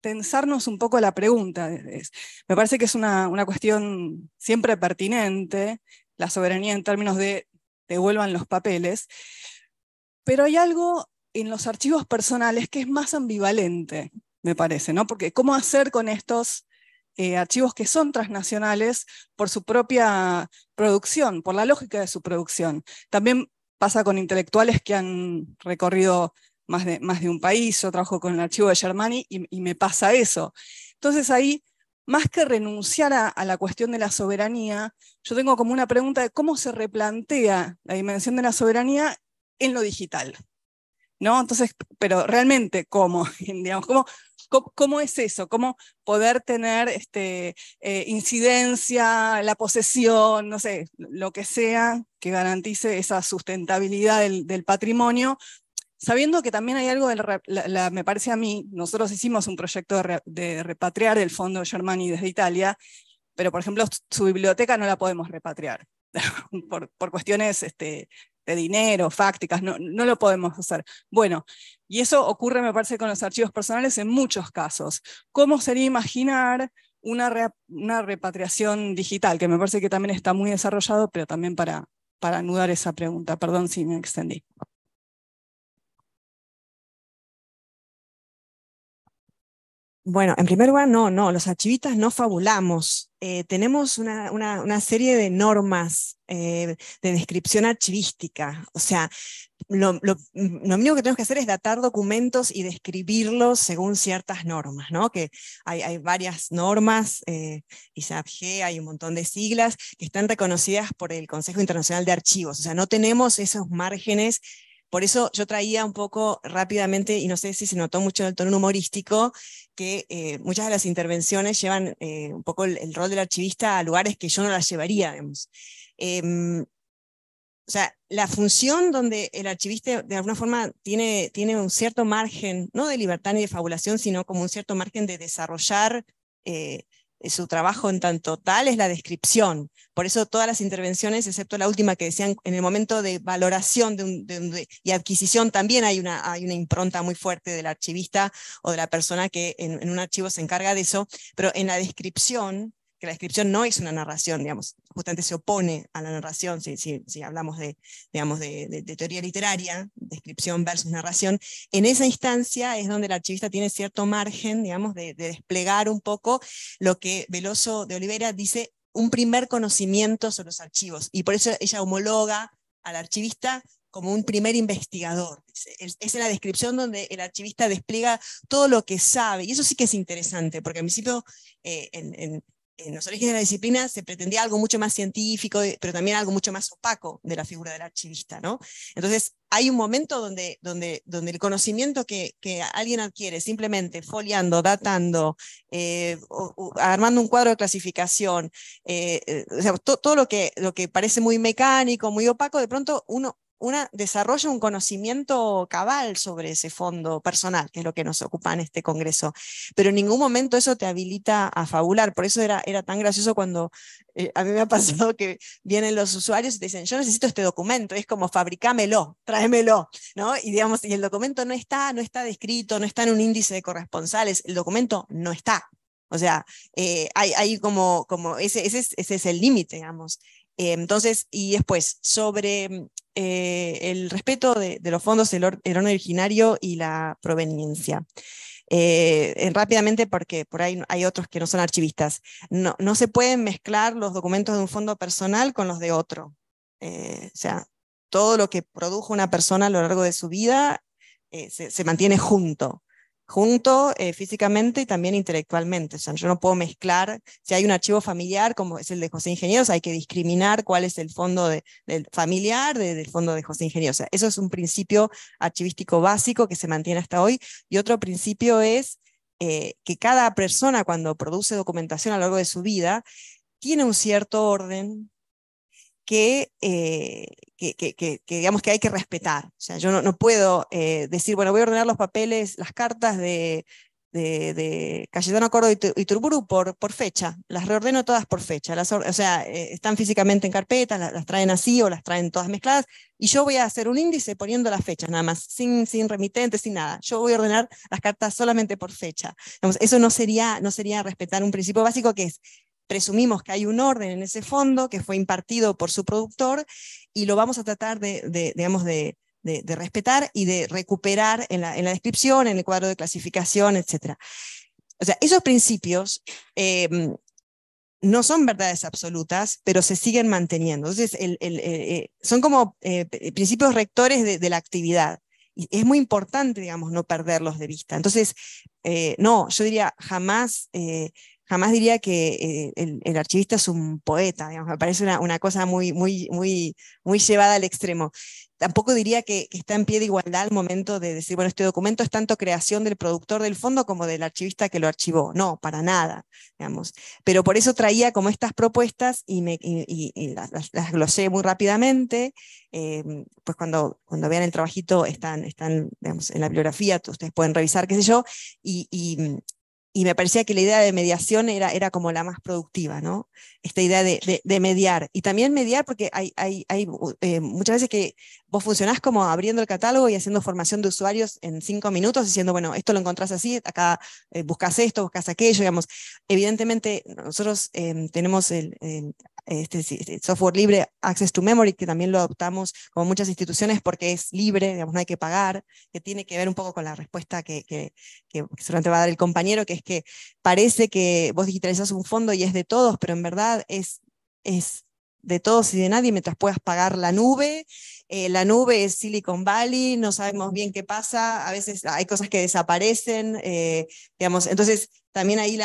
pensarnos un poco la pregunta. Me parece que es una, cuestión siempre pertinente, la soberanía en términos de devuelvan los papeles, pero hay algo en los archivos personales que es más ambivalente, me parece, ¿no? Porque ¿cómo hacer con estos eh, archivos que son transnacionales por su propia producción, por la lógica de su producción? También pasa con intelectuales que han recorrido más de, más de un país, yo trabajo con el archivo de Germani y, me pasa eso. Entonces ahí, más que renunciar a, la cuestión de la soberanía, yo tengo como una pregunta de cómo se replantea la dimensión de la soberanía en lo digital. ¿no? Entonces, pero realmente, ¿cómo? [LAUGHS] Digamos, ¿cómo, ¿Cómo, es eso? ¿Cómo poder tener este, eh, incidencia, la posesión, no sé, lo que sea que garantice esa sustentabilidad del, patrimonio, sabiendo que también hay algo, de la, me parece a mí, nosotros hicimos un proyecto de, repatriar el Fondo Germani desde Italia, pero por ejemplo su biblioteca no la podemos repatriar [LAUGHS] por, cuestiones este, de dinero, fácticas, no, lo podemos hacer. Bueno, y eso ocurre, me parece, con los archivos personales en muchos casos. ¿Cómo sería imaginar una, una repatriación digital? Que me parece que también está muy desarrollado, pero también para, para anudar esa pregunta. Perdón si me extendí. Bueno, en primer lugar, no, no, los archivistas no fabulamos, eh, tenemos una, serie de normas eh, de descripción archivística. O sea, lo, mm, lo, mínimo que tenemos que hacer es datar documentos y describirlos según ciertas normas, ¿no? Que hay, varias normas, eh, ISAPG, hay un montón de siglas que están reconocidas por el Consejo Internacional de Archivos. O sea, no tenemos esos márgenes por eso yo traía un poco rápidamente, y no sé si se notó mucho el tono humorístico, que eh, muchas de las intervenciones llevan eh, un poco el, rol del archivista a lugares que yo no las llevaría, em, o sea, la función donde el archivista de alguna forma tiene, tiene un cierto margen, no de libertad ni de fabulación, sino como un cierto margen de desarrollar eh, eh, su trabajo en tanto tal es la descripción. Por eso todas las intervenciones, excepto la última que decían, en el momento de valoración de y adquisición también hay una, hay una impronta muy fuerte del archivista o de la persona que en un archivo se encarga de eso, pero en la descripción la descripción no es una narración, digamos, justamente se opone a la narración, si, hablamos de, digamos, de, teoría literaria, descripción versus narración, en esa instancia es donde el archivista tiene cierto margen, digamos, de, desplegar un poco lo que Veloso de Olivera dice, un primer conocimiento sobre los archivos, y por eso ella homologa al archivista como un primer investigador. Es en la descripción donde el archivista despliega todo lo que sabe. Y eso sí que es interesante, porque al principio eh, en, en los orígenes de la disciplina se pretendía algo mucho más científico, eh, pero también algo mucho más opaco de la figura del archivista, ¿no? Entonces, hay un momento donde, donde, donde el conocimiento que, que alguien adquiere simplemente foliando, datando, eh, armando un cuadro de clasificación, eh, todo lo que, lo que parece muy mecánico, muy opaco, de pronto uno desarrolla un conocimiento cabal sobre ese fondo personal, que es lo que nos ocupa en este Congreso. Pero en ningún momento eso te habilita a fabular. Por eso era, era tan gracioso cuando eh, a mí me ha [LAUGHS] pasado que vienen los usuarios y te dicen, yo necesito este documento. es como, fabricámelo, tráemelo. ¿no? Y, digamos, y el documento no está, no está descrito, no está en un índice de corresponsales. El documento no está. O sea, eh, hay, hay, como, como ese, ese, ese es el límite, digamos eh, entonces, y después, sobre eh, el respeto de, los fondos el originario y la proveniencia. Eh, eh, rápidamente, porque por ahí hay otros que no son archivistas. No, se pueden mezclar los documentos de un fondo personal con los de otro. o sea, todo lo que produjo una persona a lo largo de su vida se, mantiene junto junto eh, físicamente y también intelectualmente. O sea, yo no puedo mezclar, si hay un archivo familiar como es el de José Ingenieros, hay que discriminar cuál es el fondo del familiar del fondo de José Ingenieros. eso es un principio archivístico básico que se mantiene hasta hoy. Y otro principio es eh, que cada persona cuando produce documentación a lo largo de su vida tiene un cierto orden, eh, que, que, digamos que hay que respetar. O sea, yo no, no puedo eh, decir, bueno, voy a ordenar los papeles, las cartas de, de, de Cayetano y, Turburu por, por fecha. Las reordeno todas por fecha. Las, o sea, eh, están físicamente en carpetas, las, traen así o las traen todas mezcladas. Y yo voy a hacer un índice poniendo las fechas nada más, sin, sin remitentes, sin nada. Yo voy a ordenar las cartas solamente por fecha. eso no sería, no sería respetar un principio básico que es presumimos que hay un orden en ese fondo que fue impartido por su productor y lo vamos a tratar de, digamos, de, respetar y de recuperar en la, descripción, en el cuadro de clasificación, etc. O sea, esos principios eh, no son verdades absolutas, pero se siguen manteniendo. Entonces, eh, eh, son como principios rectores de, la actividad. es muy importante, digamos, no perderlos de vista. Entonces, no, yo diría, jamás jamás diría que eh, el, archivista es un poeta, me parece una, cosa muy, muy, muy, muy llevada al extremo. Tampoco diría que, está en pie de igualdad al momento de decir, bueno, este documento es tanto creación del productor del fondo como del archivista que lo archivó. No, para nada, digamos. Pero por eso traía como estas propuestas y, las, las, glosé muy rápidamente. Eh, pues cuando, cuando vean el trabajito están, están en la bibliografía, ustedes pueden revisar, qué sé yo. y y me parecía que la idea de mediación era, era como la más productiva, ¿no? Esta idea de, mediar. Y también mediar porque hay, hay, hay eh, muchas veces que vos funcionás como abriendo el catálogo y haciendo formación de usuarios en cinco minutos, diciendo, bueno, esto lo encontrás así, acá eh, buscas esto, buscas aquello, digamos. Evidentemente, nosotros em, tenemos el, este, este software libre, Access to Memory, que también lo adoptamos como muchas instituciones porque es libre, digamos, no hay que pagar, que tiene que ver un poco con la respuesta que, que, que va a dar el compañero, que es que parece que vos digitalizás un fondo y es de todos, pero en verdad es, es de todos y de nadie mientras puedas pagar la nube. Eh, la nube es Silicon Valley, no sabemos bien qué pasa, a veces hay cosas que desaparecen, eh, digamos, entonces también ahí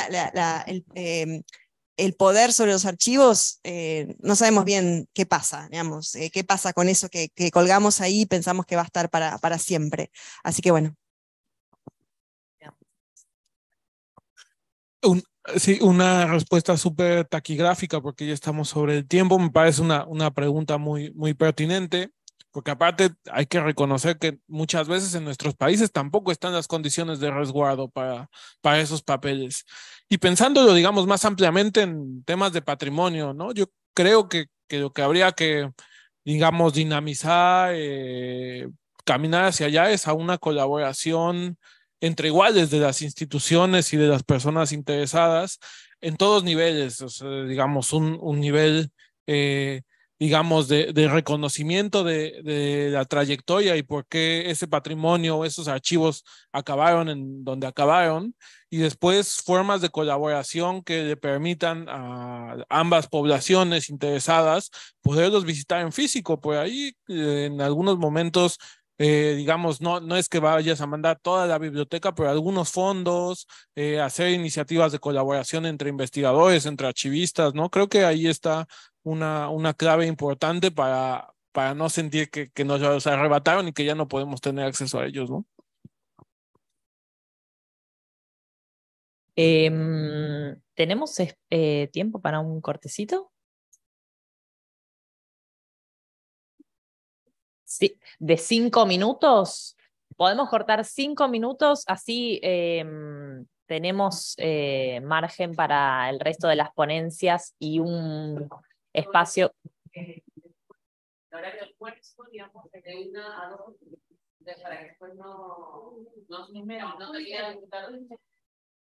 eh, el, poder sobre los archivos, no sabemos bien qué pasa, digamos, qué pasa con eso que, que, colgamos ahí, y pensamos que va a estar para, para siempre. Así que bueno, sí, una respuesta súper taquigráfica porque ya estamos sobre el tiempo. Me parece una, una pregunta muy, muy pertinente porque aparte hay que reconocer que muchas veces en nuestros países tampoco están las condiciones de resguardo para, para esos papeles. Y pensándolo, digamos, más ampliamente en temas de patrimonio, ¿no? Yo creo que, que lo que habría que, digamos, dinamizar, eh, caminar hacia allá es a una colaboración entre iguales de las instituciones y de las personas interesadas en todos niveles, digamos, un, nivel, eh, digamos, de, reconocimiento de, la trayectoria y por qué ese patrimonio esos archivos acabaron en donde acabaron, y después formas de colaboración que le permitan a ambas poblaciones interesadas poderlos visitar en físico. Por ahí, eh, en algunos momentos, eh, digamos, no, no es que vayas a mandar toda la biblioteca, pero algunos fondos, eh, hacer iniciativas de colaboración entre investigadores, entre archivistas, ¿no? Creo que ahí está una, una clave importante para, para no sentir que, que nos los arrebataron y que ya no podemos tener acceso a ellos, ¿no? Em, ¿Tenemos eh, tiempo para un cortecito? de cinco minutos. Podemos cortar cinco minutos, así eh, tenemos eh, margen para el resto de las ponencias y un espacio. El horario digamos, de una a dos, para que después no, no,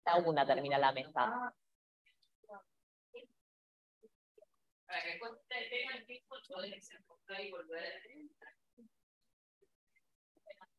La una termina la mesa. Para que después tengan el tiempo, enfocar y volver a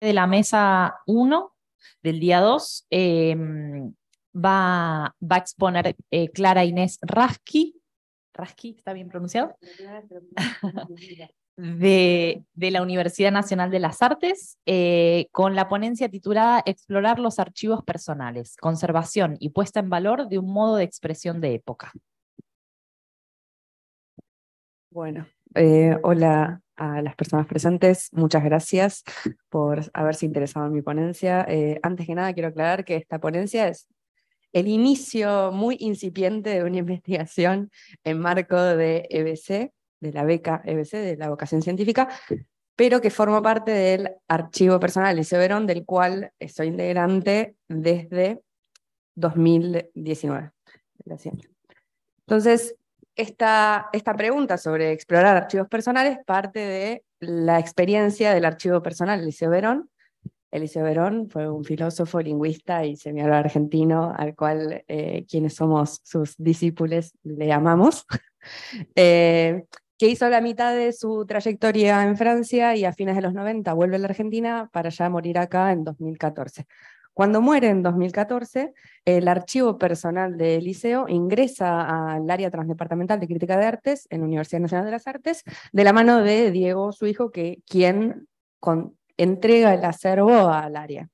de la mesa 1 del día 2 em, va, a exponer eh, Clara Inés Rasky, Rasky, ¿está bien pronunciado? [LAUGHS] de, la Universidad Nacional de las Artes, eh, con la ponencia titulada Explorar los archivos personales, conservación y puesta en valor de un modo de expresión de época. Bueno, eh, hola a las personas presentes. Muchas gracias por haberse interesado en mi ponencia. Eh, antes que nada, quiero aclarar que esta ponencia es el inicio muy incipiente de una [LAUGHS] investigación en marco de EBC, de la beca EBC, de la vocación científica, pero que forma parte del archivo personal de Verón, del cual soy integrante desde 2019. Entonces, esta, esta pregunta sobre explorar archivos personales parte de la experiencia del archivo personal Eliseo Verón. Eliseo Verón fue un filósofo, lingüista y semiólogo argentino al cual eh, quienes somos sus discípulos le amamos, [LAUGHS] eh, que hizo la mitad de su trayectoria en Francia y a fines de los 90 vuelve a la Argentina para ya morir acá en 2014. Cuando muere en 2014, el archivo personal del liceo ingresa al área transdepartamental de crítica de artes en la Universidad Nacional de las Artes, de la mano de Diego, su hijo, que, quien entrega el acervo al área.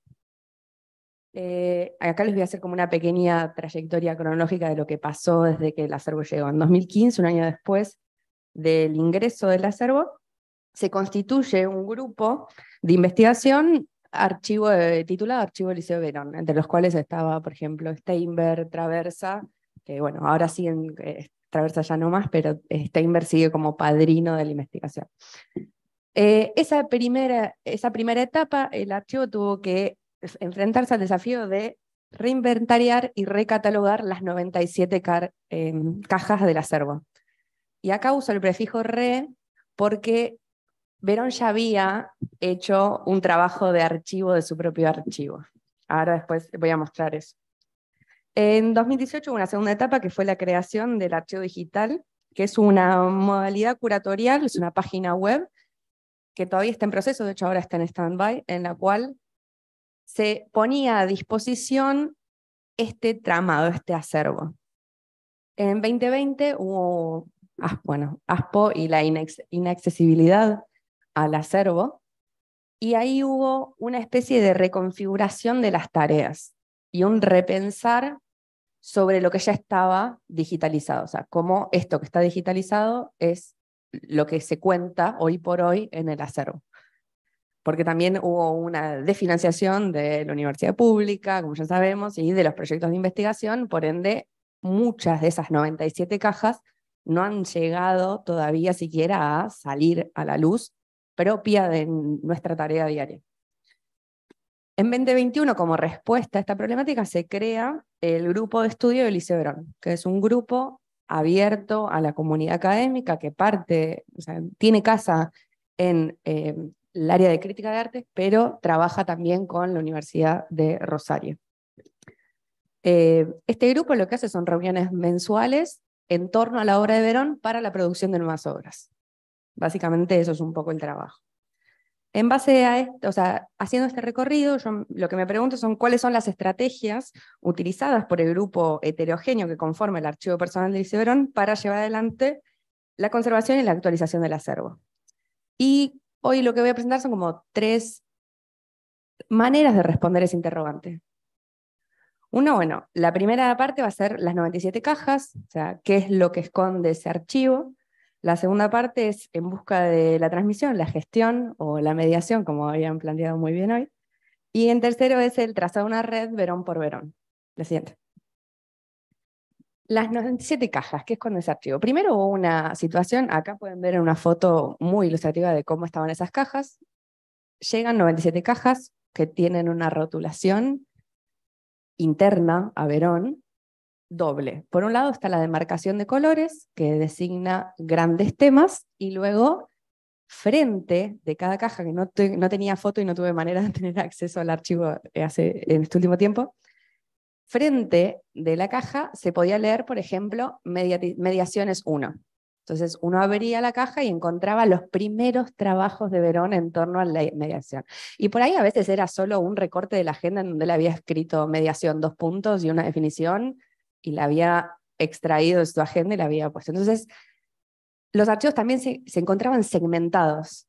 Eh, acá les voy a hacer como una pequeña trayectoria cronológica de lo que pasó desde que el acervo llegó. En 2015, un año después del ingreso del acervo, se constituye un grupo de investigación archivo titulado Archivo Liceo Verón, entre los cuales estaba, por ejemplo, Steinberg, Traversa, que bueno, ahora sí eh, Traversa ya no más, pero eh, Steinberg sigue como padrino de la investigación. Eh, esa, primera, esa primera etapa, el archivo tuvo que enfrentarse al desafío de reinventariar y recatalogar las 97 em, cajas del acervo. Y acá uso el prefijo re porque Verón ya había hecho un trabajo de archivo de su propio archivo. Ahora después voy a mostrar eso. En 2018 hubo una segunda etapa que fue la creación del archivo digital, que es una modalidad curatorial, es una página web que todavía está en proceso, de hecho ahora está en stand-by, en la cual se ponía a disposición este tramado, este acervo. En 2020 hubo, ah, bueno, ASPO y la inaccesibilidad, al acervo y ahí hubo una especie de reconfiguración de las tareas y un repensar sobre lo que ya estaba digitalizado, o sea, cómo esto que está digitalizado es lo que se cuenta hoy por hoy en el acervo. Porque también hubo una desfinanciación de la universidad pública, como ya sabemos, y de los proyectos de investigación, por ende, muchas de esas 97 cajas no han llegado todavía siquiera a salir a la luz propia de nuestra tarea diaria. En 2021, como respuesta a esta problemática, se crea el grupo de estudio del Verón, que es un grupo abierto a la comunidad académica que parte, tiene casa en eh, el área de crítica de arte, pero trabaja también con la Universidad de Rosario. Eh, este grupo lo que hace son reuniones mensuales en torno a la obra de Verón para la producción de nuevas obras. Básicamente eso es un poco el trabajo. En base a esto, o sea, haciendo este recorrido, yo lo que me pregunto son cuáles son las estrategias utilizadas por el grupo heterogéneo que conforma el archivo personal de Liceberón para llevar adelante la conservación y la actualización del acervo. Y hoy lo que voy a presentar son como tres maneras de responder ese interrogante. Uno, bueno, la primera parte va a ser las 97 cajas, o sea, qué es lo que esconde ese archivo. La segunda parte es en busca de la transmisión, la gestión o la mediación, como habían planteado muy bien hoy. Y en tercero es el trazar una red verón por verón. La siguiente. Las 97 cajas, ¿qué es con ese archivo. Primero hubo una situación, acá pueden ver una foto muy ilustrativa de cómo estaban esas cajas. Llegan 97 cajas que tienen una rotulación interna a Verón, doble. Por un lado está la demarcación de colores, que designa grandes temas, y luego frente de cada caja, que no, tenía foto y no tuve manera de tener acceso al archivo eh, hace, en este último tiempo, frente de la caja se podía leer, por ejemplo, Mediaciones 1. Entonces uno abría la caja y encontraba los primeros trabajos de Verón en torno a la mediación. Y por ahí a veces era solo un recorte de la agenda en donde le había escrito mediación dos puntos y una definición, y la había extraído de su agenda y la había puesto. Entonces, los archivos también se, encontraban segmentados.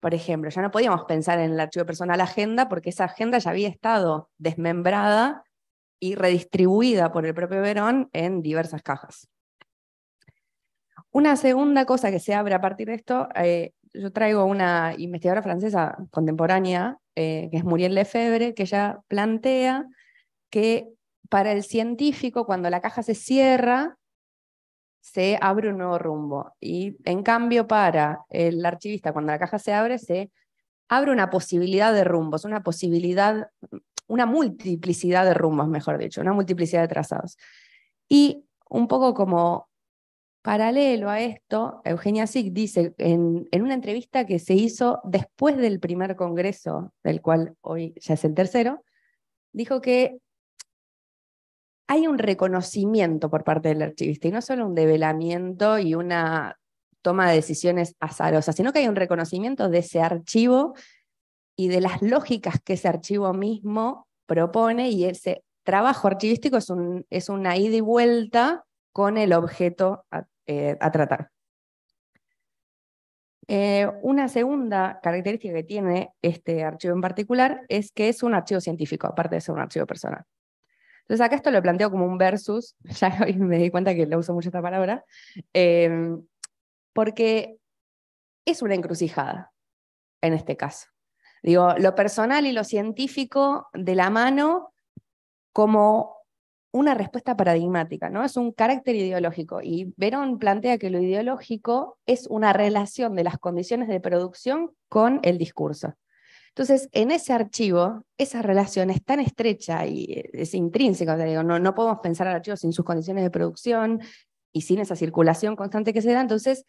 Por ejemplo, ya no podíamos pensar en el archivo personal agenda porque esa agenda ya había estado desmembrada y redistribuida por el propio Verón en diversas cajas. Una segunda cosa que se abre a partir de esto, eh, yo traigo una investigadora francesa contemporánea, eh, que es Muriel Lefebvre, que ella plantea que para el científico, cuando la caja se cierra, se abre un nuevo rumbo. Y en cambio, para el archivista, cuando la caja se abre, se abre una posibilidad de rumbos, una posibilidad, una multiplicidad de rumbos, mejor dicho, una multiplicidad de trazados. Y un poco como paralelo a esto, Eugenia Sick dice en, en una entrevista que se hizo después del primer congreso, del cual hoy ya es el tercero, dijo que hay un reconocimiento por parte del archivista y no solo un develamiento y una toma de decisiones azarosas, sino que hay un reconocimiento de ese archivo y de las lógicas que ese archivo mismo propone y ese trabajo archivístico es, una ida y vuelta con el objeto a, eh, tratar. Eh, una segunda característica que tiene este archivo en particular es que es un archivo científico, aparte de ser un archivo personal. Entonces acá esto lo planteo como un versus, [LAUGHS] ya hoy me di cuenta que lo uso mucho esta palabra, em, porque es una encrucijada en este caso. Digo, lo personal y lo científico de la mano como una respuesta paradigmática, ¿no? Es un carácter ideológico. Y Verón plantea que lo ideológico es una relación de las condiciones de producción con el discurso. Entonces, en ese archivo, esa relación es tan estrecha y eh, es intrínseca, digo, no, no podemos pensar al archivo sin sus condiciones de producción y sin esa circulación constante que se da. Entonces,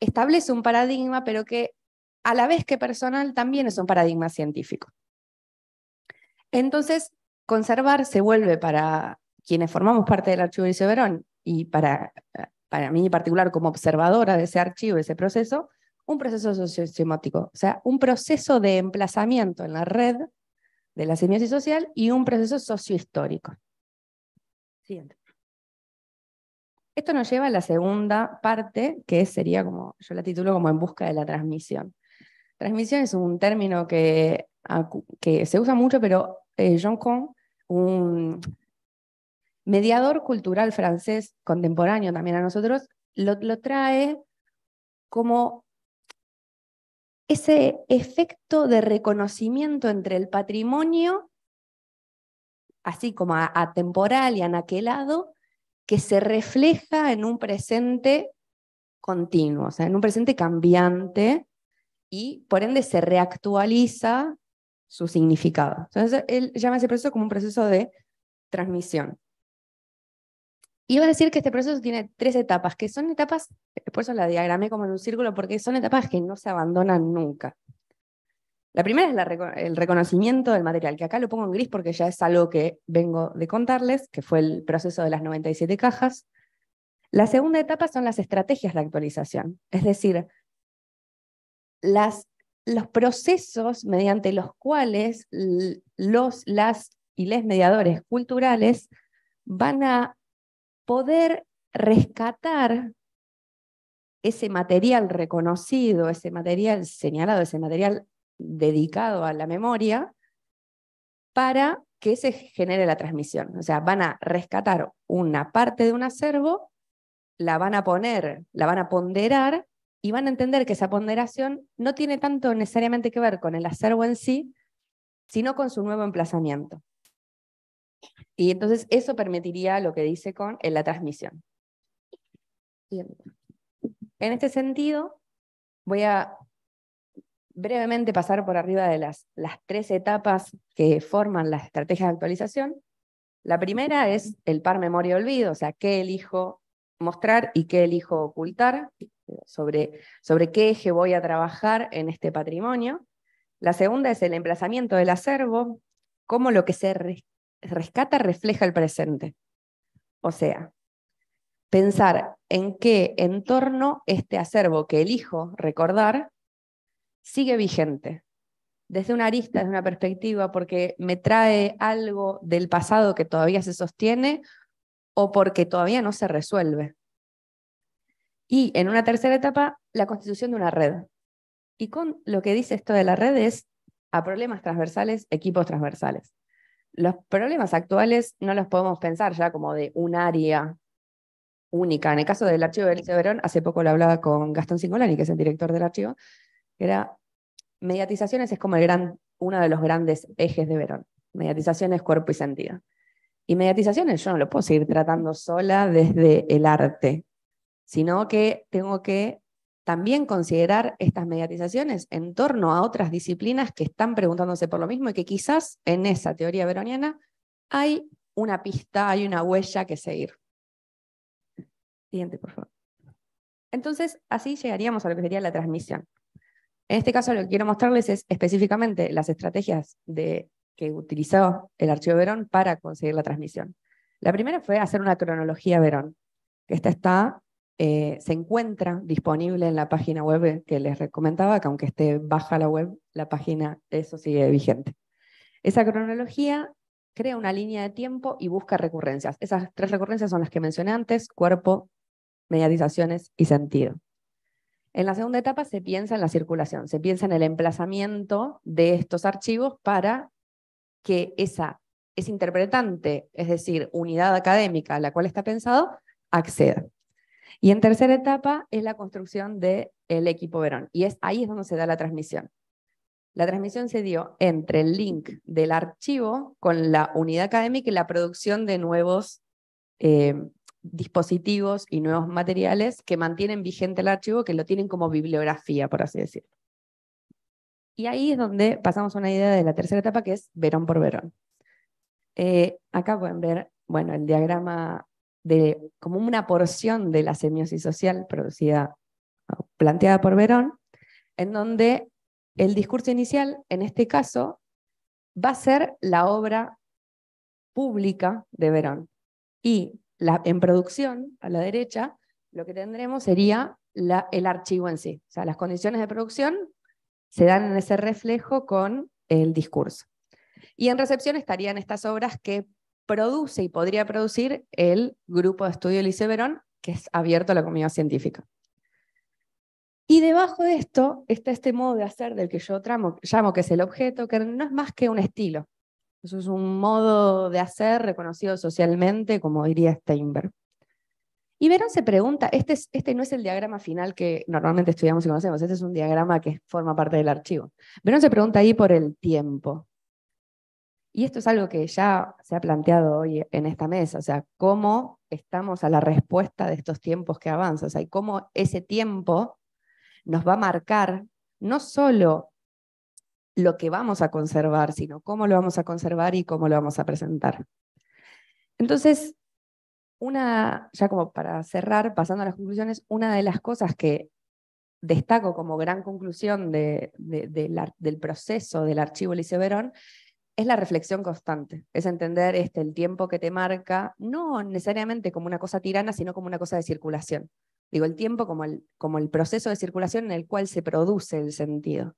establece un paradigma, pero que a la vez que personal también es un paradigma científico. Entonces, conservar se vuelve para quienes formamos parte del archivo de Verón y para, eh, para mí en particular como observadora de ese archivo, de ese proceso, un proceso sociosemántico, o sea, un proceso de emplazamiento en la red de la semiosis social y un proceso sociohistórico. Siguiente. Esto nos lleva a la segunda parte, que sería como, yo la titulo como en busca de la transmisión. Transmisión es un término que, que se usa mucho, pero eh, Jean un mediador cultural francés contemporáneo también a nosotros, lo trae como ese efecto de reconocimiento entre el patrimonio, así como atemporal y anaquelado, que se refleja en un presente continuo, o sea, en un presente cambiante y por ende se reactualiza su significado. Entonces, él llama ese proceso como un proceso de transmisión. Y Iba a decir que este proceso tiene tres etapas, que son etapas, por eso la diagramé como en un círculo, porque son etapas que no se abandonan nunca. La primera es el reconocimiento del material, que acá lo pongo en gris porque ya es algo que vengo de contarles, que fue el proceso de las 97 cajas. La segunda etapa son las estrategias de actualización, es decir, las, los procesos mediante los cuales los, las y les mediadores culturales van a poder rescatar ese material reconocido, ese material señalado, ese material dedicado a la memoria, para que se genere la transmisión. O sea, van a rescatar una parte de un acervo, la van a poner, la van a ponderar y van a entender que esa ponderación no tiene tanto necesariamente que ver con el acervo en sí, sino con su nuevo emplazamiento. Y entonces eso permitiría lo que dice con en la transmisión. En este sentido, voy a brevemente pasar por arriba de las, las tres etapas que forman las estrategias de actualización. La primera es el par memoria olvido, o sea, qué elijo mostrar y qué elijo ocultar, sobre, sobre qué eje voy a trabajar en este patrimonio. La segunda es el emplazamiento del acervo, cómo lo que se rescata refleja el presente. O sea, pensar en qué entorno este acervo que elijo recordar sigue vigente. Desde una arista, desde una perspectiva, porque me trae algo del pasado que todavía se sostiene o porque todavía no se resuelve. Y en una tercera etapa, la constitución de una red. Y con lo que dice esto de la red es a problemas transversales, equipos transversales los problemas actuales no los podemos pensar ya como de un área única. En el caso del archivo de Elise Verón, hace poco lo hablaba con Gastón Singolani, que es el director del archivo, que era mediatizaciones es como el gran, uno de los grandes ejes de Verón. Mediatizaciones, cuerpo y sentido. Y mediatizaciones yo no lo puedo seguir tratando sola desde el arte, sino que tengo que también considerar estas mediatizaciones en torno a otras disciplinas que están preguntándose por lo mismo y que quizás en esa teoría veroniana hay una pista, hay una huella que seguir. Siguiente, por favor. Entonces, así llegaríamos a lo que sería la transmisión. En este caso, lo que quiero mostrarles es específicamente las estrategias de, que utilizó el Archivo Verón para conseguir la transmisión. La primera fue hacer una cronología Verón. Esta está eh, se encuentra disponible en la página web que les recomendaba, que aunque esté baja la web, la página, eso sigue vigente. Esa cronología crea una línea de tiempo y busca recurrencias. Esas tres recurrencias son las que mencioné antes, cuerpo, mediatizaciones y sentido. En la segunda etapa se piensa en la circulación, se piensa en el emplazamiento de estos archivos para que esa es interpretante, es decir, unidad académica a la cual está pensado, acceda. Y en tercera etapa es la construcción del el equipo Verón. Y es, ahí es donde se da la transmisión. La transmisión se dio entre el link del archivo con la unidad académica y la producción de nuevos eh, dispositivos y nuevos materiales que mantienen vigente el archivo, que lo tienen como bibliografía, por así decirlo. Y ahí es donde pasamos a una idea de la tercera etapa, que es Verón por Verón. Eh, acá pueden ver, bueno, el diagrama de como una porción de la semiosis social producida, ah, planteada por Verón, en donde el discurso inicial, en este caso, va a ser la obra pública de Verón. Y la, en producción, a la derecha, lo que tendremos sería el archivo en sí. O sea, las condiciones de producción se dan en ese reflejo con el discurso. Y en recepción estarían estas obras que produce y podría producir el grupo de estudio Lice Verón, que es abierto a la comunidad científica. Y debajo de esto está este modo de hacer del que yo tramo, llamo que es el objeto, que no es más que un estilo. Eso es un modo de hacer reconocido socialmente, como diría Steinberg. Y Verón se pregunta, este, este no es el diagrama final que normalmente estudiamos y conocemos, este es un diagrama que forma parte del archivo. Verón se pregunta ahí por el tiempo, y esto es algo que ya se ha planteado hoy en esta mesa, o sea, cómo estamos a la respuesta de estos tiempos que avanzan, o sea, y cómo ese tiempo nos va a marcar no solo lo que vamos a conservar, sino cómo lo vamos a conservar y cómo lo vamos a presentar. Entonces, una, ya como para cerrar, pasando a las conclusiones, una de las cosas que destaco como gran conclusión del proceso del archivo Liceo Verón es la reflexión constante, es entender este, el tiempo que te marca, no necesariamente como una cosa tirana, sino como una cosa de circulación. Digo, el tiempo como el, como el proceso de circulación en el cual se produce el sentido.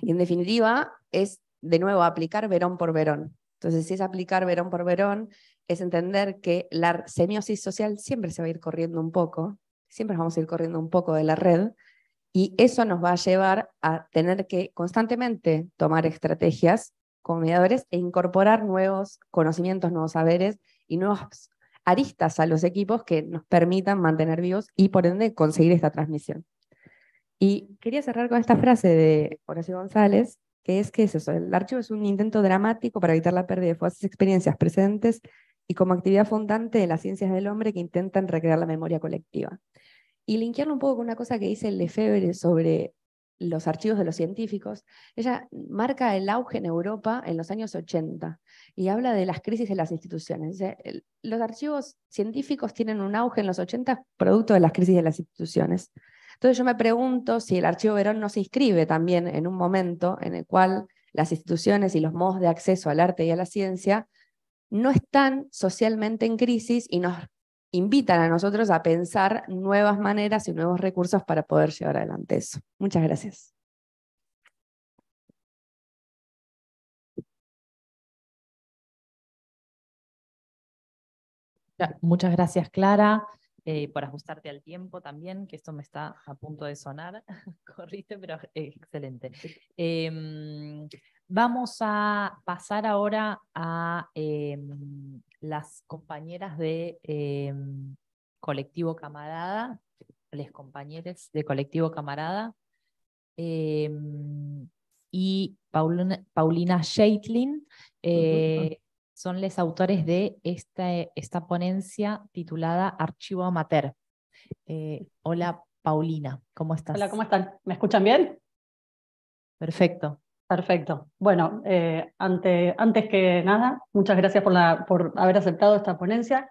Y en definitiva, es de nuevo aplicar verón por verón. Entonces, si es aplicar verón por verón, es entender que la semiosis social siempre se va a ir corriendo un poco, siempre vamos a ir corriendo un poco de la red, y eso nos va a llevar a tener que constantemente tomar estrategias como mediadores e incorporar nuevos conocimientos, nuevos saberes y nuevas aristas a los equipos que nos permitan mantener vivos y por ende conseguir esta transmisión. Y quería cerrar con esta frase de Horacio González, que es que eso, el archivo es un intento dramático para evitar la pérdida de fuerzas experiencias presentes y como actividad fundante de las ciencias del hombre que intentan recrear la memoria colectiva. Y linkearlo un poco con una cosa que dice Lefebvre sobre los archivos de los científicos, ella marca el auge en Europa en los años 80 y habla de las crisis de las instituciones. Los archivos científicos tienen un auge en los 80 producto de las crisis de las instituciones. Entonces yo me pregunto si el archivo Verón no se inscribe también en un momento en el cual las instituciones y los modos de acceso al arte y a la ciencia no están socialmente en crisis y nos invitan a nosotros a pensar nuevas maneras y nuevos recursos para poder llevar adelante eso. Muchas gracias. Muchas gracias, Clara, eh, por ajustarte al tiempo también, que esto me está a punto de sonar. [LAUGHS] Corriste, pero excelente. Em, vamos a pasar ahora a em, las compañeras de em, Colectivo Camarada, les compañeros de Colectivo Camarada, em, y Paulina, Sheitlin, eh, son los autores de esta, esta ponencia titulada Archivo Amateur. Eh, hola Paulina, ¿cómo estás? Hola, ¿cómo están? ¿Me escuchan bien? Perfecto. Perfecto. Bueno, eh, antes que nada, muchas gracias por, por haber aceptado esta ponencia,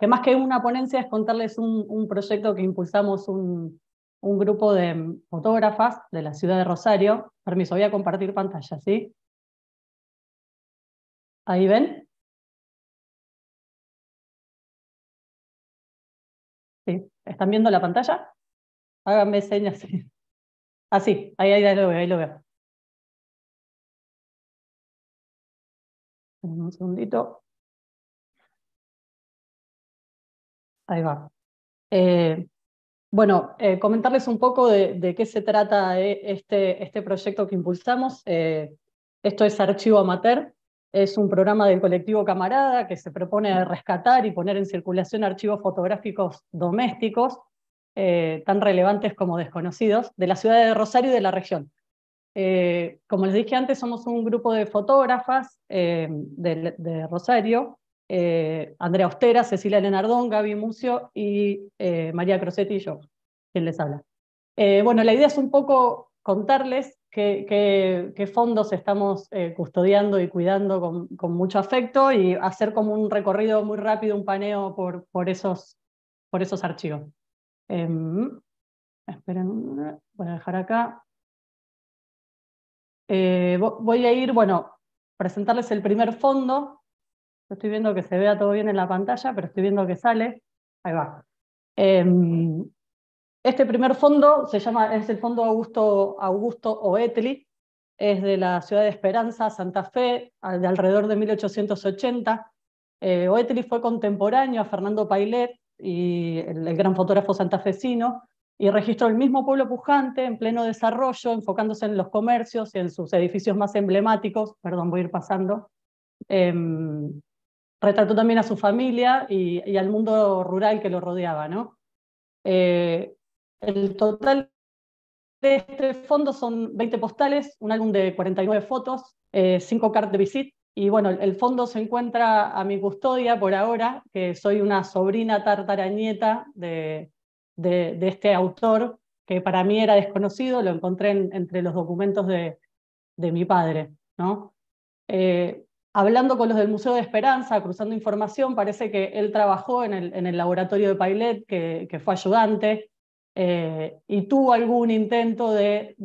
que más que una ponencia es contarles un, proyecto que impulsamos un, grupo de fotógrafas de la ciudad de Rosario. Permiso, voy a compartir pantalla, ¿sí? Ahí ven. ¿Sí? ¿Están viendo la pantalla? Háganme señas. Así, [LAUGHS] ah, sí, ahí, ahí lo veo, ahí lo veo. Un segundito. Ahí va. Eh, bueno, eh, comentarles un poco de, qué se trata eh, este, este, proyecto que impulsamos. esto es Archivo Amater, es un programa del colectivo Camarada que se propone rescatar y poner en circulación archivos fotográficos domésticos, tan relevantes como desconocidos, de la ciudad de Rosario y de la región. Eh, como les dije antes, somos un grupo de fotógrafas eh, de, Rosario, eh, Andrea Ostera, Cecilia Lenardón, Gaby Mucio y María Crosetti y yo, quien les habla. bueno, la idea es un poco contarles qué, fondos estamos custodiando y cuidando con, mucho afecto y hacer como un recorrido muy rápido, un paneo por, esos, por esos archivos. Em, esperen, voy a dejar acá. Eh, voy a ir, bueno, presentarles el primer fondo. Estoy viendo que se vea todo bien en la pantalla, pero estoy viendo que sale. Ahí va. Em, este primer fondo se llama, es el Fondo Augusto, Augusto Oetli, es de la ciudad de Esperanza, Santa Fe, de alrededor de 1880. Eh, Oetli fue contemporáneo a Fernando Pailet, y el, el gran fotógrafo santafesino, y registró el mismo pueblo pujante en pleno desarrollo, enfocándose en los comercios y en sus edificios más emblemáticos. Perdón, voy a ir pasando. Em, retrató también a su familia y, al mundo rural que lo rodeaba. ¿no? Eh, el total de este fondo son 20 postales, un álbum de 49 fotos, 5 eh, cartas de visita, y bueno, el fondo se encuentra a mi custodia por ahora, que soy una sobrina tartarañeta de, de, este autor, que para mí era desconocido, lo encontré entre los documentos de, mi padre. ¿no? Eh, hablando con los del Museo de Esperanza, cruzando información, parece que él trabajó en el, en el laboratorio de Pailet, que, fue ayudante, eh, y tuvo algún intento de,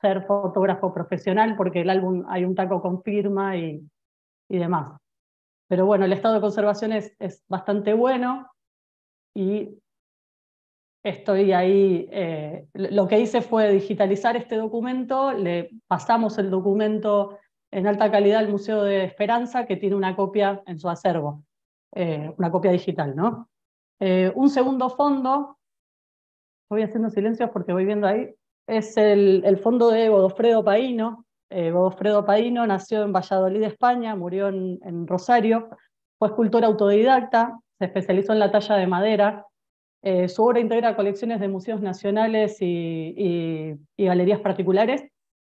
ser fotógrafo profesional, porque el álbum hay un taco con firma y, demás. Pero bueno, el estado de conservación es, es bastante bueno y estoy ahí, eh, lo que hice fue digitalizar este documento, le pasamos el documento en alta calidad al Museo de Esperanza, que tiene una copia en su acervo, eh, una copia digital, ¿no? Eh, un segundo fondo, voy haciendo silencios porque voy viendo ahí, es el, fondo de Godofredo Paino. Godofredo Paino nació en Valladolid, España, murió en, en Rosario, fue escultor autodidacta, se especializó en la talla de madera, eh, su obra integra colecciones de museos nacionales y, galerías particulares.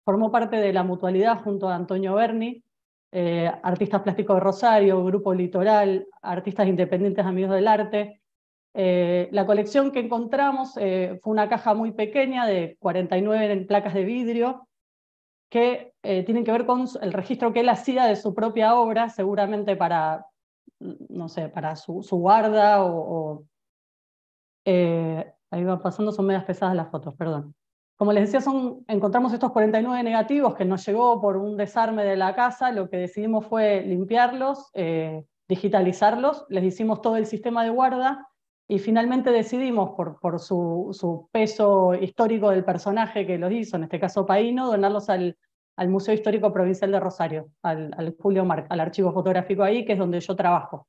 Formó parte de la mutualidad junto a Antonio Berni, eh, artistas plásticos de Rosario, Grupo Litoral, artistas independientes amigos del arte. Eh, la colección que encontramos eh, fue una caja muy pequeña de 49 en placas de vidrio que tienen que ver con el registro que él hacía de su propia obra, seguramente para, no sé, para su, guarda o eh, ahí van pasando, son medias pesadas las fotos, perdón. Como les decía, son, encontramos estos 49 negativos que nos llegó por un desarme de la casa, lo que decidimos fue limpiarlos, eh, digitalizarlos, les hicimos todo el sistema de guarda y finalmente decidimos, por, su, peso histórico del personaje que los hizo, en este caso Paino, donarlos al, Museo Histórico Provincial de Rosario, al, Julio al archivo fotográfico ahí, que es donde yo trabajo.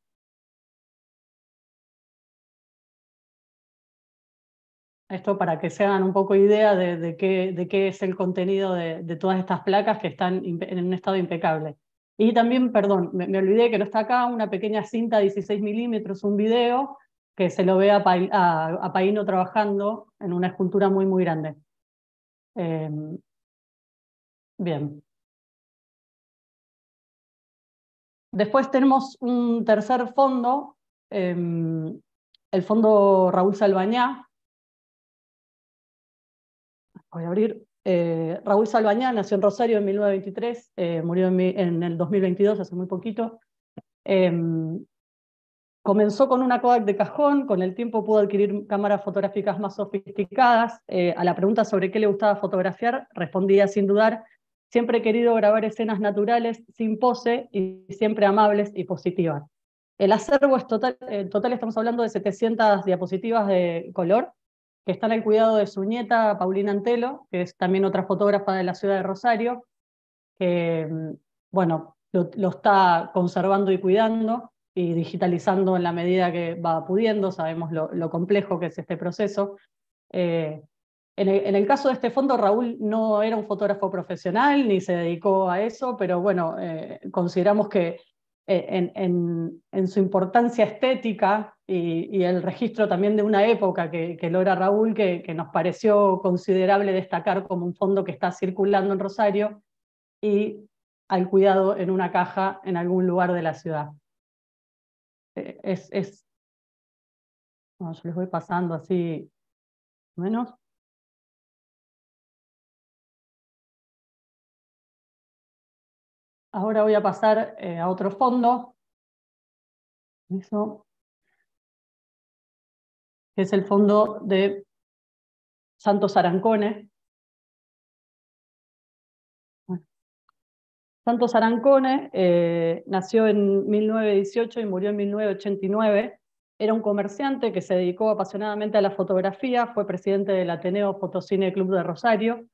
Esto para que se hagan un poco idea de, de, qué, de qué, es el contenido de, todas estas placas que están en un estado impecable. Y también, perdón, me, olvidé que no está acá, una pequeña cinta 16 milímetros, un video que se lo ve a, Paino trabajando en una escultura muy, muy grande. Em, bien. Después tenemos un tercer fondo, em, el fondo Raúl Salvañá, voy a abrir. Eh, Raúl Salvañá nació en Rosario en 1923, eh, murió en, el 2022, hace muy poquito. Em, comenzó con una Kodak de cajón, con el tiempo pudo adquirir cámaras fotográficas más sofisticadas. Eh, a la pregunta sobre qué le gustaba fotografiar, respondía sin dudar, siempre he querido grabar escenas naturales, sin pose y siempre amables y positivas. El acervo es total, total estamos hablando de 700 diapositivas de color, que están al cuidado de su nieta, Paulina Antelo, que es también otra fotógrafa de la ciudad de Rosario, que, mm, bueno, lo, está conservando y cuidando y digitalizando en la medida que va pudiendo, sabemos lo, complejo que es este proceso. Eh, en, el, caso de este fondo, Raúl no era un fotógrafo profesional ni se dedicó a eso, pero bueno, eh, consideramos que en, su importancia estética y, el registro también de una época que, logra Raúl, que, nos pareció considerable destacar como un fondo que está circulando en Rosario y al cuidado en una caja en algún lugar de la ciudad. Eh, es, es... Bueno, yo les voy pasando así, menos. Ahora voy a pasar eh, a otro fondo. Que es el fondo de Santos Arancone. Santos Arancone eh, nació en 1918 y murió en 1989. Era un comerciante que se dedicó apasionadamente a la fotografía, fue presidente del Ateneo Fotocine Club de Rosario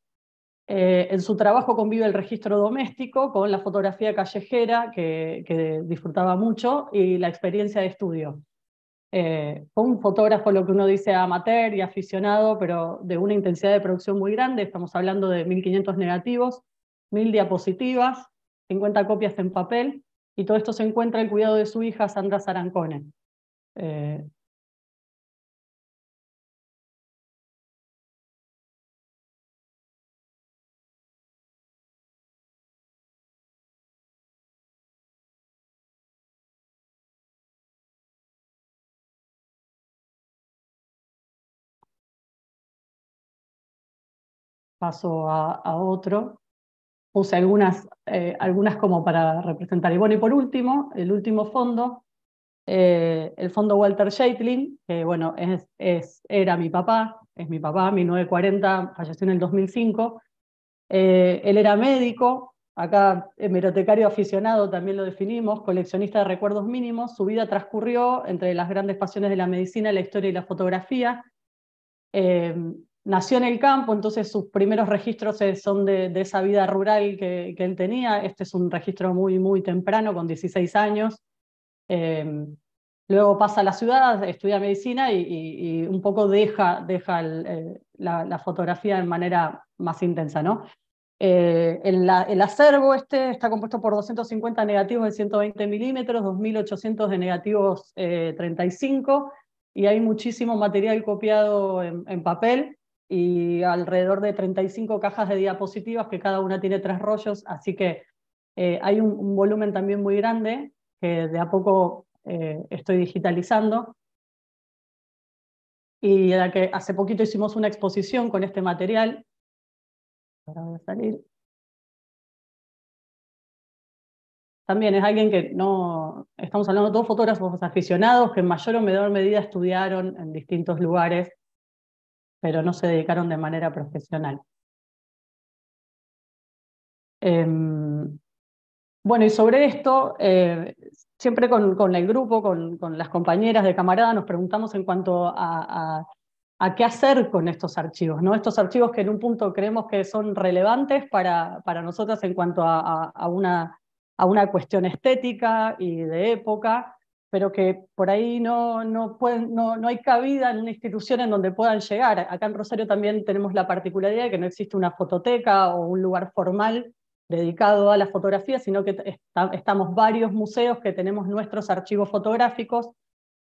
eh, en su trabajo convive el registro doméstico con la fotografía callejera, que, disfrutaba mucho, y la experiencia de estudio. Eh, un fotógrafo, lo que uno dice amateur y aficionado, pero de una intensidad de producción muy grande. Estamos hablando de 1500 negativos, 1000 diapositivas, 50 copias en papel, y todo esto se encuentra el cuidado de su hija Sandra Sarancone. Eh, paso a, otro. Puse algunas, eh, algunas como para representar. Y bueno, y por último, el último fondo, eh, el fondo Walter Shaitlin, que bueno, es, era mi papá, es mi papá, 1940, falleció en el 2005. Eh, él era médico, acá hemerotecario aficionado también lo definimos, coleccionista de recuerdos mínimos, su vida transcurrió entre las grandes pasiones de la medicina, la historia y la fotografía nació en el campo, entonces sus primeros registros son de, esa vida rural que, él tenía. Este es un registro muy, muy temprano, con 16 años. Em, luego pasa a la ciudad, estudia medicina y, un poco deja, deja eh, la, fotografía de manera más intensa. ¿no? Eh, el, acervo este está compuesto por 250 negativos de 120 milímetros, 2.800 de negativos 35, eh, y hay muchísimo material copiado en papel y alrededor de 35 cajas de diapositivas que cada una tiene tres rollos, así que eh, hay un, volumen también muy grande que de a poco eh, estoy digitalizando. Y que hace poquito hicimos una exposición con este material. Ahora voy a salir. También es alguien que no, estamos hablando de todos fotógrafos aficionados que en mayor o menor medida estudiaron en distintos lugares pero no se dedicaron de manera profesional. Em, bueno, y sobre esto, eh, siempre con, el grupo, con, las compañeras de camarada, nos preguntamos en cuanto a, qué hacer con estos archivos, ¿no? Estos archivos que en un punto creemos que son relevantes para, nosotras en cuanto a, una cuestión estética y de época, pero que por ahí no, hay cabida en una institución en donde puedan llegar. Acá en Rosario también tenemos la particularidad de que no existe una fototeca o un lugar formal dedicado a la fotografía, sino que estamos varios museos que tenemos nuestros archivos fotográficos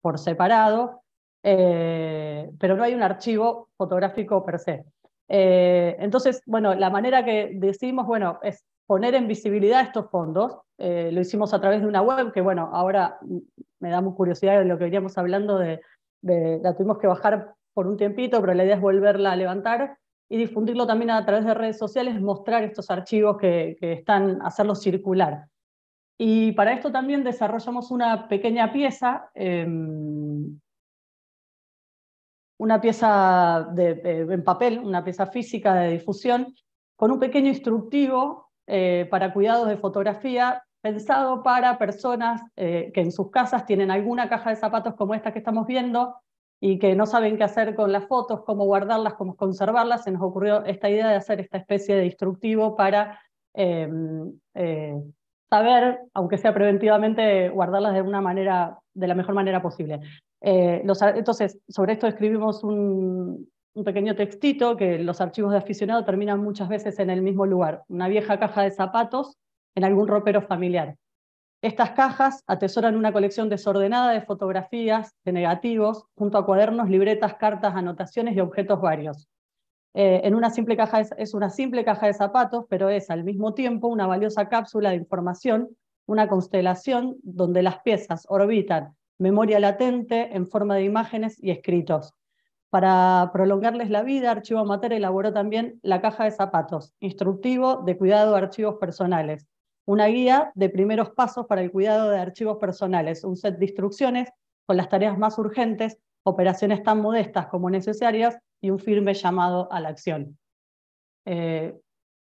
por separado, eh, pero no hay un archivo fotográfico per se. Eh, entonces, bueno, la manera que decimos, bueno, es poner en visibilidad estos fondos, eh, lo hicimos a través de una web, que bueno, ahora me da muy curiosidad de lo que veníamos hablando, de, la tuvimos que bajar por un tiempito, pero la idea es volverla a levantar y difundirlo también a través de redes sociales, mostrar estos archivos que, están, hacerlos circular. Y para esto también desarrollamos una pequeña pieza, em, una pieza en papel, una pieza física de difusión, con un pequeño instructivo eh, para cuidados de fotografía pensado para personas eh, que en sus casas tienen alguna caja de zapatos como esta que estamos viendo y que no saben qué hacer con las fotos, cómo guardarlas, cómo conservarlas, se nos ocurrió esta idea de hacer esta especie de instructivo para em, eh, saber, aunque sea preventivamente, guardarlas de, una manera, de la mejor manera posible. Eh, entonces, sobre esto escribimos un, un pequeño textito que los archivos de aficionado terminan muchas veces en el mismo lugar, una vieja caja de zapatos en algún ropero familiar. Estas cajas atesoran una colección desordenada de fotografías, de negativos, junto a cuadernos, libretas, cartas, anotaciones y objetos varios. Eh, en una simple caja es una simple caja de zapatos, pero es al mismo tiempo una valiosa cápsula de información, una constelación donde las piezas orbitan memoria latente en forma de imágenes y escritos. Para prolongarles la vida, Archivo Amateur elaboró también la caja de zapatos, instructivo de cuidado de archivos personales, una guía de primeros pasos para el cuidado de archivos personales, un set de instrucciones con las tareas más urgentes, operaciones tan modestas como necesarias y un firme llamado a la acción. Eh,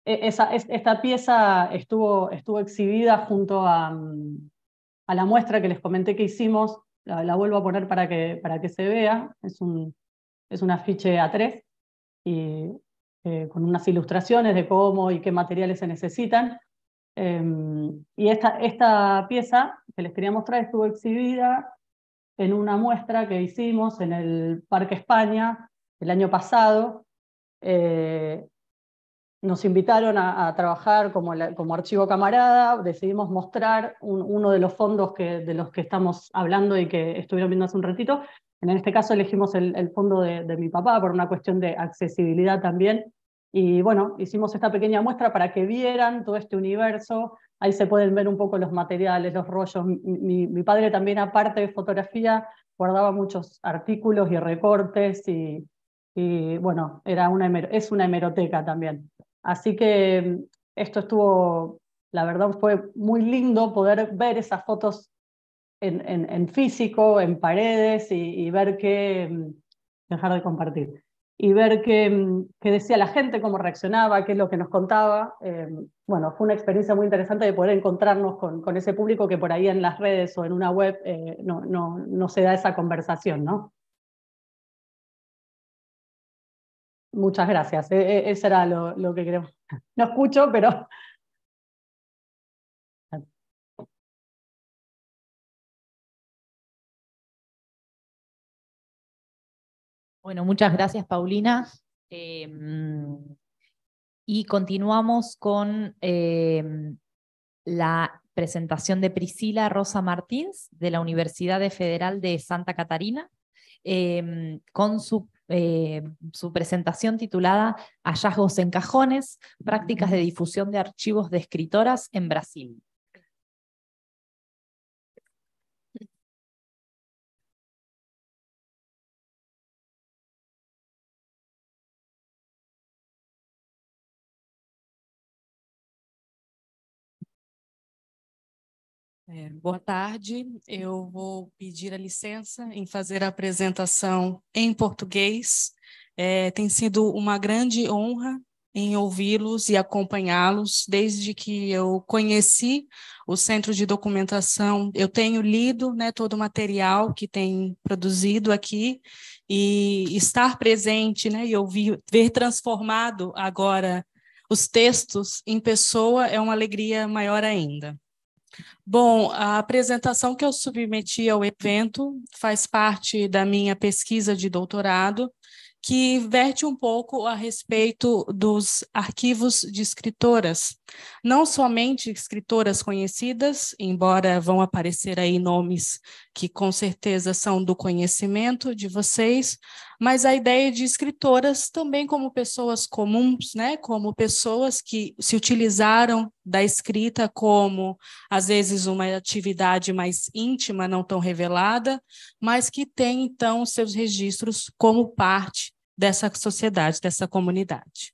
e, esta pieza estuvo, estuvo exhibida junto mm, a, la muestra que les comenté que hicimos, la, vuelvo a poner para que, para que se vea, es un, afiche A3 y eh, con unas ilustraciones de cómo y qué materiales se necesitan. Em, y esta, esta pieza que les quería mostrar estuvo exhibida en una muestra que hicimos en el Parque España el año pasado. Eh, nos invitaron a, trabajar como, como, archivo camarada, decidimos mostrar uno de los fondos que, de los que estamos hablando y que estuvieron viendo hace un ratito. En este caso elegimos el, fondo de, mi papá por una cuestión de accesibilidad también y bueno, hicimos esta pequeña muestra para que vieran todo este universo. Ahí se pueden ver un poco los materiales, los rollos. Mi, padre también, aparte de fotografía, guardaba muchos artículos y recortes y, bueno, era una, es una hemeroteca también. Así que mm, esto estuvo, la verdad fue muy lindo poder ver esas fotos en, físico, en paredes y, y ver qué mm, dejar de compartir y ver mm, qué, decía la gente, cómo reaccionaba, qué es lo que nos contaba. Eh, bueno, fue una experiencia muy interesante de poder encontrarnos con, ese público que por ahí en las redes o en una web eh, no, no, no, se da esa conversación, ¿no? Muchas gracias. E, e, eso era lo, lo que creo. No escucho, pero Bueno, muchas gracias, Paulina. Em, y continuamos con em, la presentación de Priscila Rosa Martins de la Universidad Federal de Santa Catarina em, con su, su presentación titulada Hallazgos en cajones, prácticas de difusión de archivos de escritoras en Brasil. É, boa tarde. Eu vou pedir a licença em fazer a apresentação em português. É, tem sido uma grande honra em ouvi-los e acompanhá-los desde que eu conheci o Centro de Documentação. Eu tenho lido né, todo o material que tem produzido aqui e estar presente né, e ouvir, ver transformado agora os textos em pessoa é uma alegria maior ainda. Bom, a apresentação que eu submeti ao evento faz parte da minha pesquisa de doutorado, que verte um pouco a respeito dos arquivos de escritoras, não somente escritoras conhecidas, embora vão aparecer aí nomes que com certeza são do conhecimento de vocês, mas a ideia de escritoras também como pessoas comuns, né, como pessoas que se utilizaram da escrita como às vezes uma atividade mais íntima, não tão revelada, mas que tem então seus registros como parte dessa sociedade, dessa comunidade.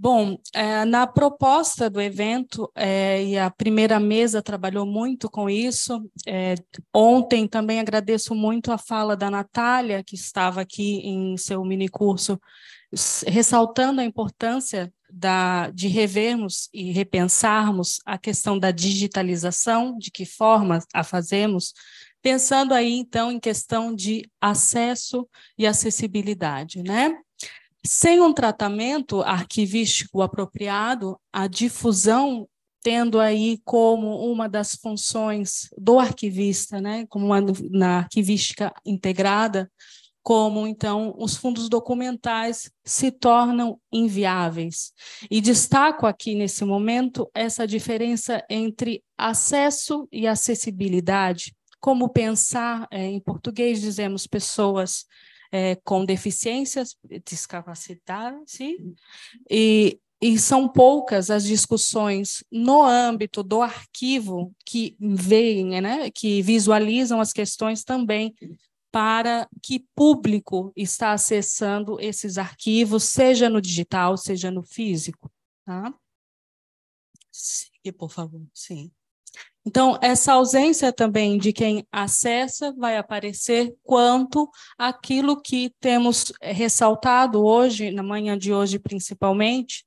Bom, é, na proposta do evento, é, e a primeira mesa trabalhou muito com isso, é, ontem também agradeço muito a fala da Natália, que estava aqui em seu minicurso, ressaltando a importância da, de revermos e repensarmos a questão da digitalização, de que forma a fazemos, pensando aí então em questão de acesso e acessibilidade, né? Sem um tratamento arquivístico apropriado, a difusão tendo aí como uma das funções do arquivista, né, como uma, na arquivística integrada, como então os fundos documentais se tornam inviáveis. E destaco aqui nesse momento essa diferença entre acesso e acessibilidade. Como pensar, eh, em português dizemos pessoas é, com deficiências, sim, e, e são poucas as discussões no âmbito do arquivo que veem, né, que visualizam as questões também para que público está acessando esses arquivos, seja no digital, seja no físico. Tá? Siga, por favor. Sim. Então, essa ausência também de quem acessa vai aparecer quanto aquilo que temos eh, ressaltado hoje, na manhã de hoje principalmente,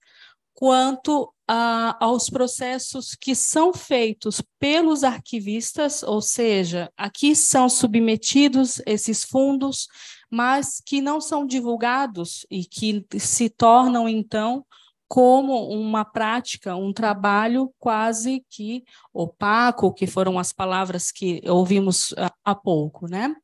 quanto a, aos processos que são feitos pelos arquivistas, ou seja, aqui são submetidos esses fundos, mas que não são divulgados e que se tornam, então, como uma prática, um trabalho quase que opaco, que foram as palavras que ouvimos ah, há pouco, né?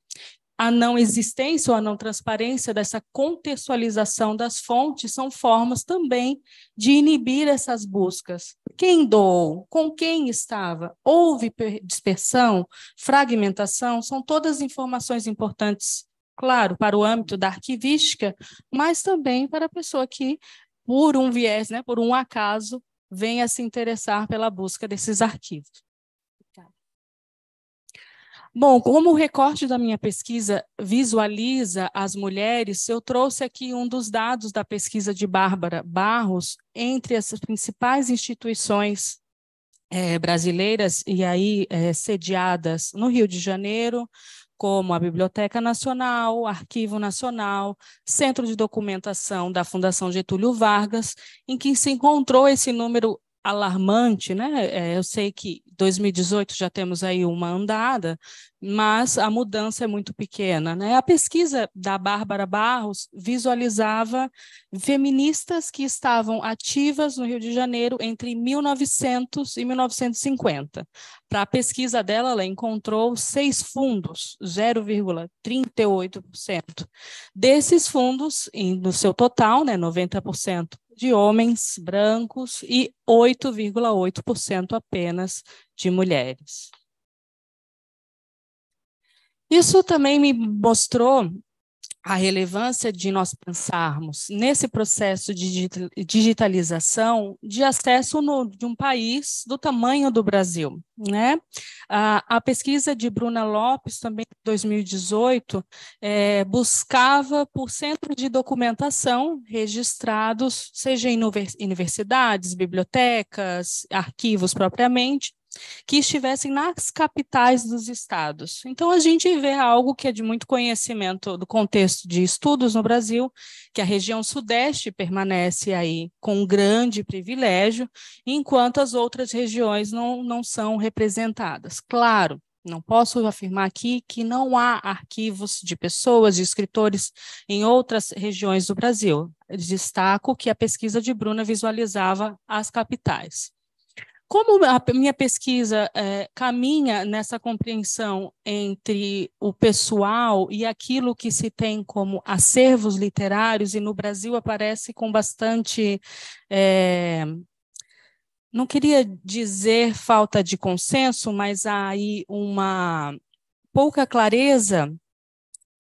A não existência ou a não transparência dessa contextualização das fontes são formas também de inibir essas buscas. Quem doou? Com quem estava? Houve dispersão? Fragmentação? São todas informações importantes claro, para o âmbito da arquivística, mas também para a pessoa que por um viés, né, por um acaso, venha se interessar pela busca desses arquivos. Tá. Bom, como o recorte da minha pesquisa visualiza as mulheres, eu trouxe aqui um dos dados da pesquisa de Bárbara Barros entre as principais instituições é, brasileiras e aí é, sediadas no Rio de Janeiro, como a Biblioteca Nacional, Arquivo Nacional, Centro de Documentação da Fundação Getúlio Vargas, em que se encontrou esse número alarmante, né? É, eu sei que 2018 já temos aí uma andada, mas a mudança é muito pequena, né? A pesquisa da Bárbara Barros visualizava feministas que estavam ativas no Rio de Janeiro entre 1900 e 1950. Para a pesquisa dela, ela encontrou seis fundos, 0,38%. Desses fundos, no seu total, né, 90% de homens brancos e 8,8% apenas de mulheres. Isso também me mostrou a relevância de nós pensarmos nesse processo de digitalização de acesso no, de um país do tamanho do Brasil. Né? A, a pesquisa de Bruna Lopes, também de 2018, é, buscava por centros de documentação registrados, seja em universidades, bibliotecas, arquivos propriamente, que estivessem nas capitais dos estados. Então, a gente vê algo que é de muito conhecimento do contexto de estudos no Brasil, que a região sudeste permanece aí com um grande privilégio, enquanto as outras regiões não, não são representadas. Claro, não posso afirmar aqui que não há arquivos de pessoas, de escritores em outras regiões do Brasil. Destaco que a pesquisa de Bruna visualizava as capitais. Como a minha pesquisa é, caminha nessa compreensão entre o pessoal e aquilo que se tem como acervos literários, e no Brasil aparece com bastante. É, não queria dizer falta de consenso, mas há aí uma pouca clareza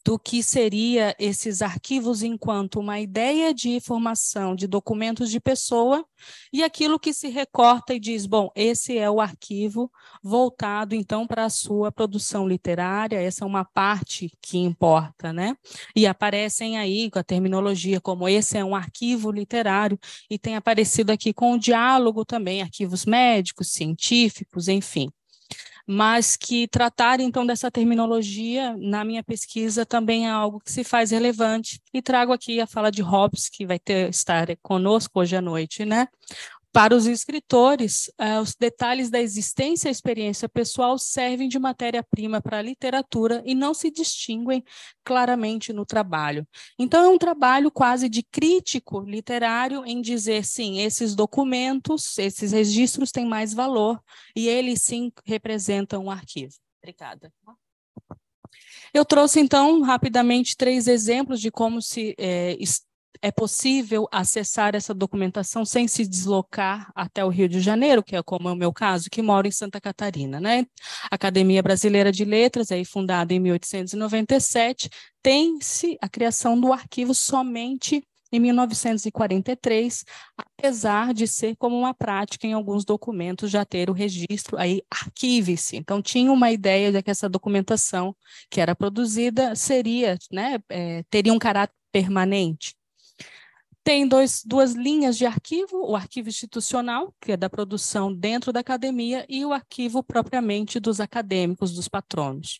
do que seria esses arquivos enquanto uma ideia de formação de documentos de pessoa e aquilo que se recorta e diz, bom, esse é o arquivo voltado então para a sua produção literária, essa é uma parte que importa, né? E aparecem aí com a terminologia como esse é um arquivo literário e tem aparecido aqui com o diálogo também, arquivos médicos, científicos, enfim mas que tratar então dessa terminologia na minha pesquisa também é algo que se faz relevante. E trago aqui a fala de Hobbes, que vai ter, estar conosco hoje à noite, né? Para os escritores, uh, os detalhes da existência e experiência pessoal servem de matéria-prima para a literatura e não se distinguem claramente no trabalho. Então, é um trabalho quase de crítico literário em dizer, sim, esses documentos, esses registros têm mais valor e eles, sim, representam um arquivo. Obrigada. Eu trouxe, então, rapidamente três exemplos de como se eh, é possível acessar essa documentação sem se deslocar até o Rio de Janeiro, que é como é o meu caso, que moro em Santa Catarina, né? A Academia Brasileira de Letras, aí fundada em 1897, tem-se a criação do arquivo somente em 1943, apesar de ser como uma prática em alguns documentos já ter o registro, aí arquive-se. Então, tinha uma ideia de que essa documentação que era produzida seria, né, é, teria um caráter permanente. Tem dois, duas linhas de arquivo: o arquivo institucional, que é da produção dentro da academia, e o arquivo propriamente dos acadêmicos, dos patronos.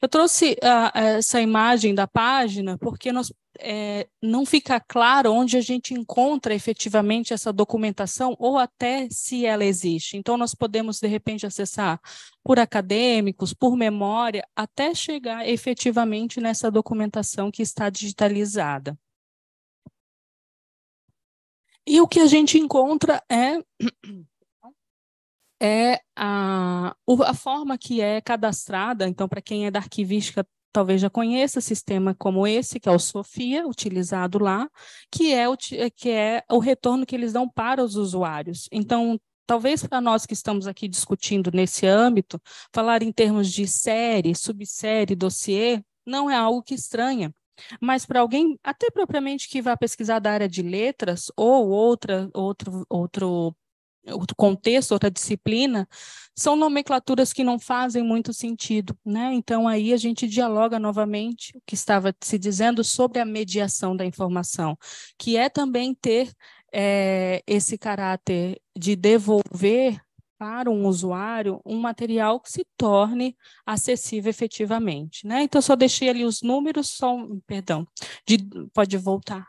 Eu trouxe uh, essa imagem da página porque nós é, não fica claro onde a gente encontra efetivamente essa documentação ou até se ela existe. Então, nós podemos, de repente, acessar por acadêmicos, por memória, até chegar efetivamente nessa documentação que está digitalizada. E o que a gente encontra é [CLEARS THROAT] é a, a forma que é cadastrada, então, para quem é da arquivística talvez já conheça sistema como esse, que é o Sofia, utilizado lá, que é o, que é o retorno que eles dão para os usuários. Então, talvez para nós que estamos aqui discutindo nesse âmbito, falar em termos de série, subsérie, dossiê, não é algo que estranha, mas para alguém, até propriamente que vá pesquisar da área de letras ou outra, outro, outro outro contexto, outra disciplina, são nomenclaturas que não fazem muito sentido, né? Então aí a gente dialoga novamente o que estava se dizendo sobre a mediação da informação, que é também ter é, esse caráter de devolver para um usuário um material que se torne acessível efetivamente. Né? Então, só deixei ali os números, só, perdão, de, pode voltar.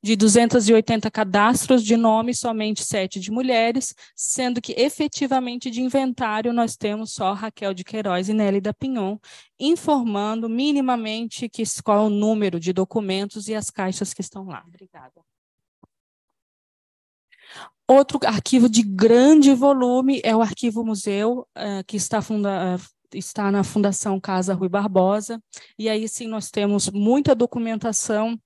De 280 cadastros de nome, somente sete de mulheres, sendo que efetivamente de inventário nós temos só Raquel de Queiroz e Nelly da Pinhon, informando minimamente que, qual é o número de documentos e as caixas que estão lá. Obrigada. Outro arquivo de grande volume é o Arquivo Museu, uh, que está funda eh, está na Fundação Casa Rui Barbosa, e aí sim nós temos muita documentação.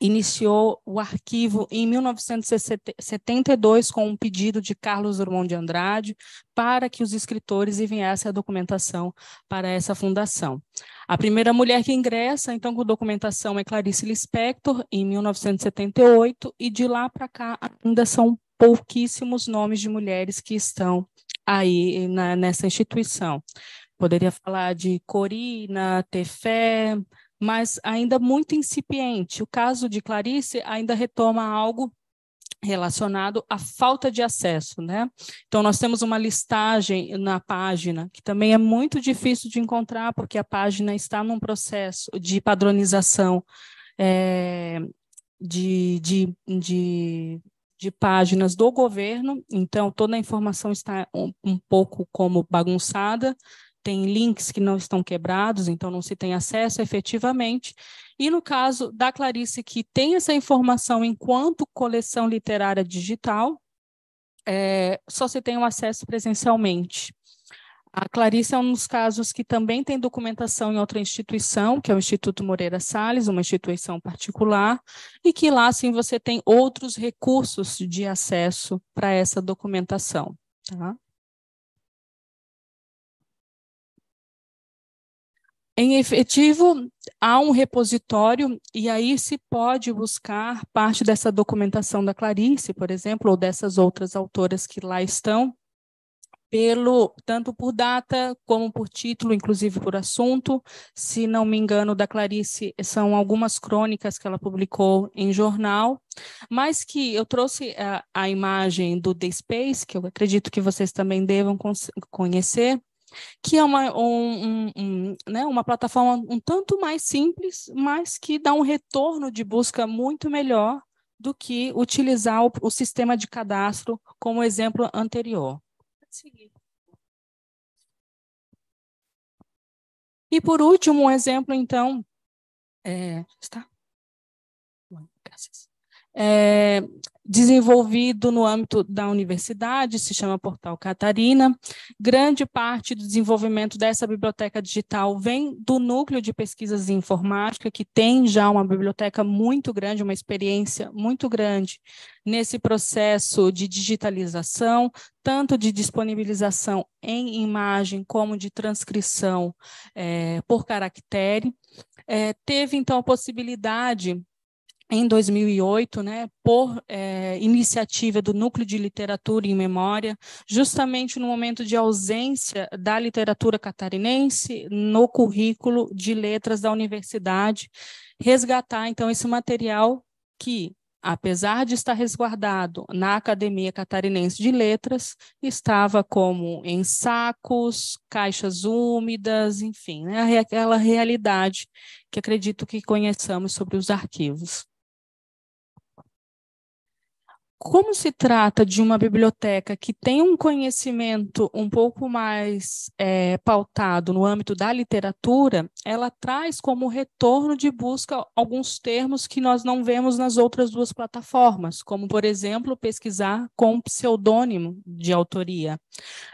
Iniciou o arquivo em 1972 com um pedido de Carlos Drummond de Andrade para que os escritores enviassem a documentação para essa fundação. A primeira mulher que ingressa, então, com documentação é Clarice Lispector, em 1978, e de lá para cá ainda são pouquíssimos nomes de mulheres que estão aí na, nessa instituição. Poderia falar de Corina, Tefé, mas ainda muito incipiente. O caso de Clarice ainda retoma algo relacionado à falta de acesso, né? Então nós temos uma listagem na página que também é muito difícil de encontrar porque a página está num processo de padronização é, de, de, de de páginas do governo, então toda a informação está um, um pouco como bagunçada, tem links que não estão quebrados, então não se tem acesso efetivamente. E no caso da Clarice, que tem essa informação enquanto coleção literária digital, é, só se tem o acesso presencialmente. A Clarice é um dos casos que também tem documentação em outra instituição, que é o Instituto Moreira Salles, uma instituição particular, e que lá, sim, você tem outros recursos de acesso para essa documentação. Tá? Em efetivo, há um repositório e aí se pode buscar parte dessa documentação da Clarice, por exemplo, ou dessas outras autoras que lá estão, pelo tanto por data como por título, inclusive por assunto. Se não me engano, da Clarice são algumas crônicas que ela publicou em jornal, mas que eu trouxe a, a imagem do The Space, que eu acredito que vocês também devam conhecer, que é uma, um, um, um, né, uma plataforma um tanto mais simples, mas que dá um retorno de busca muito melhor do que utilizar o, o sistema de cadastro como exemplo anterior seguir. E por último, um exemplo, então, é, está? é, desenvolvido no âmbito da universidade, se chama Portal Catarina. Grande parte do desenvolvimento dessa biblioteca digital vem do núcleo de pesquisas em informática, que tem já uma biblioteca muito grande, uma experiência muito grande nesse processo de digitalização, tanto de disponibilização em imagem como de transcrição é, por caractere. É, teve, então, a possibilidade em 2008, né, por é, iniciativa do Núcleo de Literatura em Memória, justamente no momento de ausência da literatura catarinense no currículo de letras da universidade, resgatar então esse material que, apesar de estar resguardado na Academia Catarinense de Letras, estava como em sacos, caixas úmidas, enfim, né, aquela realidade que acredito que conheçamos sobre os arquivos. Como se trata de uma biblioteca que tem um conhecimento um pouco mais é, pautado no âmbito da literatura, ela traz como retorno de busca alguns termos que nós não vemos nas outras duas plataformas, como, por exemplo, pesquisar com pseudônimo de autoria,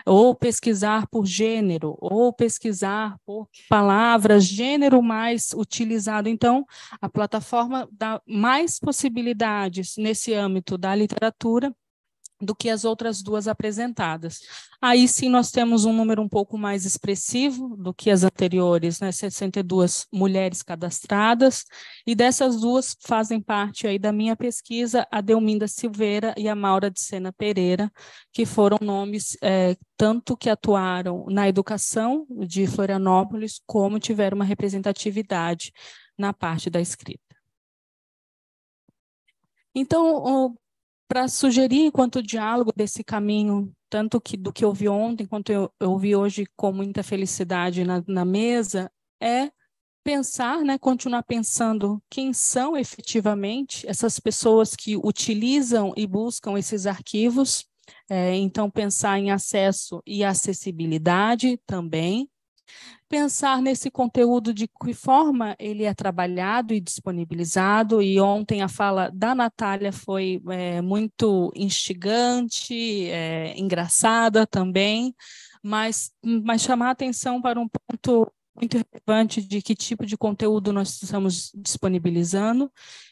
ou pesquisar por gênero, ou pesquisar por palavras, gênero mais utilizado. Então, a plataforma dá mais possibilidades nesse âmbito da literatura literatura do que as outras duas apresentadas. Aí sim nós temos um número um pouco mais expressivo do que as anteriores, né? 62 mulheres cadastradas, e dessas duas fazem parte aí da minha pesquisa a Delminda Silveira e a Maura de Sena Pereira, que foram nomes é, tanto que atuaram na educação de Florianópolis, como tiveram uma representatividade na parte da escrita. Então, para sugerir enquanto diálogo desse caminho, tanto que do que eu vi ontem quanto eu, eu vi hoje com muita felicidade na, na mesa, é pensar, né, continuar pensando quem são efetivamente essas pessoas que utilizam e buscam esses arquivos. É, então, pensar em acesso e acessibilidade também, Pensar nesse conteúdo de que forma ele é trabalhado e disponibilizado, e ontem a fala da Natália foi é, muito instigante, é, engraçada também, mas, mas chamar atenção para um ponto muito relevante de que tipo de conteúdo nós estamos disponibilizando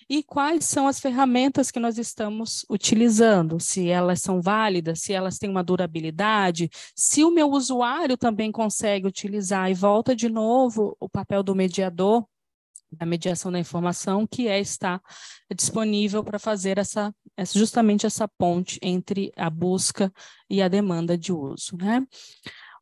e quais são as ferramentas que nós estamos utilizando, se elas são válidas, se elas têm uma durabilidade, se o meu usuário também consegue utilizar. E volta de novo o papel do mediador, da mediação da informação, que é estar disponível para fazer essa, justamente essa ponte entre a busca e a demanda de uso. Né?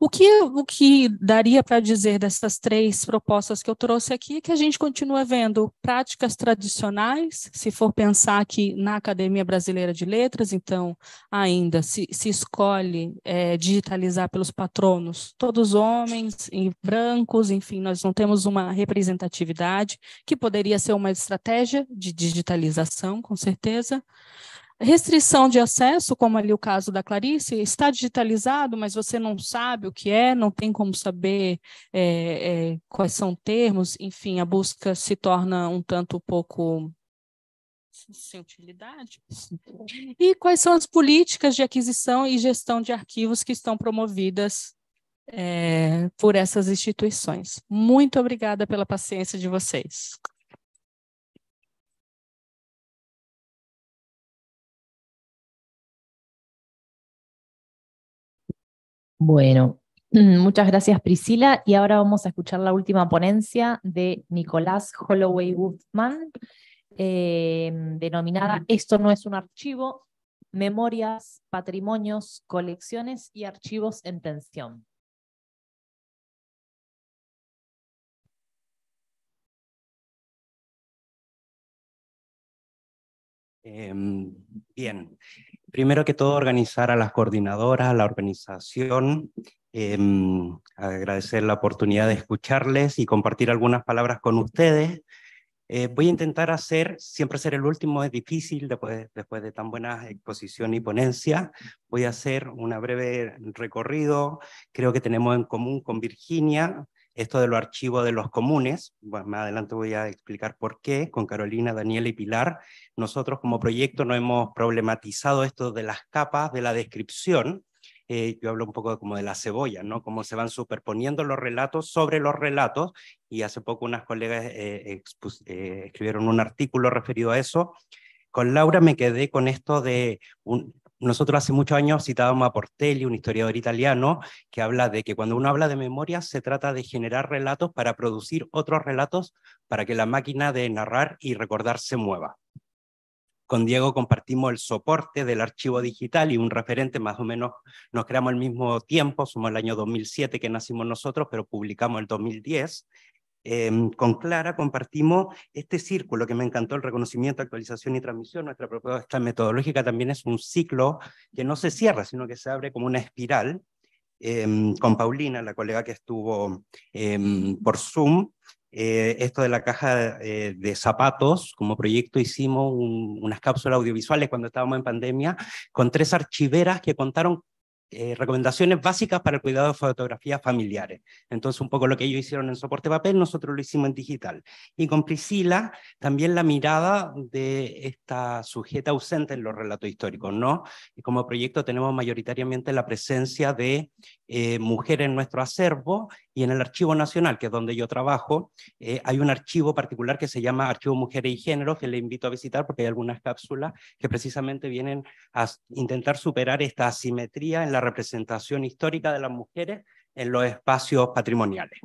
O que, o que daria para dizer dessas três propostas que eu trouxe aqui é que a gente continua vendo práticas tradicionais, se for pensar que na Academia Brasileira de Letras, então, ainda se, se escolhe é, digitalizar pelos patronos, todos homens e brancos, enfim, nós não temos uma representatividade, que poderia ser uma estratégia de digitalização, com certeza. Restrição de acesso, como ali o caso da Clarice, está digitalizado, mas você não sabe o que é, não tem como saber é, é, quais são termos, enfim, a busca se torna um tanto pouco sem utilidade. E quais são as políticas de aquisição e gestão de arquivos que estão promovidas é, por essas instituições? Muito obrigada pela paciência de vocês. Bueno, [CLEARS THROAT] muchas gracias Priscila y ahora vamos a escuchar la última ponencia de Nicolás Holloway Woodman, eh, denominada Esto no es un archivo, memorias, patrimonios, colecciones y archivos en tensión. Em, bien, primero que todo, organizar a las coordinadoras, a la organización, em, agradecer la oportunidad de escucharles y compartir algunas palabras con ustedes. Eh, voy a intentar hacer, siempre ser el último es difícil después, después de tan buena exposición y ponencia. Voy a hacer un breve recorrido. Creo que tenemos en común con Virginia esto de los archivos de los comunes, más adelante voy a explicar por qué, con Carolina, Daniela y Pilar, nosotros como proyecto no hemos problematizado esto de las capas de la descripción, eh, yo hablo un poco como de la cebolla, ¿no? Cómo se van superponiendo los relatos sobre los relatos, y hace poco unas colegas eh, eh, escribieron un artículo referido a eso. Con Laura me quedé con esto de un, nosotros hace muchos años citábamos a Portelli, un historiador italiano, que habla de que cuando uno habla de memoria se trata de generar relatos para producir otros relatos para que la máquina de narrar y recordar se mueva. Con Diego compartimos el soporte del archivo digital y un referente, más o menos nos creamos al mismo tiempo, somos el año 2007 que nacimos nosotros, pero publicamos el 2010. Em, con Clara compartimos este círculo que me encantó, el reconocimiento, actualización y transmisión. Nuestra propuesta metodológica también es un ciclo que no se cierra, sino que se abre como una espiral. Em, con Paulina, la colega que estuvo em, por Zoom, eh, esto de la caja eh, de, zapatos, como proyecto hicimos unas cápsulas audiovisuales cuando estábamos en pandemia, con tres archiveras que contaron eh, recomendaciones básicas para el cuidado de fotografías familiares. Entonces, un poco lo que ellos hicieron en soporte papel, nosotros lo hicimos en digital. Y con Priscila, también la mirada de esta sujeta ausente en los relatos históricos, ¿no? Y como proyecto tenemos mayoritariamente la presencia de eh, Mujer en nuestro acervo, y en el Archivo Nacional, que es donde yo trabajo, eh, hay un archivo particular que se llama Archivo Mujeres y Género, que le invito a visitar porque hay algunas cápsulas que precisamente vienen a intentar superar esta asimetría en la representación histórica de las mujeres en los espacios patrimoniales.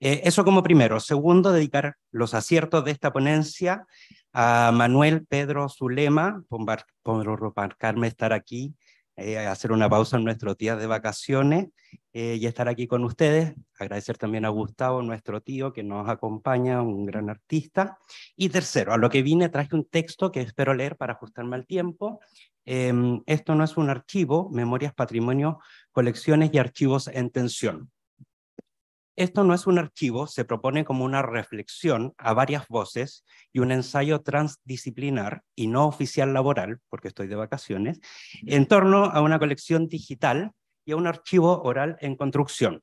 Eh, eso como primero. Segundo, dedicar los aciertos de esta ponencia a Manuel Pedro Zulema, por, por, estar aquí, eh, hacer una pausa en nuestro día de vacaciones eh, y estar aquí con ustedes. Agradecer también a Gustavo, nuestro tío, que nos acompaña, un gran artista. Y tercero, a lo que vine traje un texto que espero leer para ajustarme al tiempo. Em, esto no es un archivo, Memorias, Patrimonio, Colecciones y Archivos en Tensión. Esto no es un archivo, se propone como una reflexión a varias voces y un ensayo transdisciplinar y no oficial laboral, porque estoy de vacaciones, en torno a una colección digital y a un archivo oral en construcción.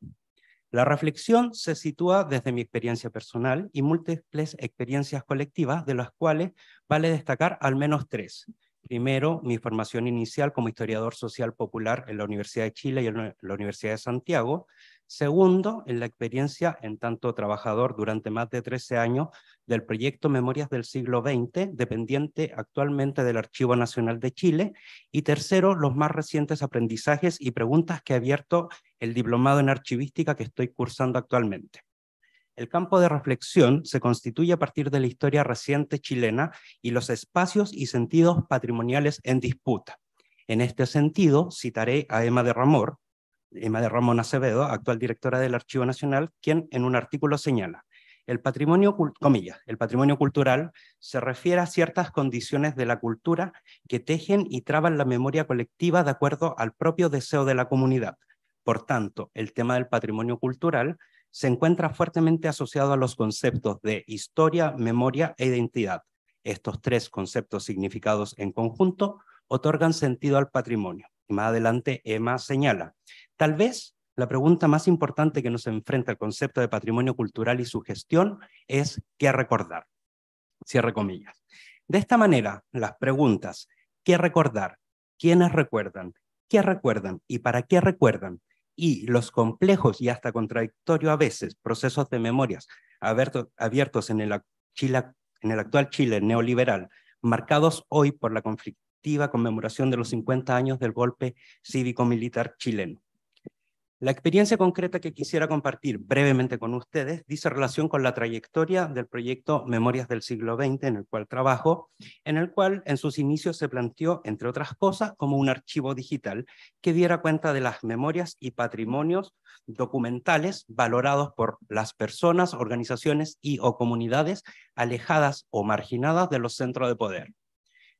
La reflexión se sitúa desde mi experiencia personal y múltiples experiencias colectivas, de las cuales vale destacar al menos tres. Primero, mi formación inicial como historiador social popular en la Universidad de Chile y en la Universidad de Santiago, Segundo, en la experiencia en tanto trabajador durante más de 13 años del proyecto Memorias del siglo XX, dependiente actualmente del Archivo Nacional de Chile. Y tercero, los más recientes aprendizajes y preguntas que ha abierto el diplomado en archivística que estoy cursando actualmente. El campo de reflexión se constituye a partir de la historia reciente chilena y los espacios y sentidos patrimoniales en disputa. En este sentido, citaré a Emma de Ramor, Emma de Ramón Acevedo, actual directora del Archivo Nacional, quien en un artículo señala, el patrimonio, comillas, el patrimonio cultural se refiere a ciertas condiciones de la cultura que tejen y traban la memoria colectiva de acuerdo al propio deseo de la comunidad. Por tanto, el tema del patrimonio cultural se encuentra fuertemente asociado a los conceptos de historia, memoria e identidad. Estos tres conceptos significados en conjunto otorgan sentido al patrimonio más adelante Emma señala, tal vez la pregunta más importante que nos enfrenta el concepto de patrimonio cultural y su gestión es ¿qué recordar? Cierre comillas. De esta manera, las preguntas ¿qué recordar? ¿Quiénes recuerdan? ¿Qué recuerdan? ¿Y para qué recuerdan? Y los complejos y hasta contradictorios a veces procesos de memorias abiertos en el, actual Chile neoliberal, marcados hoy por la conflictividad conmemoración de los 50 años del golpe cívico-militar chileno. La experiencia concreta que quisiera compartir brevemente con ustedes dice relación con la trayectoria del proyecto Memorias del siglo XX en el cual trabajo, en el cual en sus inicios se planteó, entre otras cosas, como un archivo digital que diera cuenta de las memorias y patrimonios documentales valorados por las personas, organizaciones y o comunidades alejadas o marginadas de los centros de poder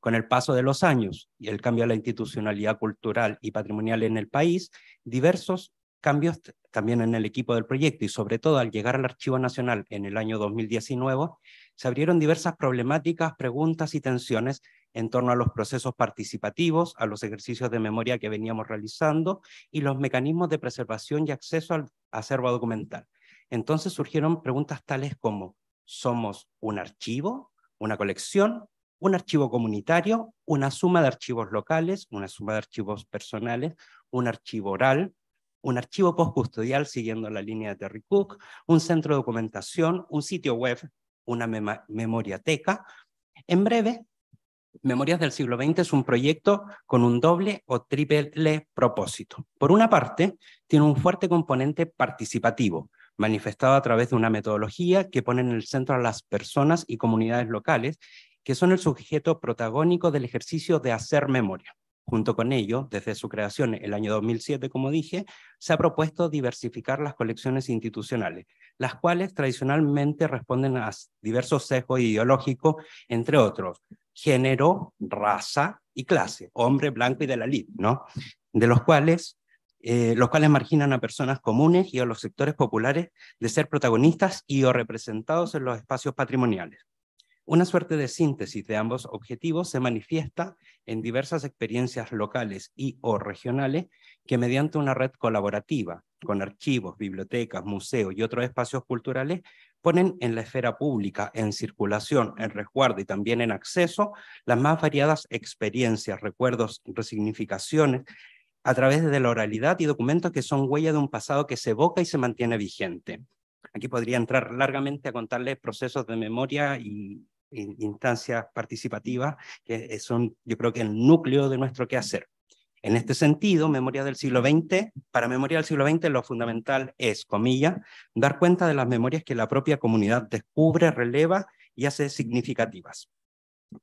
con el paso de los años y el cambio a la institucionalidad cultural y patrimonial en el país, diversos cambios también en el equipo del proyecto y sobre todo al llegar al Archivo Nacional en el año 2019, se abrieron diversas problemáticas, preguntas y tensiones en torno a los procesos participativos, a los ejercicios de memoria que veníamos realizando y los mecanismos de preservación y acceso al acervo documental. Entonces surgieron preguntas tales como, ¿somos un archivo, una colección un archivo comunitario, una suma de archivos locales, una suma de archivos personales, un archivo oral, un archivo postcustodial siguiendo la línea de Terry Cook, un centro de documentación, un sitio web, una memoria teca. En breve, Memorias del siglo XX es un proyecto con un doble o triple propósito. Por una parte, tiene un fuerte componente participativo, manifestado a través de una metodología que pone en el centro a las personas y comunidades locales que son el sujeto protagónico del ejercicio de hacer memoria. Junto con ello, desde su creación en el año 2007, como dije, se ha propuesto diversificar las colecciones institucionales, las cuales tradicionalmente responden a diversos sesgos ideológicos, entre otros, género, raza y clase, hombre, blanco y de la lid, ¿no? De los cuales, eh, los cuales marginan a personas comunes y a los sectores populares de ser protagonistas y o representados en los espacios patrimoniales. Una suerte de síntesis de ambos objetivos se manifiesta en diversas experiencias locales y o regionales que mediante una red colaborativa con archivos, bibliotecas, museos y otros espacios culturales ponen en la esfera pública, en circulación, en resguardo y también en acceso las más variadas experiencias, recuerdos, resignificaciones a través de la oralidad y documentos que son huella de un pasado que se evoca y se mantiene vigente. Aquí podría entrar largamente a contarles procesos de memoria y, instancias participativas, que son, yo creo que el núcleo de nuestro quehacer. En este sentido, memoria del siglo XX, para memoria del siglo XX lo fundamental es, comilla, dar cuenta de las memorias que la propia comunidad descubre, releva y hace significativas.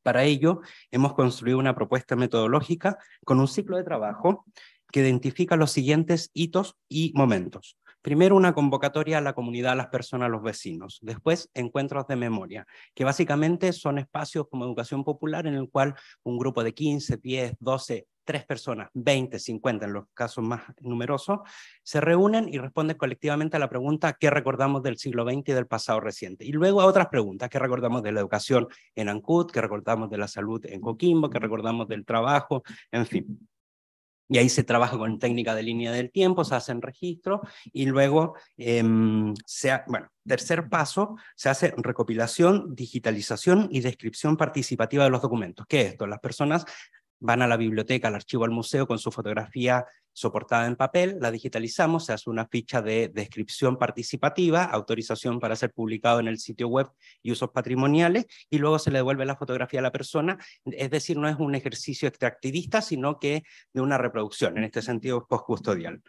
Para ello, hemos construido una propuesta metodológica con un ciclo de trabajo que identifica los siguientes hitos y momentos. Primero una convocatoria a la comunidad, a las personas, a los vecinos. Después encuentros de memoria, que básicamente son espacios como educación popular en el cual un grupo de 15, 10, 12 3 personas, 20, 50 en los casos más numerosos, se reúnen y responden colectivamente a la pregunta ¿qué recordamos del siglo XX y del pasado reciente? Y luego a otras preguntas, ¿qué recordamos de la educación en Ancud? ¿Qué recordamos de la salud en Coquimbo? ¿Qué recordamos del trabajo? En fin y ahí se trabaja con técnica de línea del tiempo, se hacen registros y luego, em, bueno, tercer paso, se hace recopilación, digitalización y descripción participativa de los documentos. ¿Qué es esto? Las personas van a la biblioteca, al archivo, al museo con su fotografía soportada en papel, la digitalizamos, se hace una ficha de descripción participativa, autorización para ser publicado en el sitio web y usos patrimoniales, y luego se le devuelve la fotografía a la persona, es decir, no es un ejercicio extractivista, sino que de una reproducción, en este sentido postcustodial.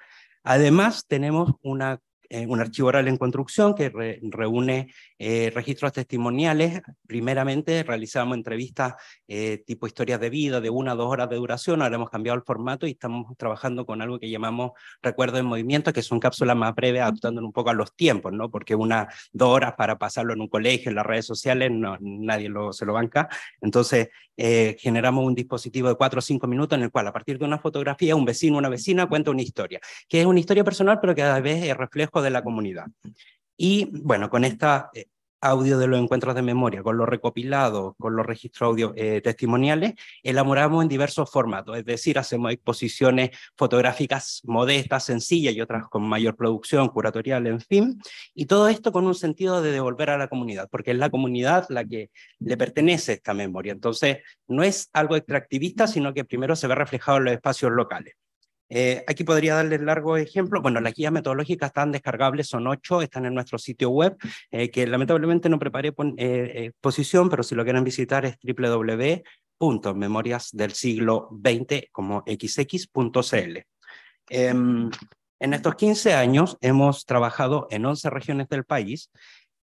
Además, tenemos una eh, un archivo oral en construcción que reúne eh, registros testimoniales. Primeramente realizamos entrevistas eh, tipo historias de vida de una o dos horas de duración. Ahora hemos cambiado el formato y estamos trabajando con algo que llamamos recuerdo en movimiento, que son cápsulas más breves adaptándonos un poco a los tiempos, ¿no? Porque una, dos horas para pasarlo en un colegio, en las redes sociales, nadie lo, se lo banca. Entonces generamos un dispositivo de cuatro o cinco minutos en el cual a partir de una fotografía un vecino, o una vecina cuenta una historia, que es una historia personal pero que a la vez es reflejo de la comunidad. Y bueno, con esta eh, audio de los encuentros de memoria, con lo recopilado, con los registros audio eh, testimoniales, elaboramos en diversos formatos, es decir, hacemos exposiciones fotográficas modestas, sencillas y otras con mayor producción, curatorial, en fin, y todo esto con un sentido de devolver a la comunidad, porque es la comunidad la que le pertenece esta memoria. Entonces, no es algo extractivista, sino que primero se ve reflejado en los espacios locales. Eh, aquí podría darles largo ejemplo, Bueno, las guías metodológicas están descargables, son ocho, están en nuestro sitio web, eh, que lamentablemente no preparé eh, exposición, pero si lo quieren visitar es www.memoriasdelsiglo20 como xx.cl. Em, en estos 15 años hemos trabajado en 11 regiones del país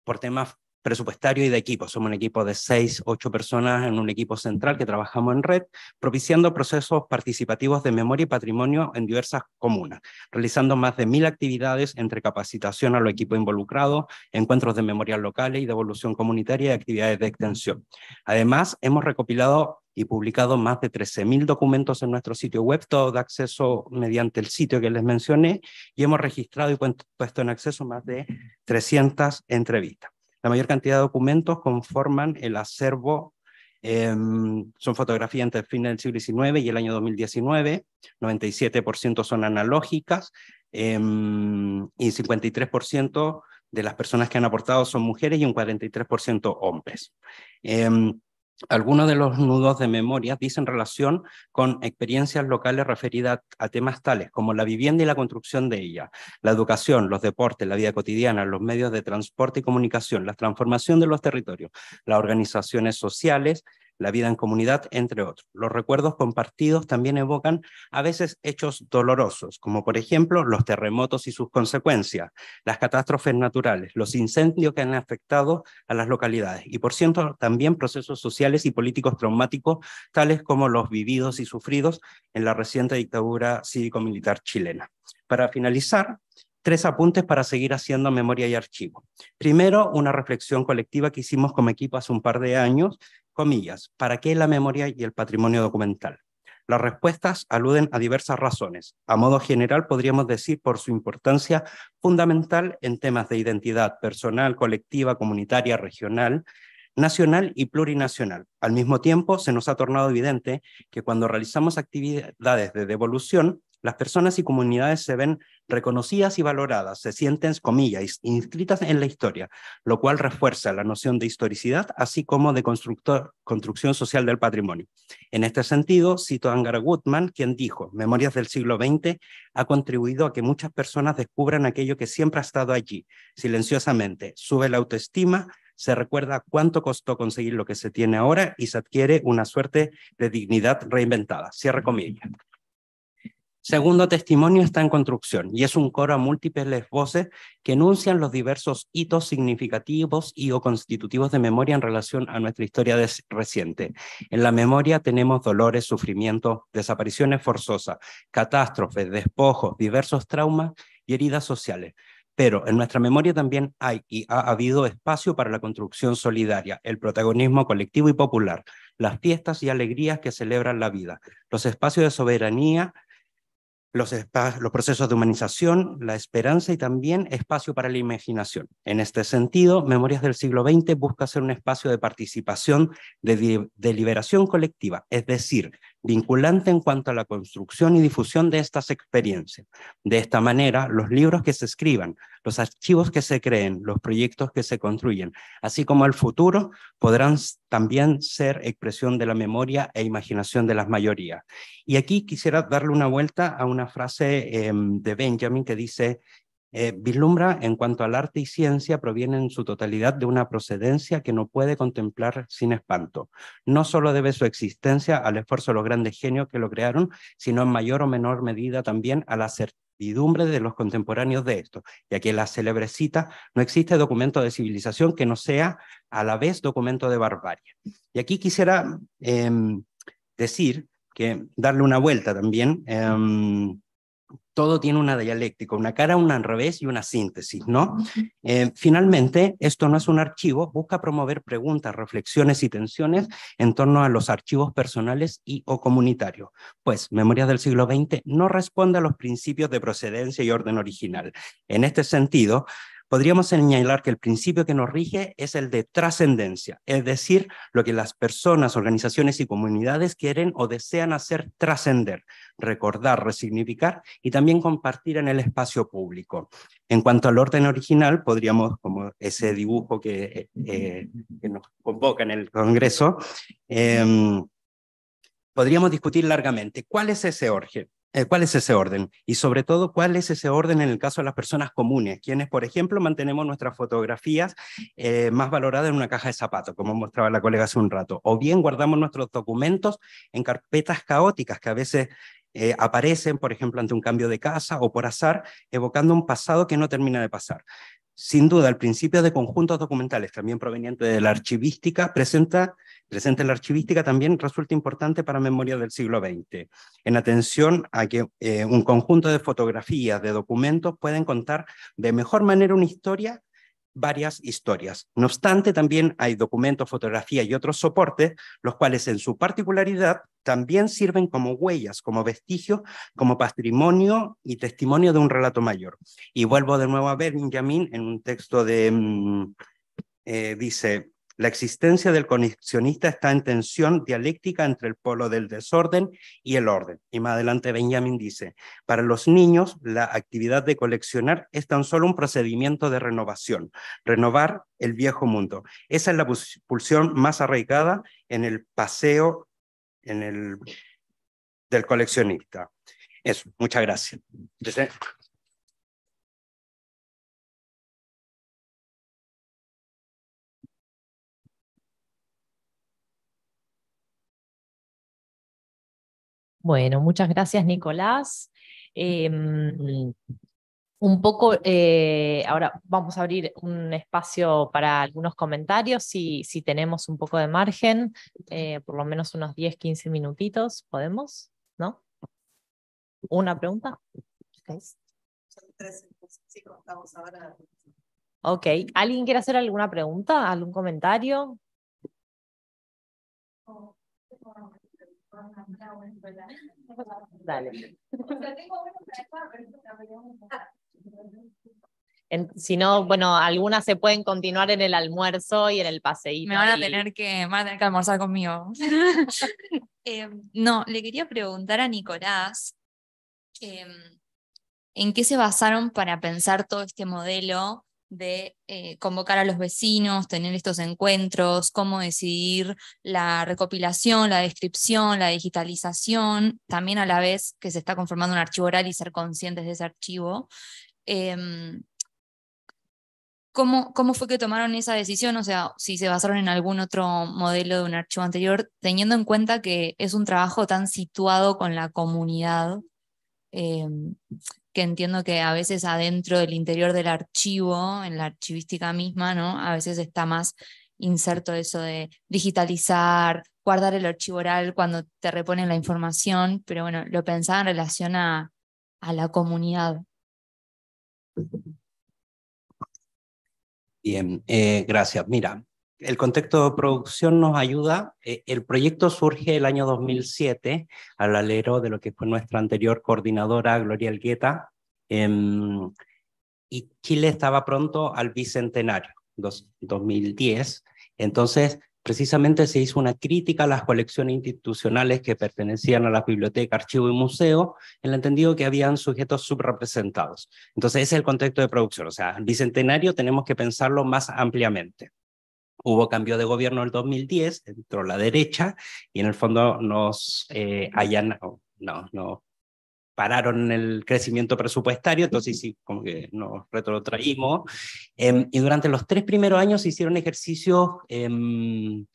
por temas presupuestario y de equipo. Somos un equipo de seis, ocho personas en un equipo central que trabajamos en red, propiciando procesos participativos de memoria y patrimonio en diversas comunas, realizando más de mil actividades entre capacitación a los equipos involucrados, encuentros de memoria locales y de evolución comunitaria y actividades de extensión. Además, hemos recopilado y publicado más de 13.000 documentos en nuestro sitio web, todo de acceso mediante el sitio que les mencioné, y hemos registrado y puesto en acceso más de 300 entrevistas. La mayor cantidad de documentos conforman el acervo, em, son fotografías entre el fin del siglo XIX y el año 2019, 97% son analógicas em, y 53% de las personas que han aportado son mujeres y un 43% hombres. Em, algunos de los nudos de memoria dicen relación con experiencias locales referidas a temas tales como la vivienda y la construcción de ella, la educación, los deportes, la vida cotidiana, los medios de transporte y comunicación, la transformación de los territorios, las organizaciones sociales, la vida en comunidad, entre otros. Los recuerdos compartidos también evocan a veces hechos dolorosos, como por ejemplo los terremotos y sus consecuencias, las catástrofes naturales, los incendios que han afectado a las localidades y por cierto también procesos sociales y políticos traumáticos, tales como los vividos y sufridos en la reciente dictadura cívico-militar chilena. Para finalizar, tres apuntes para seguir haciendo memoria y archivo. Primero, una reflexión colectiva que hicimos como equipo hace un par de años Comillas, ¿para qué la memoria y el patrimonio documental? Las respuestas aluden a diversas razones. A modo general, podríamos decir por su importancia fundamental en temas de identidad personal, colectiva, comunitaria, regional, nacional y plurinacional. Al mismo tiempo, se nos ha tornado evidente que cuando realizamos actividades de devolución, las personas y comunidades se ven reconocidas y valoradas, se sienten, comillas, inscritas en la historia, lo cual refuerza la noción de historicidad, así como de construcción social del patrimonio. En este sentido, cito a Angara Woodman, quien dijo, Memorias del siglo XX ha contribuido a que muchas personas descubran aquello que siempre ha estado allí, silenciosamente, sube la autoestima, se recuerda cuánto costó conseguir lo que se tiene ahora y se adquiere una suerte de dignidad reinventada. Cierre comillas. Segundo testimonio está en construcción y es un coro a múltiples voces que enuncian los diversos hitos significativos y o constitutivos de memoria en relación a nuestra historia reciente. En la memoria tenemos dolores, sufrimientos, desapariciones forzosas, catástrofes, despojos, diversos traumas y heridas sociales. Pero en nuestra memoria también hay y ha habido espacio para la construcción solidaria, el protagonismo colectivo y popular, las fiestas y alegrías que celebran la vida, los espacios de soberanía los, procesos de humanización, la esperanza y también espacio para la imaginación. En este sentido, Memorias del siglo XX busca ser un espacio de participación, de deliberación colectiva, es decir, vinculante en cuanto a la construcción y difusión de estas experiencias. De esta manera, los libros que se escriban, los archivos que se creen, los proyectos que se construyen, así como el futuro, podrán también ser expresión de la memoria e imaginación de las mayorías. Y aquí quisiera darle una vuelta a una frase em, de Benjamin que dice, eh, vislumbra en cuanto al arte y ciencia proviene en su totalidad de una procedencia que no puede contemplar sin espanto. No solo debe su existencia al esfuerzo de los grandes genios que lo crearon, sino en mayor o menor medida también a la certidumbre de los contemporáneos de esto, ya que la célebre cita no existe documento de civilización que no sea a la vez documento de barbarie. Y aquí quisiera em, decir que darle una vuelta también. Em, todo tiene una dialéctica, una cara, una revés y una síntesis, ¿no? Eh, finalmente, esto no es un archivo, busca promover preguntas, reflexiones y tensiones en torno a los archivos personales y o comunitarios, pues Memorias del siglo XX no responde a los principios de procedencia y orden original. En este sentido, podríamos señalar que el principio que nos rige es el de trascendencia, es decir, lo que las personas, organizaciones y comunidades quieren o desean hacer trascender, recordar, resignificar y también compartir en el espacio público. En cuanto al orden original, podríamos, como ese dibujo que, eh, eh, nos convoca en el Congreso, em, podríamos discutir largamente cuál es ese orden. Eh, ¿Cuál es ese orden? Y sobre todo, ¿cuál es ese orden en el caso de las personas comunes, quienes, por ejemplo, mantenemos nuestras fotografías más valoradas en una caja de zapatos, como mostraba la colega hace un rato, o bien guardamos nuestros documentos en carpetas caóticas que a veces eh, aparecen, por ejemplo, ante un cambio de casa o por azar, evocando un pasado que no termina de pasar. Sin duda, el principio de conjuntos documentales, también proveniente de la archivística, presenta, presente la archivística también resulta importante para memoria del siglo XX, en atención a que eh, un conjunto de fotografías, de documentos, pueden contar de mejor manera una historia varias historias. No obstante, también hay documentos, fotografía y otros soportes, los cuales en su particularidad también sirven como huellas, como vestigios, como patrimonio y testimonio de un relato mayor. Y vuelvo de nuevo a ver, Benjamin en un texto de... Mm, eh, dice, la existencia del coleccionista está en tensión dialéctica entre el polo del desorden y el orden. Y más adelante Benjamin dice, para los niños la actividad de coleccionar es tan solo un procedimiento de renovación, renovar el viejo mundo. Esa es la pulsión más arraigada en el paseo en el, del coleccionista. Eso, muchas gracias. Bueno, muchas gracias, Nicolás. Em, un poco, eh, ahora vamos a abrir un espacio para algunos comentarios, si, si tenemos un poco de margen, eh, por lo menos unos 10, 15 minutitos, ¿podemos? ¿No? ¿Una pregunta? Ok, ¿alguien quiere hacer alguna pregunta, algún comentario? Oh, Dale. si no, bueno, algunas se pueden continuar en el almuerzo y en el paseíto. Me van a tener que, almorzar conmigo. [LAUGHS] Em, no, le quería preguntar a Nicolás em, en qué se basaron para pensar todo este modelo de eh, convocar a los vecinos, tener estos encuentros, cómo decidir la recopilación, la descripción, la digitalización, también a la vez que se está conformando un archivo oral y ser conscientes de ese archivo. Em, ¿cómo, fue que tomaron esa decisión? O sea, si se basaron en algún otro modelo de un archivo anterior, teniendo en cuenta que es un trabajo tan situado con la comunidad. Em, que entiendo que a veces adentro del interior del archivo, en la archivística misma, ¿no? A veces está más inserto eso de digitalizar, guardar el archivo oral cuando te reponen la información, pero bueno, lo pensaba en relación a, la comunidad. Bien, eh, gracias. Mira, el contexto de producción nos ayuda. Eh, el proyecto surge el año 2007 al alero de lo que fue nuestra anterior coordinadora, Gloria Elgueta, em, y Chile estaba pronto al bicentenario, 2010. Entonces, precisamente se hizo una crítica a las colecciones institucionales que pertenecían a la biblioteca archivo y museo en el entendido que habían sujetos subrepresentados. Entonces, ese es el contexto de producción. O sea, el bicentenario tenemos que pensarlo más ampliamente hubo cambio de gobierno en el 2010, entró la derecha y en el fondo nos eh, en no, no, pararon el crecimiento presupuestario, entonces sí, como que nos retrotraímos. Em, y durante los tres primeros años se hicieron ejercicios em,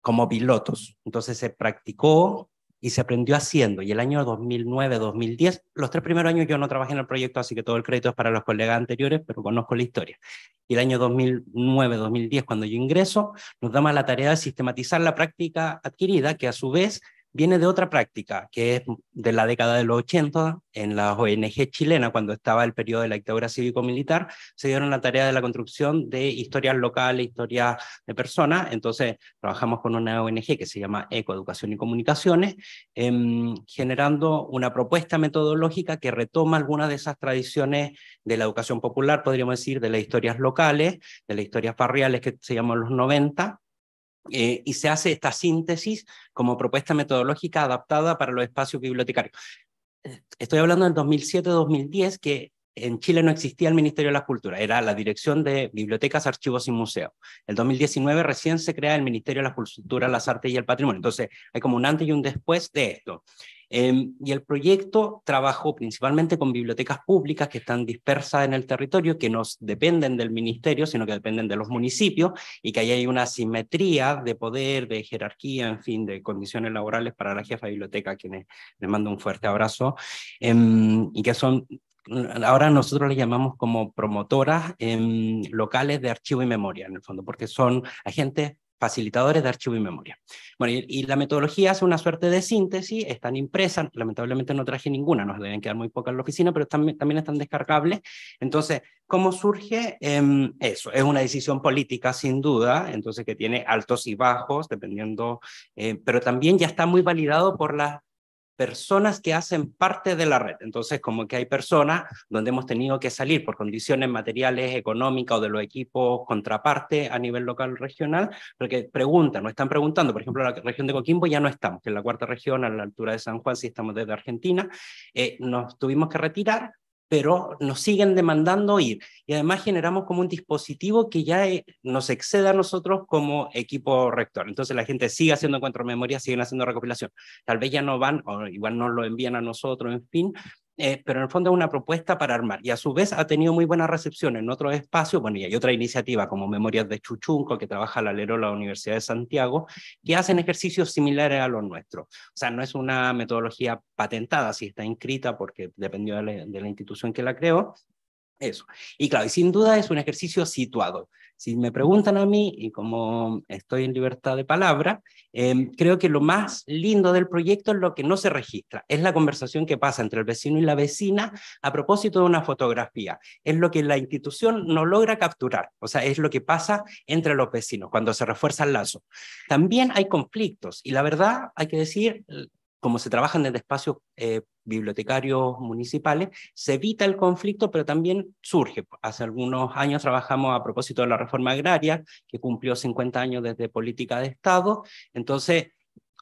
como pilotos. Entonces se practicó y se aprendió haciendo. Y el año 2009-2010, los tres primeros años yo no trabajé en el proyecto, así que todo el crédito es para los colegas anteriores, pero conozco la historia. Y el año 2009-2010, cuando yo ingreso, nos damos la tarea de sistematizar la práctica adquirida, que a su vez viene de otra práctica, que es de la década de los 80, en la ONG chilena, cuando estaba el periodo de la dictadura cívico-militar, se dieron la tarea de la construcción de historias locales, historias de personas. Entonces, trabajamos con una ONG que se llama Ecoeducación y Comunicaciones, em, generando una propuesta metodológica que retoma algunas de esas tradiciones de la educación popular, podríamos decir, de las historias locales, de las historias barriales que se llaman los 90, eh, y se hace esta síntesis como propuesta metodológica adaptada para los espacios bibliotecarios. Estoy hablando del 2007-2010, que en Chile no existía el Ministerio de la Cultura, era la Dirección de Bibliotecas, Archivos y Museos. El 2019 recién se crea el Ministerio de la Cultura, las Artes y el Patrimonio. Entonces, hay como un antes y un después de esto. Em, y el proyecto trabajó principalmente con bibliotecas públicas que están dispersas en el territorio, que no dependen del ministerio, sino que dependen de los municipios, y que ahí hay una simetría de poder, de jerarquía, en fin, de condiciones laborales para la jefa de biblioteca, a quienes le mando un fuerte abrazo, em, y que son ahora nosotros le llamamos como promotoras em, locales de archivo y memoria, en el fondo, porque son agentes facilitadores de archivo y memoria. Bueno, y, la metodología hace una suerte de síntesis, están impresas, lamentablemente no traje ninguna, nos deben quedar muy pocas en la oficina, pero también, también están descargables. Entonces, ¿cómo surge em, eso? Es una decisión política, sin duda, entonces que tiene altos y bajos, dependiendo, eh, pero también ya está muy validado por las personas que hacen parte de la red. Entonces, como que hay personas donde hemos tenido que salir por condiciones materiales, económicas o de los equipos contraparte a nivel local regional, porque preguntan, nos están preguntando, por ejemplo, la región de Coquimbo ya no estamos, que es la cuarta región a la altura de San Juan, si estamos desde Argentina, eh, nos tuvimos que retirar pero nos siguen demandando ir. Y además generamos como un dispositivo que ya eh, nos excede a nosotros como equipo rector. Entonces la gente sigue haciendo encuentro memoria, siguen haciendo recopilación. Tal vez ya no van, o igual no lo envían a nosotros, en fin, eh, pero en el fondo es una propuesta para armar. Y a su vez ha tenido muy buena recepción en otro espacio bueno, y hay otra iniciativa como Memorias de Chuchunco, que trabaja la Lero la Universidad de Santiago, que hacen ejercicios similares a los nuestros. O sea, no es una metodología patentada, si está inscrita porque dependió de la, de la institución que la creó, eso. Y claro, y sin duda es un ejercicio situado. Si me preguntan a mí, y como estoy en libertad de palabra, em, creo que lo más lindo del proyecto es lo que no se registra, es la conversación que pasa entre el vecino y la vecina a propósito de una fotografía, es lo que la institución no logra capturar, o sea, es lo que pasa entre los vecinos cuando se refuerza el lazo. También hay conflictos y la verdad hay que decir, como se trabajan desde espacios eh, bibliotecarios municipales, se evita el conflicto, pero también surge. Hace algunos años trabajamos a propósito de la reforma agraria, que cumplió 50 años desde política de Estado, entonces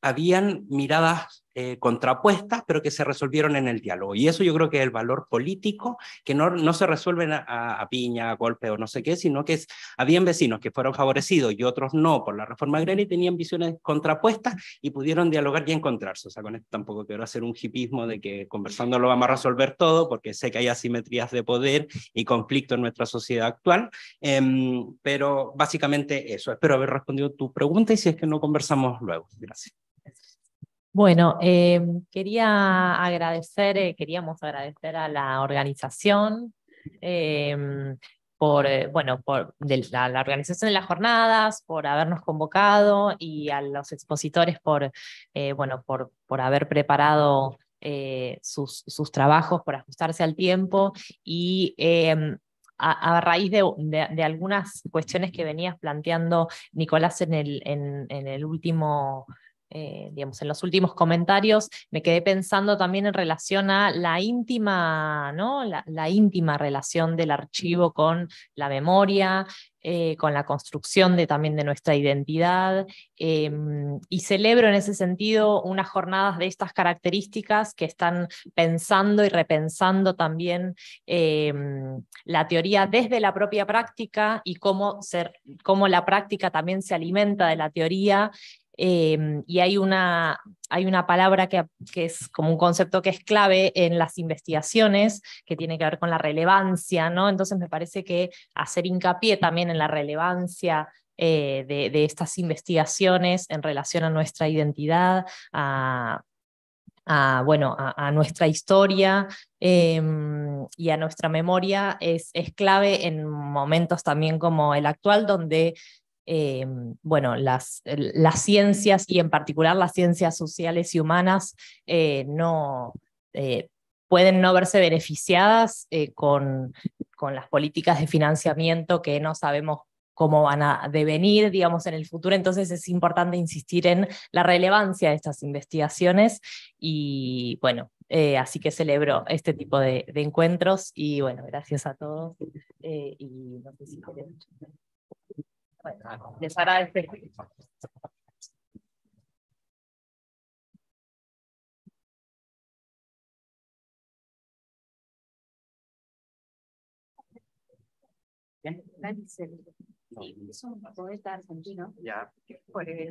habían miradas eh, contrapuestas, pero que se resolvieron en el diálogo. Y eso yo creo que es el valor político, que no, no se resuelven a, piña, a golpe o no sé qué, sino que es, habían vecinos que fueron favorecidos y otros no por la reforma agraria y tenían visiones contrapuestas y pudieron dialogar y encontrarse. O sea, con esto tampoco quiero hacer un hipismo de que conversando lo vamos a resolver todo, porque sé que hay asimetrías de poder y conflicto en nuestra sociedad actual, em, pero básicamente eso. Espero haber respondido tu pregunta y si es que no conversamos luego. Gracias. Bueno, em, quería agradecer, eh, queríamos agradecer a la organización em, por, eh, bueno, por de la, organización de las jornadas, por habernos convocado y a los expositores por, eh, bueno, por, por haber preparado sus, trabajos, por ajustarse al tiempo y em, a, raíz de, algunas cuestiones que venías planteando, Nicolás, en el, en el último eh, en los últimos comentarios, me quedé pensando también en relación a la íntima, ¿no? La, íntima relación del archivo con la memoria, eh, con la construcción de, también de nuestra identidad. Em, y celebro en ese sentido unas jornadas de estas características que están pensando y repensando también em, la teoría desde la propia práctica y cómo, ser, cómo la práctica también se alimenta de la teoría Em, y hay una, hay una palabra que, es como un concepto que es clave en las investigaciones, que tiene que ver con la relevancia, ¿no? Entonces me parece que hacer hincapié también en la relevancia eh, de, estas investigaciones en relación a nuestra identidad, a, bueno, a, nuestra historia em, y a nuestra memoria es clave en momentos también como el actual, donde eh, bueno, las, ciencias y en particular las ciencias sociales y humanas eh, no, eh, pueden no verse beneficiadas con, con las políticas de financiamiento que no sabemos cómo van a devenir, digamos, en el futuro. Entonces es importante insistir en la relevancia de estas investigaciones y, bueno, así que celebro este tipo de, encuentros y, bueno, gracias a todos empezar a despedir. Es un poeta argentino. Ya. Por el